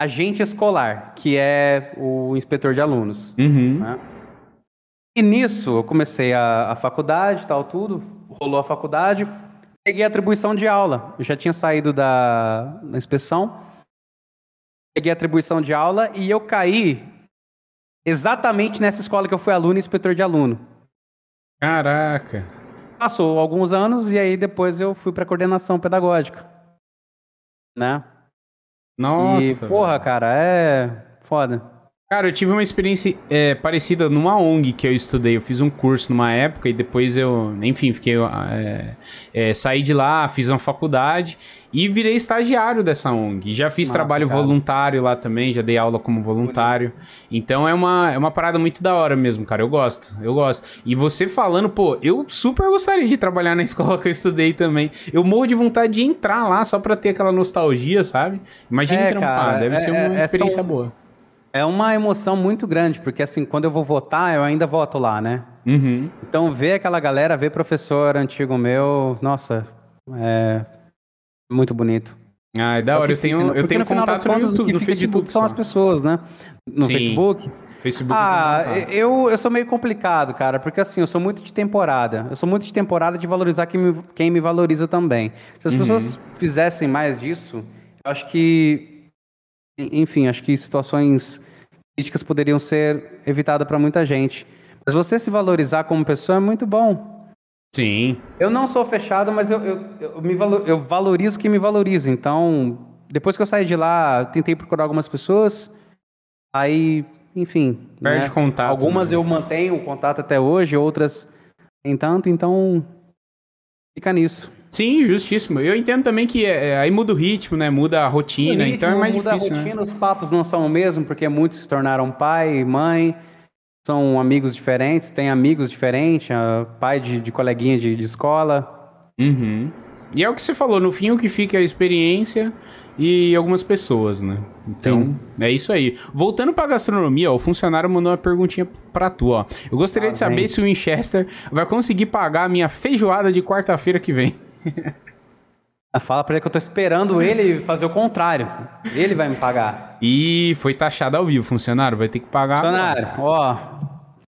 Speaker 2: agente escolar, que é o inspetor de alunos. Uhum. Né? E nisso eu comecei a, a faculdade, tal, tudo rolou a faculdade, peguei atribuição de aula. Eu já tinha saído da, inspeção, peguei atribuição de aula e eu caí exatamente nessa escola que eu fui aluno e inspetor de aluno. Caraca! Passou alguns anos e aí depois eu fui para coordenação pedagógica. Né?
Speaker 1: Nossa! E, porra,
Speaker 2: cara, é foda.
Speaker 1: Cara, eu tive uma experiência é, parecida numa ONG que eu estudei. Eu fiz um curso numa época e depois eu, enfim, fiquei. É, é, saí de lá, fiz uma faculdade e virei estagiário dessa ONG. Já fiz Nossa, trabalho cara. voluntário lá também, já dei aula como voluntário. Então é uma, é uma parada muito da hora mesmo, cara. Eu gosto, eu gosto. E você falando, pô, eu super gostaria de trabalhar na *laughs* escola que eu estudei também. Eu morro de
Speaker 2: vontade de entrar lá só pra ter aquela nostalgia, sabe? Imagina é, trampar, cara, deve é, ser uma é, é, experiência boa é uma emoção muito grande, porque assim, quando eu vou votar, eu ainda voto lá, né? Uhum. Então, ver aquela galera, ver professor antigo meu, nossa, é muito bonito. Ah, é da é hora. Eu tenho, fica, eu tenho contato no YouTube, no Facebook. São as pessoas, né? No Sim. Facebook. Facebook ah, eu, eu sou meio complicado, cara, porque assim, eu sou muito de temporada. Eu sou muito de temporada de valorizar quem me, quem me valoriza também. Se as uhum. pessoas fizessem mais disso, eu acho que enfim, acho que situações críticas poderiam ser evitadas para muita gente. Mas você se valorizar como pessoa é muito bom. Sim. Eu não sou fechado, mas eu, eu, eu me eu valorizo quem me valoriza. Então, depois que eu saí de lá, tentei procurar algumas pessoas. Aí, enfim. Né? Perde né? contato. Algumas né? eu mantenho o contato até hoje, outras nem tanto. Então, fica nisso. Sim, justíssimo.
Speaker 1: Eu entendo também que é, é, aí muda o ritmo, né? Muda a rotina, ritmo, então é mais muda difícil. Muda né? a rotina, né? os
Speaker 2: papos não são o mesmo, porque muitos se tornaram pai, mãe, são amigos diferentes, têm amigos diferentes, ah, pai de, de coleguinha de, de escola. Uhum. E é o que você
Speaker 1: falou, no fim o que fica é a experiência e algumas pessoas, né? Então, Sim. é isso aí. Voltando pra gastronomia, ó, o funcionário mandou uma perguntinha pra tu, ó. Eu gostaria ah, de saber bem. se o Winchester vai conseguir pagar a minha feijoada de quarta-feira que vem.
Speaker 2: Ah, fala pra ele que eu tô esperando ele fazer o contrário. Ele vai me pagar. E foi taxado ao vivo, funcionário. Vai ter que pagar. Funcionário, agora. ó,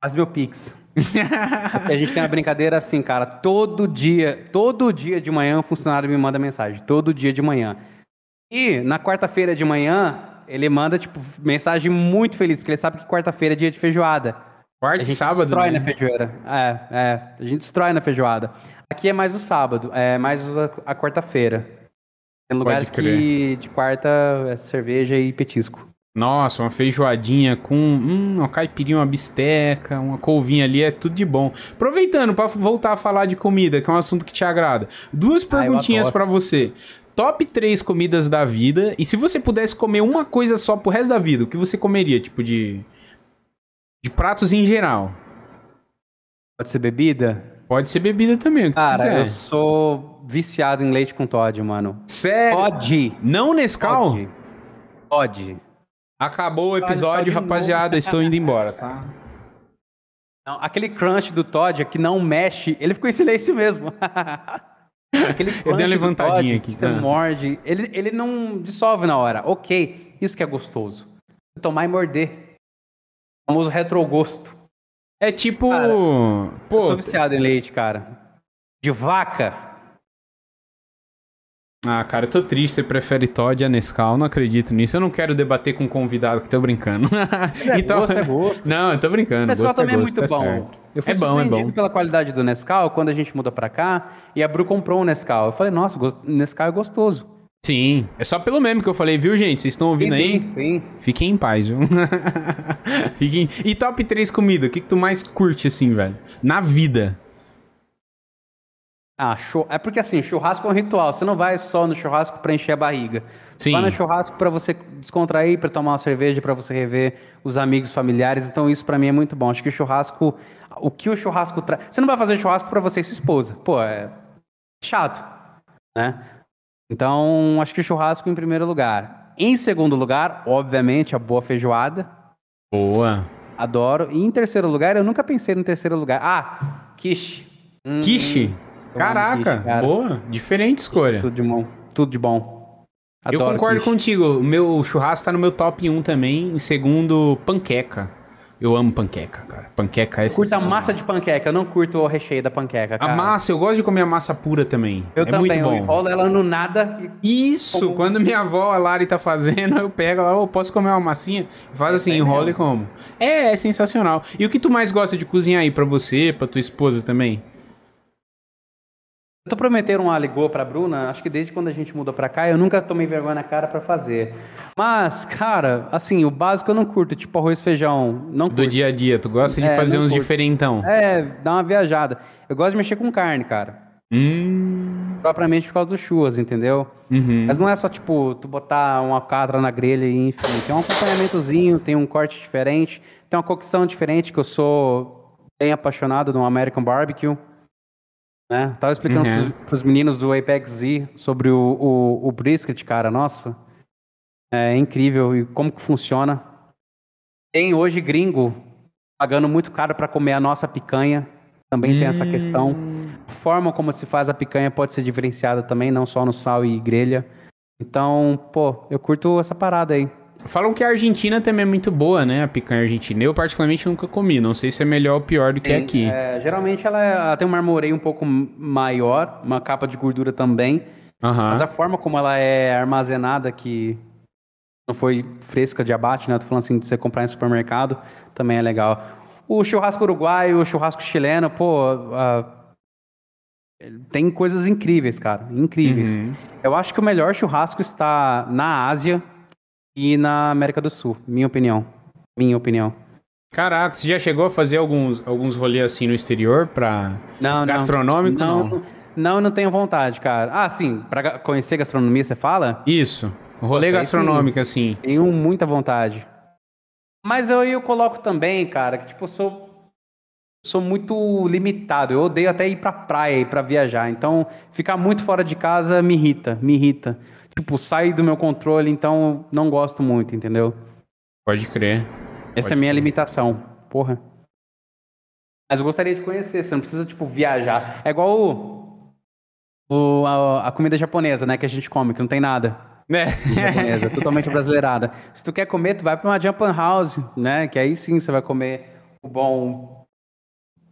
Speaker 2: faz meu pix. *laughs* a gente tem uma brincadeira assim, cara. Todo dia, todo dia de manhã, o funcionário me manda mensagem. Todo dia de manhã. E na quarta-feira de manhã, ele manda, tipo, mensagem muito feliz, porque ele sabe que quarta-feira é dia de feijoada. Quarta e sábado. A gente destrói né? na feijoada. É, é. A gente destrói na feijoada. Aqui é mais o sábado, é mais a, quarta-feira. Tem lugares que de quarta é cerveja e petisco.
Speaker 1: Nossa, uma feijoadinha com hum, uma caipirinha, uma bisteca, uma couvinha ali, é tudo de bom. Aproveitando para voltar a falar de comida, que é um assunto que te agrada. Duas ah, perguntinhas ah, para você. Top 3 comidas da vida, e se você pudesse comer uma coisa só pro resto da vida, o que você comeria, tipo de de pratos em geral?
Speaker 2: Pode ser bebida? Pode ser bebida também. Cara, quiser. eu sou viciado em leite com Todd, mano. Sério? Todd. Não Nescau? Todd. Todd. Acabou o episódio, rapaziada. Estou indo embora, tá? Não, aquele crunch do Todd é que não mexe, ele ficou em silêncio mesmo. *laughs* aquele crunch Eu dei uma levantadinha aqui. Você ah. morde, ele, ele não dissolve na hora. Ok, isso que é gostoso. Tomar e morder. O famoso retrogosto. É tipo. Cara, Pô, eu sou viciado em leite, cara. De vaca.
Speaker 1: Ah, cara, eu tô triste. Você prefere Todd a Nescau? Não acredito nisso. Eu não quero debater com um convidado
Speaker 2: que tô brincando. É *laughs* então... gosto, é gosto. Não, eu tô brincando. Nescau é também é, gosto, muito tá bom. É Eu fui é bom, é bom. pela qualidade do Nescau quando a gente mudou pra cá e a Bru comprou um Nescau. Eu falei, nossa, Nescau é gostoso. Sim, é só pelo meme que eu falei, viu, gente? Vocês estão ouvindo sim, aí? Sim, sim. Fiquem
Speaker 1: em paz, viu? *laughs* Fiquem... E top 3 comida, o que, que tu mais curte, assim, velho? Na vida.
Speaker 2: Ah, show. É porque assim, churrasco é um ritual. Você não vai só no churrasco para encher a barriga. Sim. Vai no churrasco para você descontrair, para tomar uma cerveja, para você rever os amigos, familiares. Então isso para mim é muito bom. Acho que o churrasco, o que o churrasco traz, você não vai fazer churrasco para você e sua esposa. Pô, é chato, né? Então, acho que o churrasco em primeiro lugar. Em segundo lugar, obviamente, a boa feijoada. Boa. Adoro. E em terceiro lugar, eu nunca pensei no terceiro lugar. Ah, quiche. Hum, quiche? Caraca, quiche, cara. boa. Diferente escolha.
Speaker 1: Tudo de bom. Tudo de bom. Adoro eu concordo quiche. contigo. O meu churrasco tá no meu top 1 também. Em segundo, panqueca. Eu amo panqueca, cara. Panqueca é Eu curto a massa de panqueca, eu não curto o recheio da panqueca, cara. A massa, eu gosto de comer a massa pura também. Eu é também, muito bom. Eu enrolo ela no nada. E... Isso! Como... Quando minha avó, a Lari, tá fazendo, eu pego lá, oh, posso comer uma massinha? Faz assim, enrola e né? como. É, é sensacional. E o que tu mais gosta de cozinhar aí pra você, pra tua esposa também?
Speaker 2: Eu tô prometendo um ligou pra Bruna, acho que desde quando a gente mudou pra cá, eu nunca tomei vergonha na cara pra fazer. Mas, cara, assim, o básico eu não curto, tipo arroz e feijão. Não curto. Do dia a dia, tu gosta de é, fazer uns curto. diferentão. É, dá uma viajada. Eu gosto de mexer com carne, cara. Hum. Propriamente por causa do chuas, entendeu? Uhum. Mas não é só, tipo, tu botar uma alcatra na grelha e enfim. Tem um acompanhamentozinho, tem um corte diferente, tem uma cocção diferente, que eu sou bem apaixonado no American Barbecue. Né? tava explicando uhum. para os meninos do Apex Z sobre o, o, o brisket, cara, nossa. É incrível e como que funciona. Tem hoje gringo pagando muito caro para comer a nossa picanha. Também hum. tem essa questão. A hum. forma como se faz a picanha pode ser diferenciada também, não só no sal e grelha. Então, pô, eu curto essa parada aí. Falam que a Argentina
Speaker 1: também é muito boa, né? A picanha argentina. Eu, particularmente, nunca comi. Não sei se é melhor ou pior do que aqui.
Speaker 2: É, geralmente, ela, ela, tem um marmoreio um pouco maior, uma capa de gordura também. Mas a forma como ela é armazenada, que não foi fresca de abate, né? tô falando assim, de você comprar em supermercado, também é legal. O churrasco uruguaio, o churrasco chileno, pô... tem coisas incríveis, cara. Incríveis. Uhum. Eu acho que o melhor churrasco está na Ásia, e na América do Sul, minha opinião. Minha opinião.
Speaker 1: Caraca, você já chegou a fazer alguns, alguns rolês assim no
Speaker 2: exterior para gastronômico? Não, não, não, tenho vontade, cara. Ah, sim, para conhecer gastronomia, você fala? Isso. Rolê gastronômico, sim, assim. Tenho muita vontade. Mas eu, eu coloco também, cara, que tipo, eu sou sou muito limitado. Eu odeio até ir pra praia, e pra viajar. Então, ficar muito fora de casa me irrita, me irrita tipo, sai do meu controle, então não gosto muito, entendeu? Pode crer. Essa é Pode é a minha limitação, porra. Mas eu gostaria de conhecer, você não precisa, tipo, viajar. É igual o, o a, a, comida japonesa, né, que a gente come, que não tem nada. *laughs* É. Japonesa, totalmente brasileirada. Se tu quer comer, tu vai pra uma Japan House, né, que aí sim você vai comer o bom...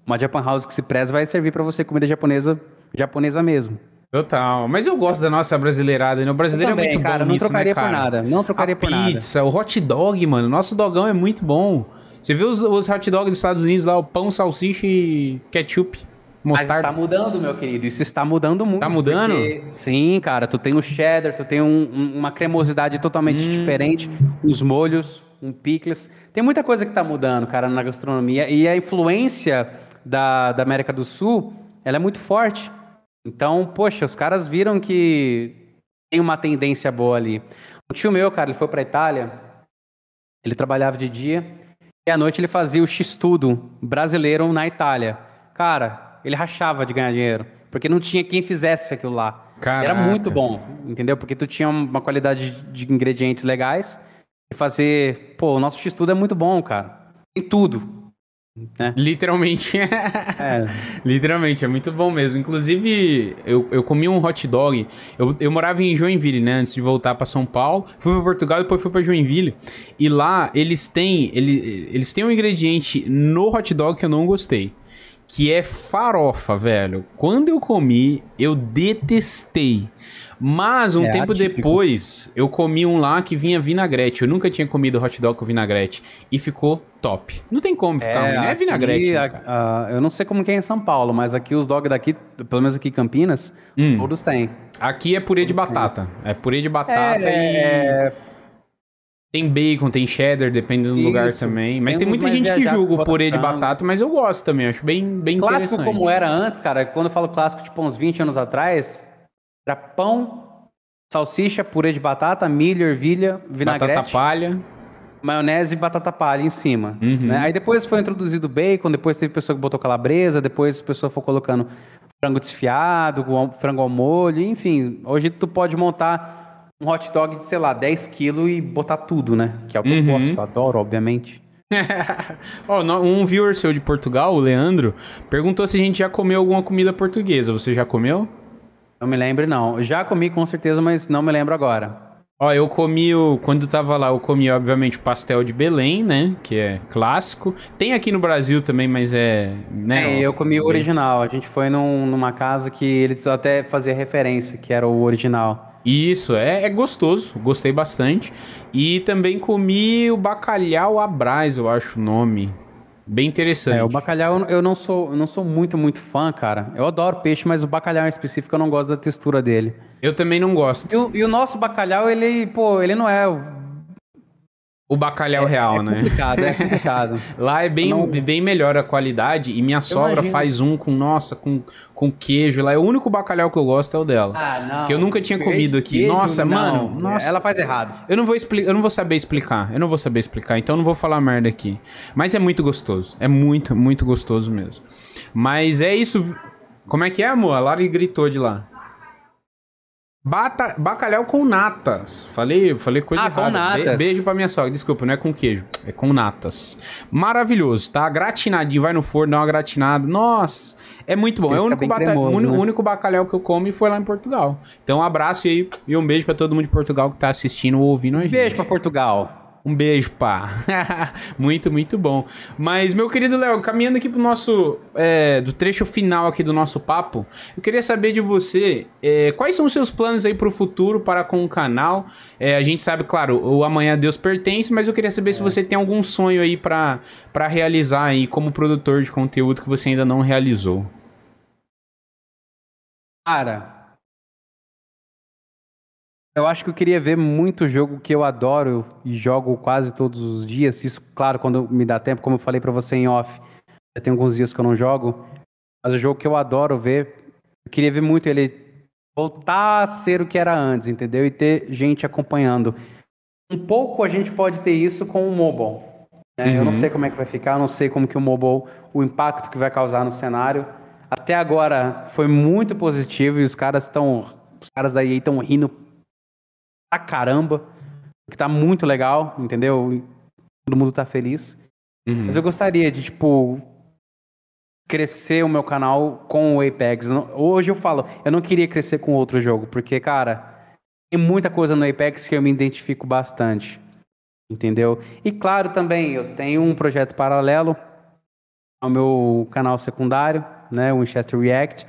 Speaker 2: Uma Japan House que se preza vai servir para você comida japonesa, japonesa mesmo. Total. Mas eu gosto da nossa brasileirada, né? O brasileiro é também, é muito cara, bom não né, trocaria né, cara? por nada. Não trocaria a por pizza, nada. Pizza, o hot dog,
Speaker 1: mano. Nosso dogão é muito bom. Você viu os, os hot dogs dos Estados Unidos lá, o pão, salsicha e
Speaker 2: ketchup? Mostarda. Mas está mudando, meu querido. Isso está mudando muito. Está mudando? Porque, sim, cara. Tu tem o cheddar, tu tem um, uma cremosidade totalmente hum. diferente, os molhos, um pickles. Tem muita coisa que está mudando, cara, na gastronomia. E a influência da, da América do Sul, ela é muito forte. Então, poxa, os caras viram que tem uma tendência boa ali. Um tio meu, cara, ele foi para Itália, ele trabalhava de dia e à noite ele fazia o X-Tudo brasileiro na Itália. Cara, ele rachava de ganhar dinheiro, porque não tinha quem fizesse aquilo lá. Era muito bom, entendeu? Porque tu tinha uma qualidade de ingredientes legais e fazer, pô, o nosso X-Tudo é muito bom, cara. Tem tudo, né? Literalmente. *laughs* é.
Speaker 1: Literalmente, é muito bom mesmo. Inclusive, eu, eu comi um hot dog. Eu, eu morava em Joinville, né? Antes de voltar para São Paulo. Fui para Portugal e depois fui para Joinville. E lá eles têm, ele, eles têm um ingrediente no hot dog que eu não gostei que é farofa, velho. Quando eu comi, eu detestei. Mas um é tempo atípico. depois, eu comi um lá que vinha vinagrete. Eu nunca tinha comido hot dog
Speaker 2: com vinagrete. E ficou top. Não tem
Speaker 1: como ficar é, ruim. Né? É vinagrete. Né,
Speaker 2: eu não sei como que é em São Paulo, mas aqui os dogs daqui, pelo menos aqui em Campinas, hum. todos têm. Aqui é purê todos de batata. Têm. É purê de batata é, e. É tem bacon, tem
Speaker 1: cheddar, depende do Isso. lugar também. Mas tem muita gente que julga o purê de batata,
Speaker 2: mas eu gosto também, acho bem, bem clássico interessante. como era antes, cara, quando eu falo clássico, tipo uns 20 anos atrás, era pão, salsicha, purê de batata, milho, ervilha, vinagrete. Batata palha. Maionese e batata palha em cima. Uhum. Né? Aí depois foi introduzido bacon, depois teve pessoa que botou calabresa, depois a pessoa foi colocando frango desfiado, frango ao molho, enfim. Hoje tu pode montar um hot dog de, sei lá, 10 quilos e botar tudo, né? Que é o que uhum. eu gosto, adoro, obviamente. *laughs*
Speaker 1: oh, um viewer seu de Portugal, o Leandro, perguntou se a gente já comeu alguma comida portuguesa. Você já comeu? Não me lembro, não. Já comi
Speaker 2: com certeza, mas não me lembro agora.
Speaker 1: Ó, eu comi, o, quando tava lá, eu comi, obviamente, o pastel
Speaker 2: de Belém, né? Que é clássico. Tem aqui no Brasil também, mas é. Né, é, eu comi o original. A gente foi num, numa casa que eles até faziam referência, que era o original. Isso, é, é gostoso, gostei bastante. E também comi o bacalhau à Brás, eu acho o nome. Bem interessante. É, o bacalhau eu não sou, não sou muito, muito fã, cara. Eu adoro peixe, mas o bacalhau em específico eu não gosto da textura dele. Eu também não gosto. E o, e o nosso bacalhau, ele, pô, ele não é o bacalhau
Speaker 1: é, real, é né? É complicado, é *laughs* complicado. Lá é bem, não... bem melhor a qualidade e minha sogra faz um com, nossa, com, com queijo. Lá é o único bacalhau que eu gosto é o dela. Ah, não. Que eu nunca tinha comido aqui. Queijo, nossa, não. mano, é, nossa. Ela faz errado. Eu não vou explicar, eu não vou saber explicar. Eu não vou saber explicar, então não vou falar merda aqui. Mas é muito gostoso. É muito, muito gostoso mesmo. Mas é isso. Como é que é, amor? A Lara gritou de lá. Bata, bacalhau com natas. Falei, falei coisa ah, com natas. Be, beijo pra minha sogra. Desculpa, não é com queijo. É com natas. Maravilhoso, tá? Gratinadinho. Vai no forno, dá uma gratinada. Nossa, é muito bom. Ele é o único, bata... cremoso, né? único bacalhau que eu como e foi lá em Portugal. Então, um abraço e, e um beijo para todo mundo de Portugal que tá assistindo ou ouvindo a gente. Beijo pra Portugal. Um beijo, pá. *laughs* muito, muito bom. Mas, meu querido Léo, caminhando aqui pro nosso. É, do trecho final aqui do nosso papo, eu queria saber de você é, quais são os seus planos aí pro futuro para com o canal. É, a gente sabe, claro, o Amanhã Deus pertence, mas eu queria saber se é. você tem algum sonho aí para realizar aí como produtor de conteúdo que você ainda não realizou.
Speaker 2: Cara, eu acho que eu queria ver muito jogo que eu adoro e jogo quase todos os dias. Isso, claro, quando me dá tempo, como eu falei para você em off. Já tem alguns dias que eu não jogo. Mas o jogo que eu adoro ver, eu queria ver muito ele voltar a ser o que era antes, entendeu? E ter gente acompanhando. Um pouco a gente pode ter isso com o mobile. Né? Uhum. Eu não uhum. sei como é que vai ficar, eu não sei como que o mobile, o impacto que vai causar no cenário. Até agora foi muito positivo e os caras estão, os caras daí estão rindo pra caramba, que tá muito legal, entendeu? Todo mundo tá feliz. Uhum. Mas eu gostaria de, tipo, crescer o meu canal com o Apex. Hoje eu falo, eu não queria crescer com outro jogo, porque, cara, tem muita coisa no Apex que eu me identifico bastante. Entendeu? E claro, também, eu tenho um projeto paralelo ao meu canal secundário, né? O Winchester React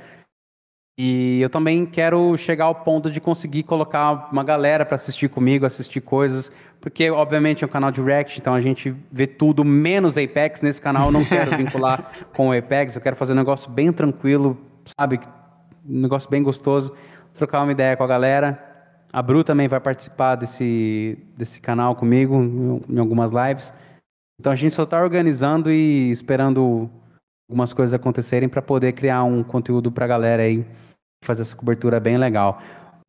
Speaker 2: e eu também quero chegar ao ponto de conseguir colocar uma galera para assistir comigo, assistir coisas, porque obviamente é um canal de react, então a gente vê tudo menos Apex nesse canal. Eu não quero vincular *laughs* com o Apex, eu quero fazer um negócio bem tranquilo, sabe? Um negócio bem gostoso, trocar uma ideia com a galera. A Bru também vai participar desse, desse canal comigo em algumas lives. Então a gente só está organizando e esperando algumas coisas acontecerem para poder criar um conteúdo para a galera aí fazer essa cobertura bem legal.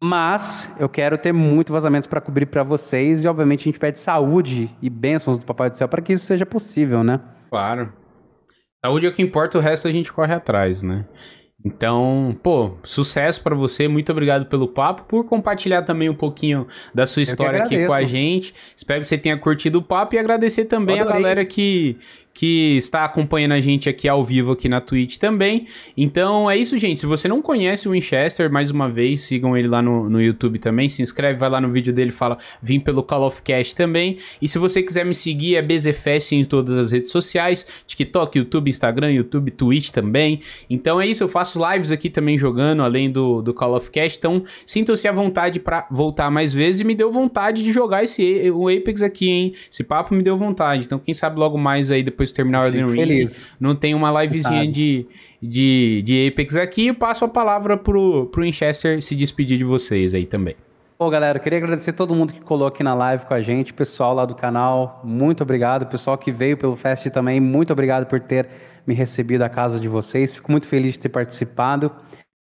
Speaker 2: Mas eu quero ter muito vazamentos para cobrir para vocês e, obviamente, a gente pede saúde e bênçãos do Papai do Céu para que isso seja possível, né? Claro. Saúde é o que importa, o resto a gente corre
Speaker 1: atrás, né? Então, pô, sucesso para você. Muito obrigado pelo papo, por compartilhar também um pouquinho da sua história aqui com a gente. Espero que você tenha curtido o papo e agradecer também a galera que, que está acompanhando a gente aqui ao vivo aqui na Twitch também. Então é isso, gente. Se você não conhece o Winchester, mais uma vez, sigam ele lá no, no YouTube também. Se inscreve, vai lá no vídeo dele, fala vim pelo Call of Cash também. E se você quiser me seguir, é BZFest em todas as redes sociais: TikTok, YouTube, Instagram, YouTube, Twitch também. Então é isso, eu faço lives aqui também jogando, além do, do Call of Cash. Então sintam-se à vontade para voltar mais vezes. E me deu vontade de jogar esse o Apex aqui, hein? Esse papo me deu vontade. Então quem sabe logo mais aí depois depois de terminar o Elden Ring. Feliz. Não tem uma livezinha de, de, de Apex aqui. E passo a palavra pro, pro Winchester se despedir de vocês aí também.
Speaker 2: Bom galera, queria agradecer todo mundo que colou aqui na live com a gente, pessoal lá do canal, muito obrigado. Pessoal que veio pelo Fest também, muito obrigado por ter me recebido a casa de vocês. Fico muito feliz de ter participado.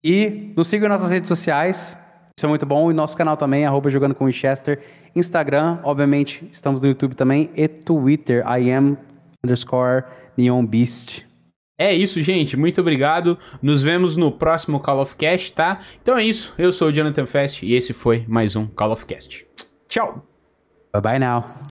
Speaker 2: E nos sigam em nossas redes sociais, isso é muito bom. E nosso canal também, arroba Jogando com Winchester. Instagram, obviamente, estamos no YouTube também. E Twitter, I am underscore Neon Beast. É isso, gente. Muito
Speaker 1: obrigado. Nos vemos no próximo Call of Cast, tá? Então é isso. Eu sou o Jonathan Fest e esse foi mais um Call of Cast.
Speaker 2: Tchau. Bye bye now.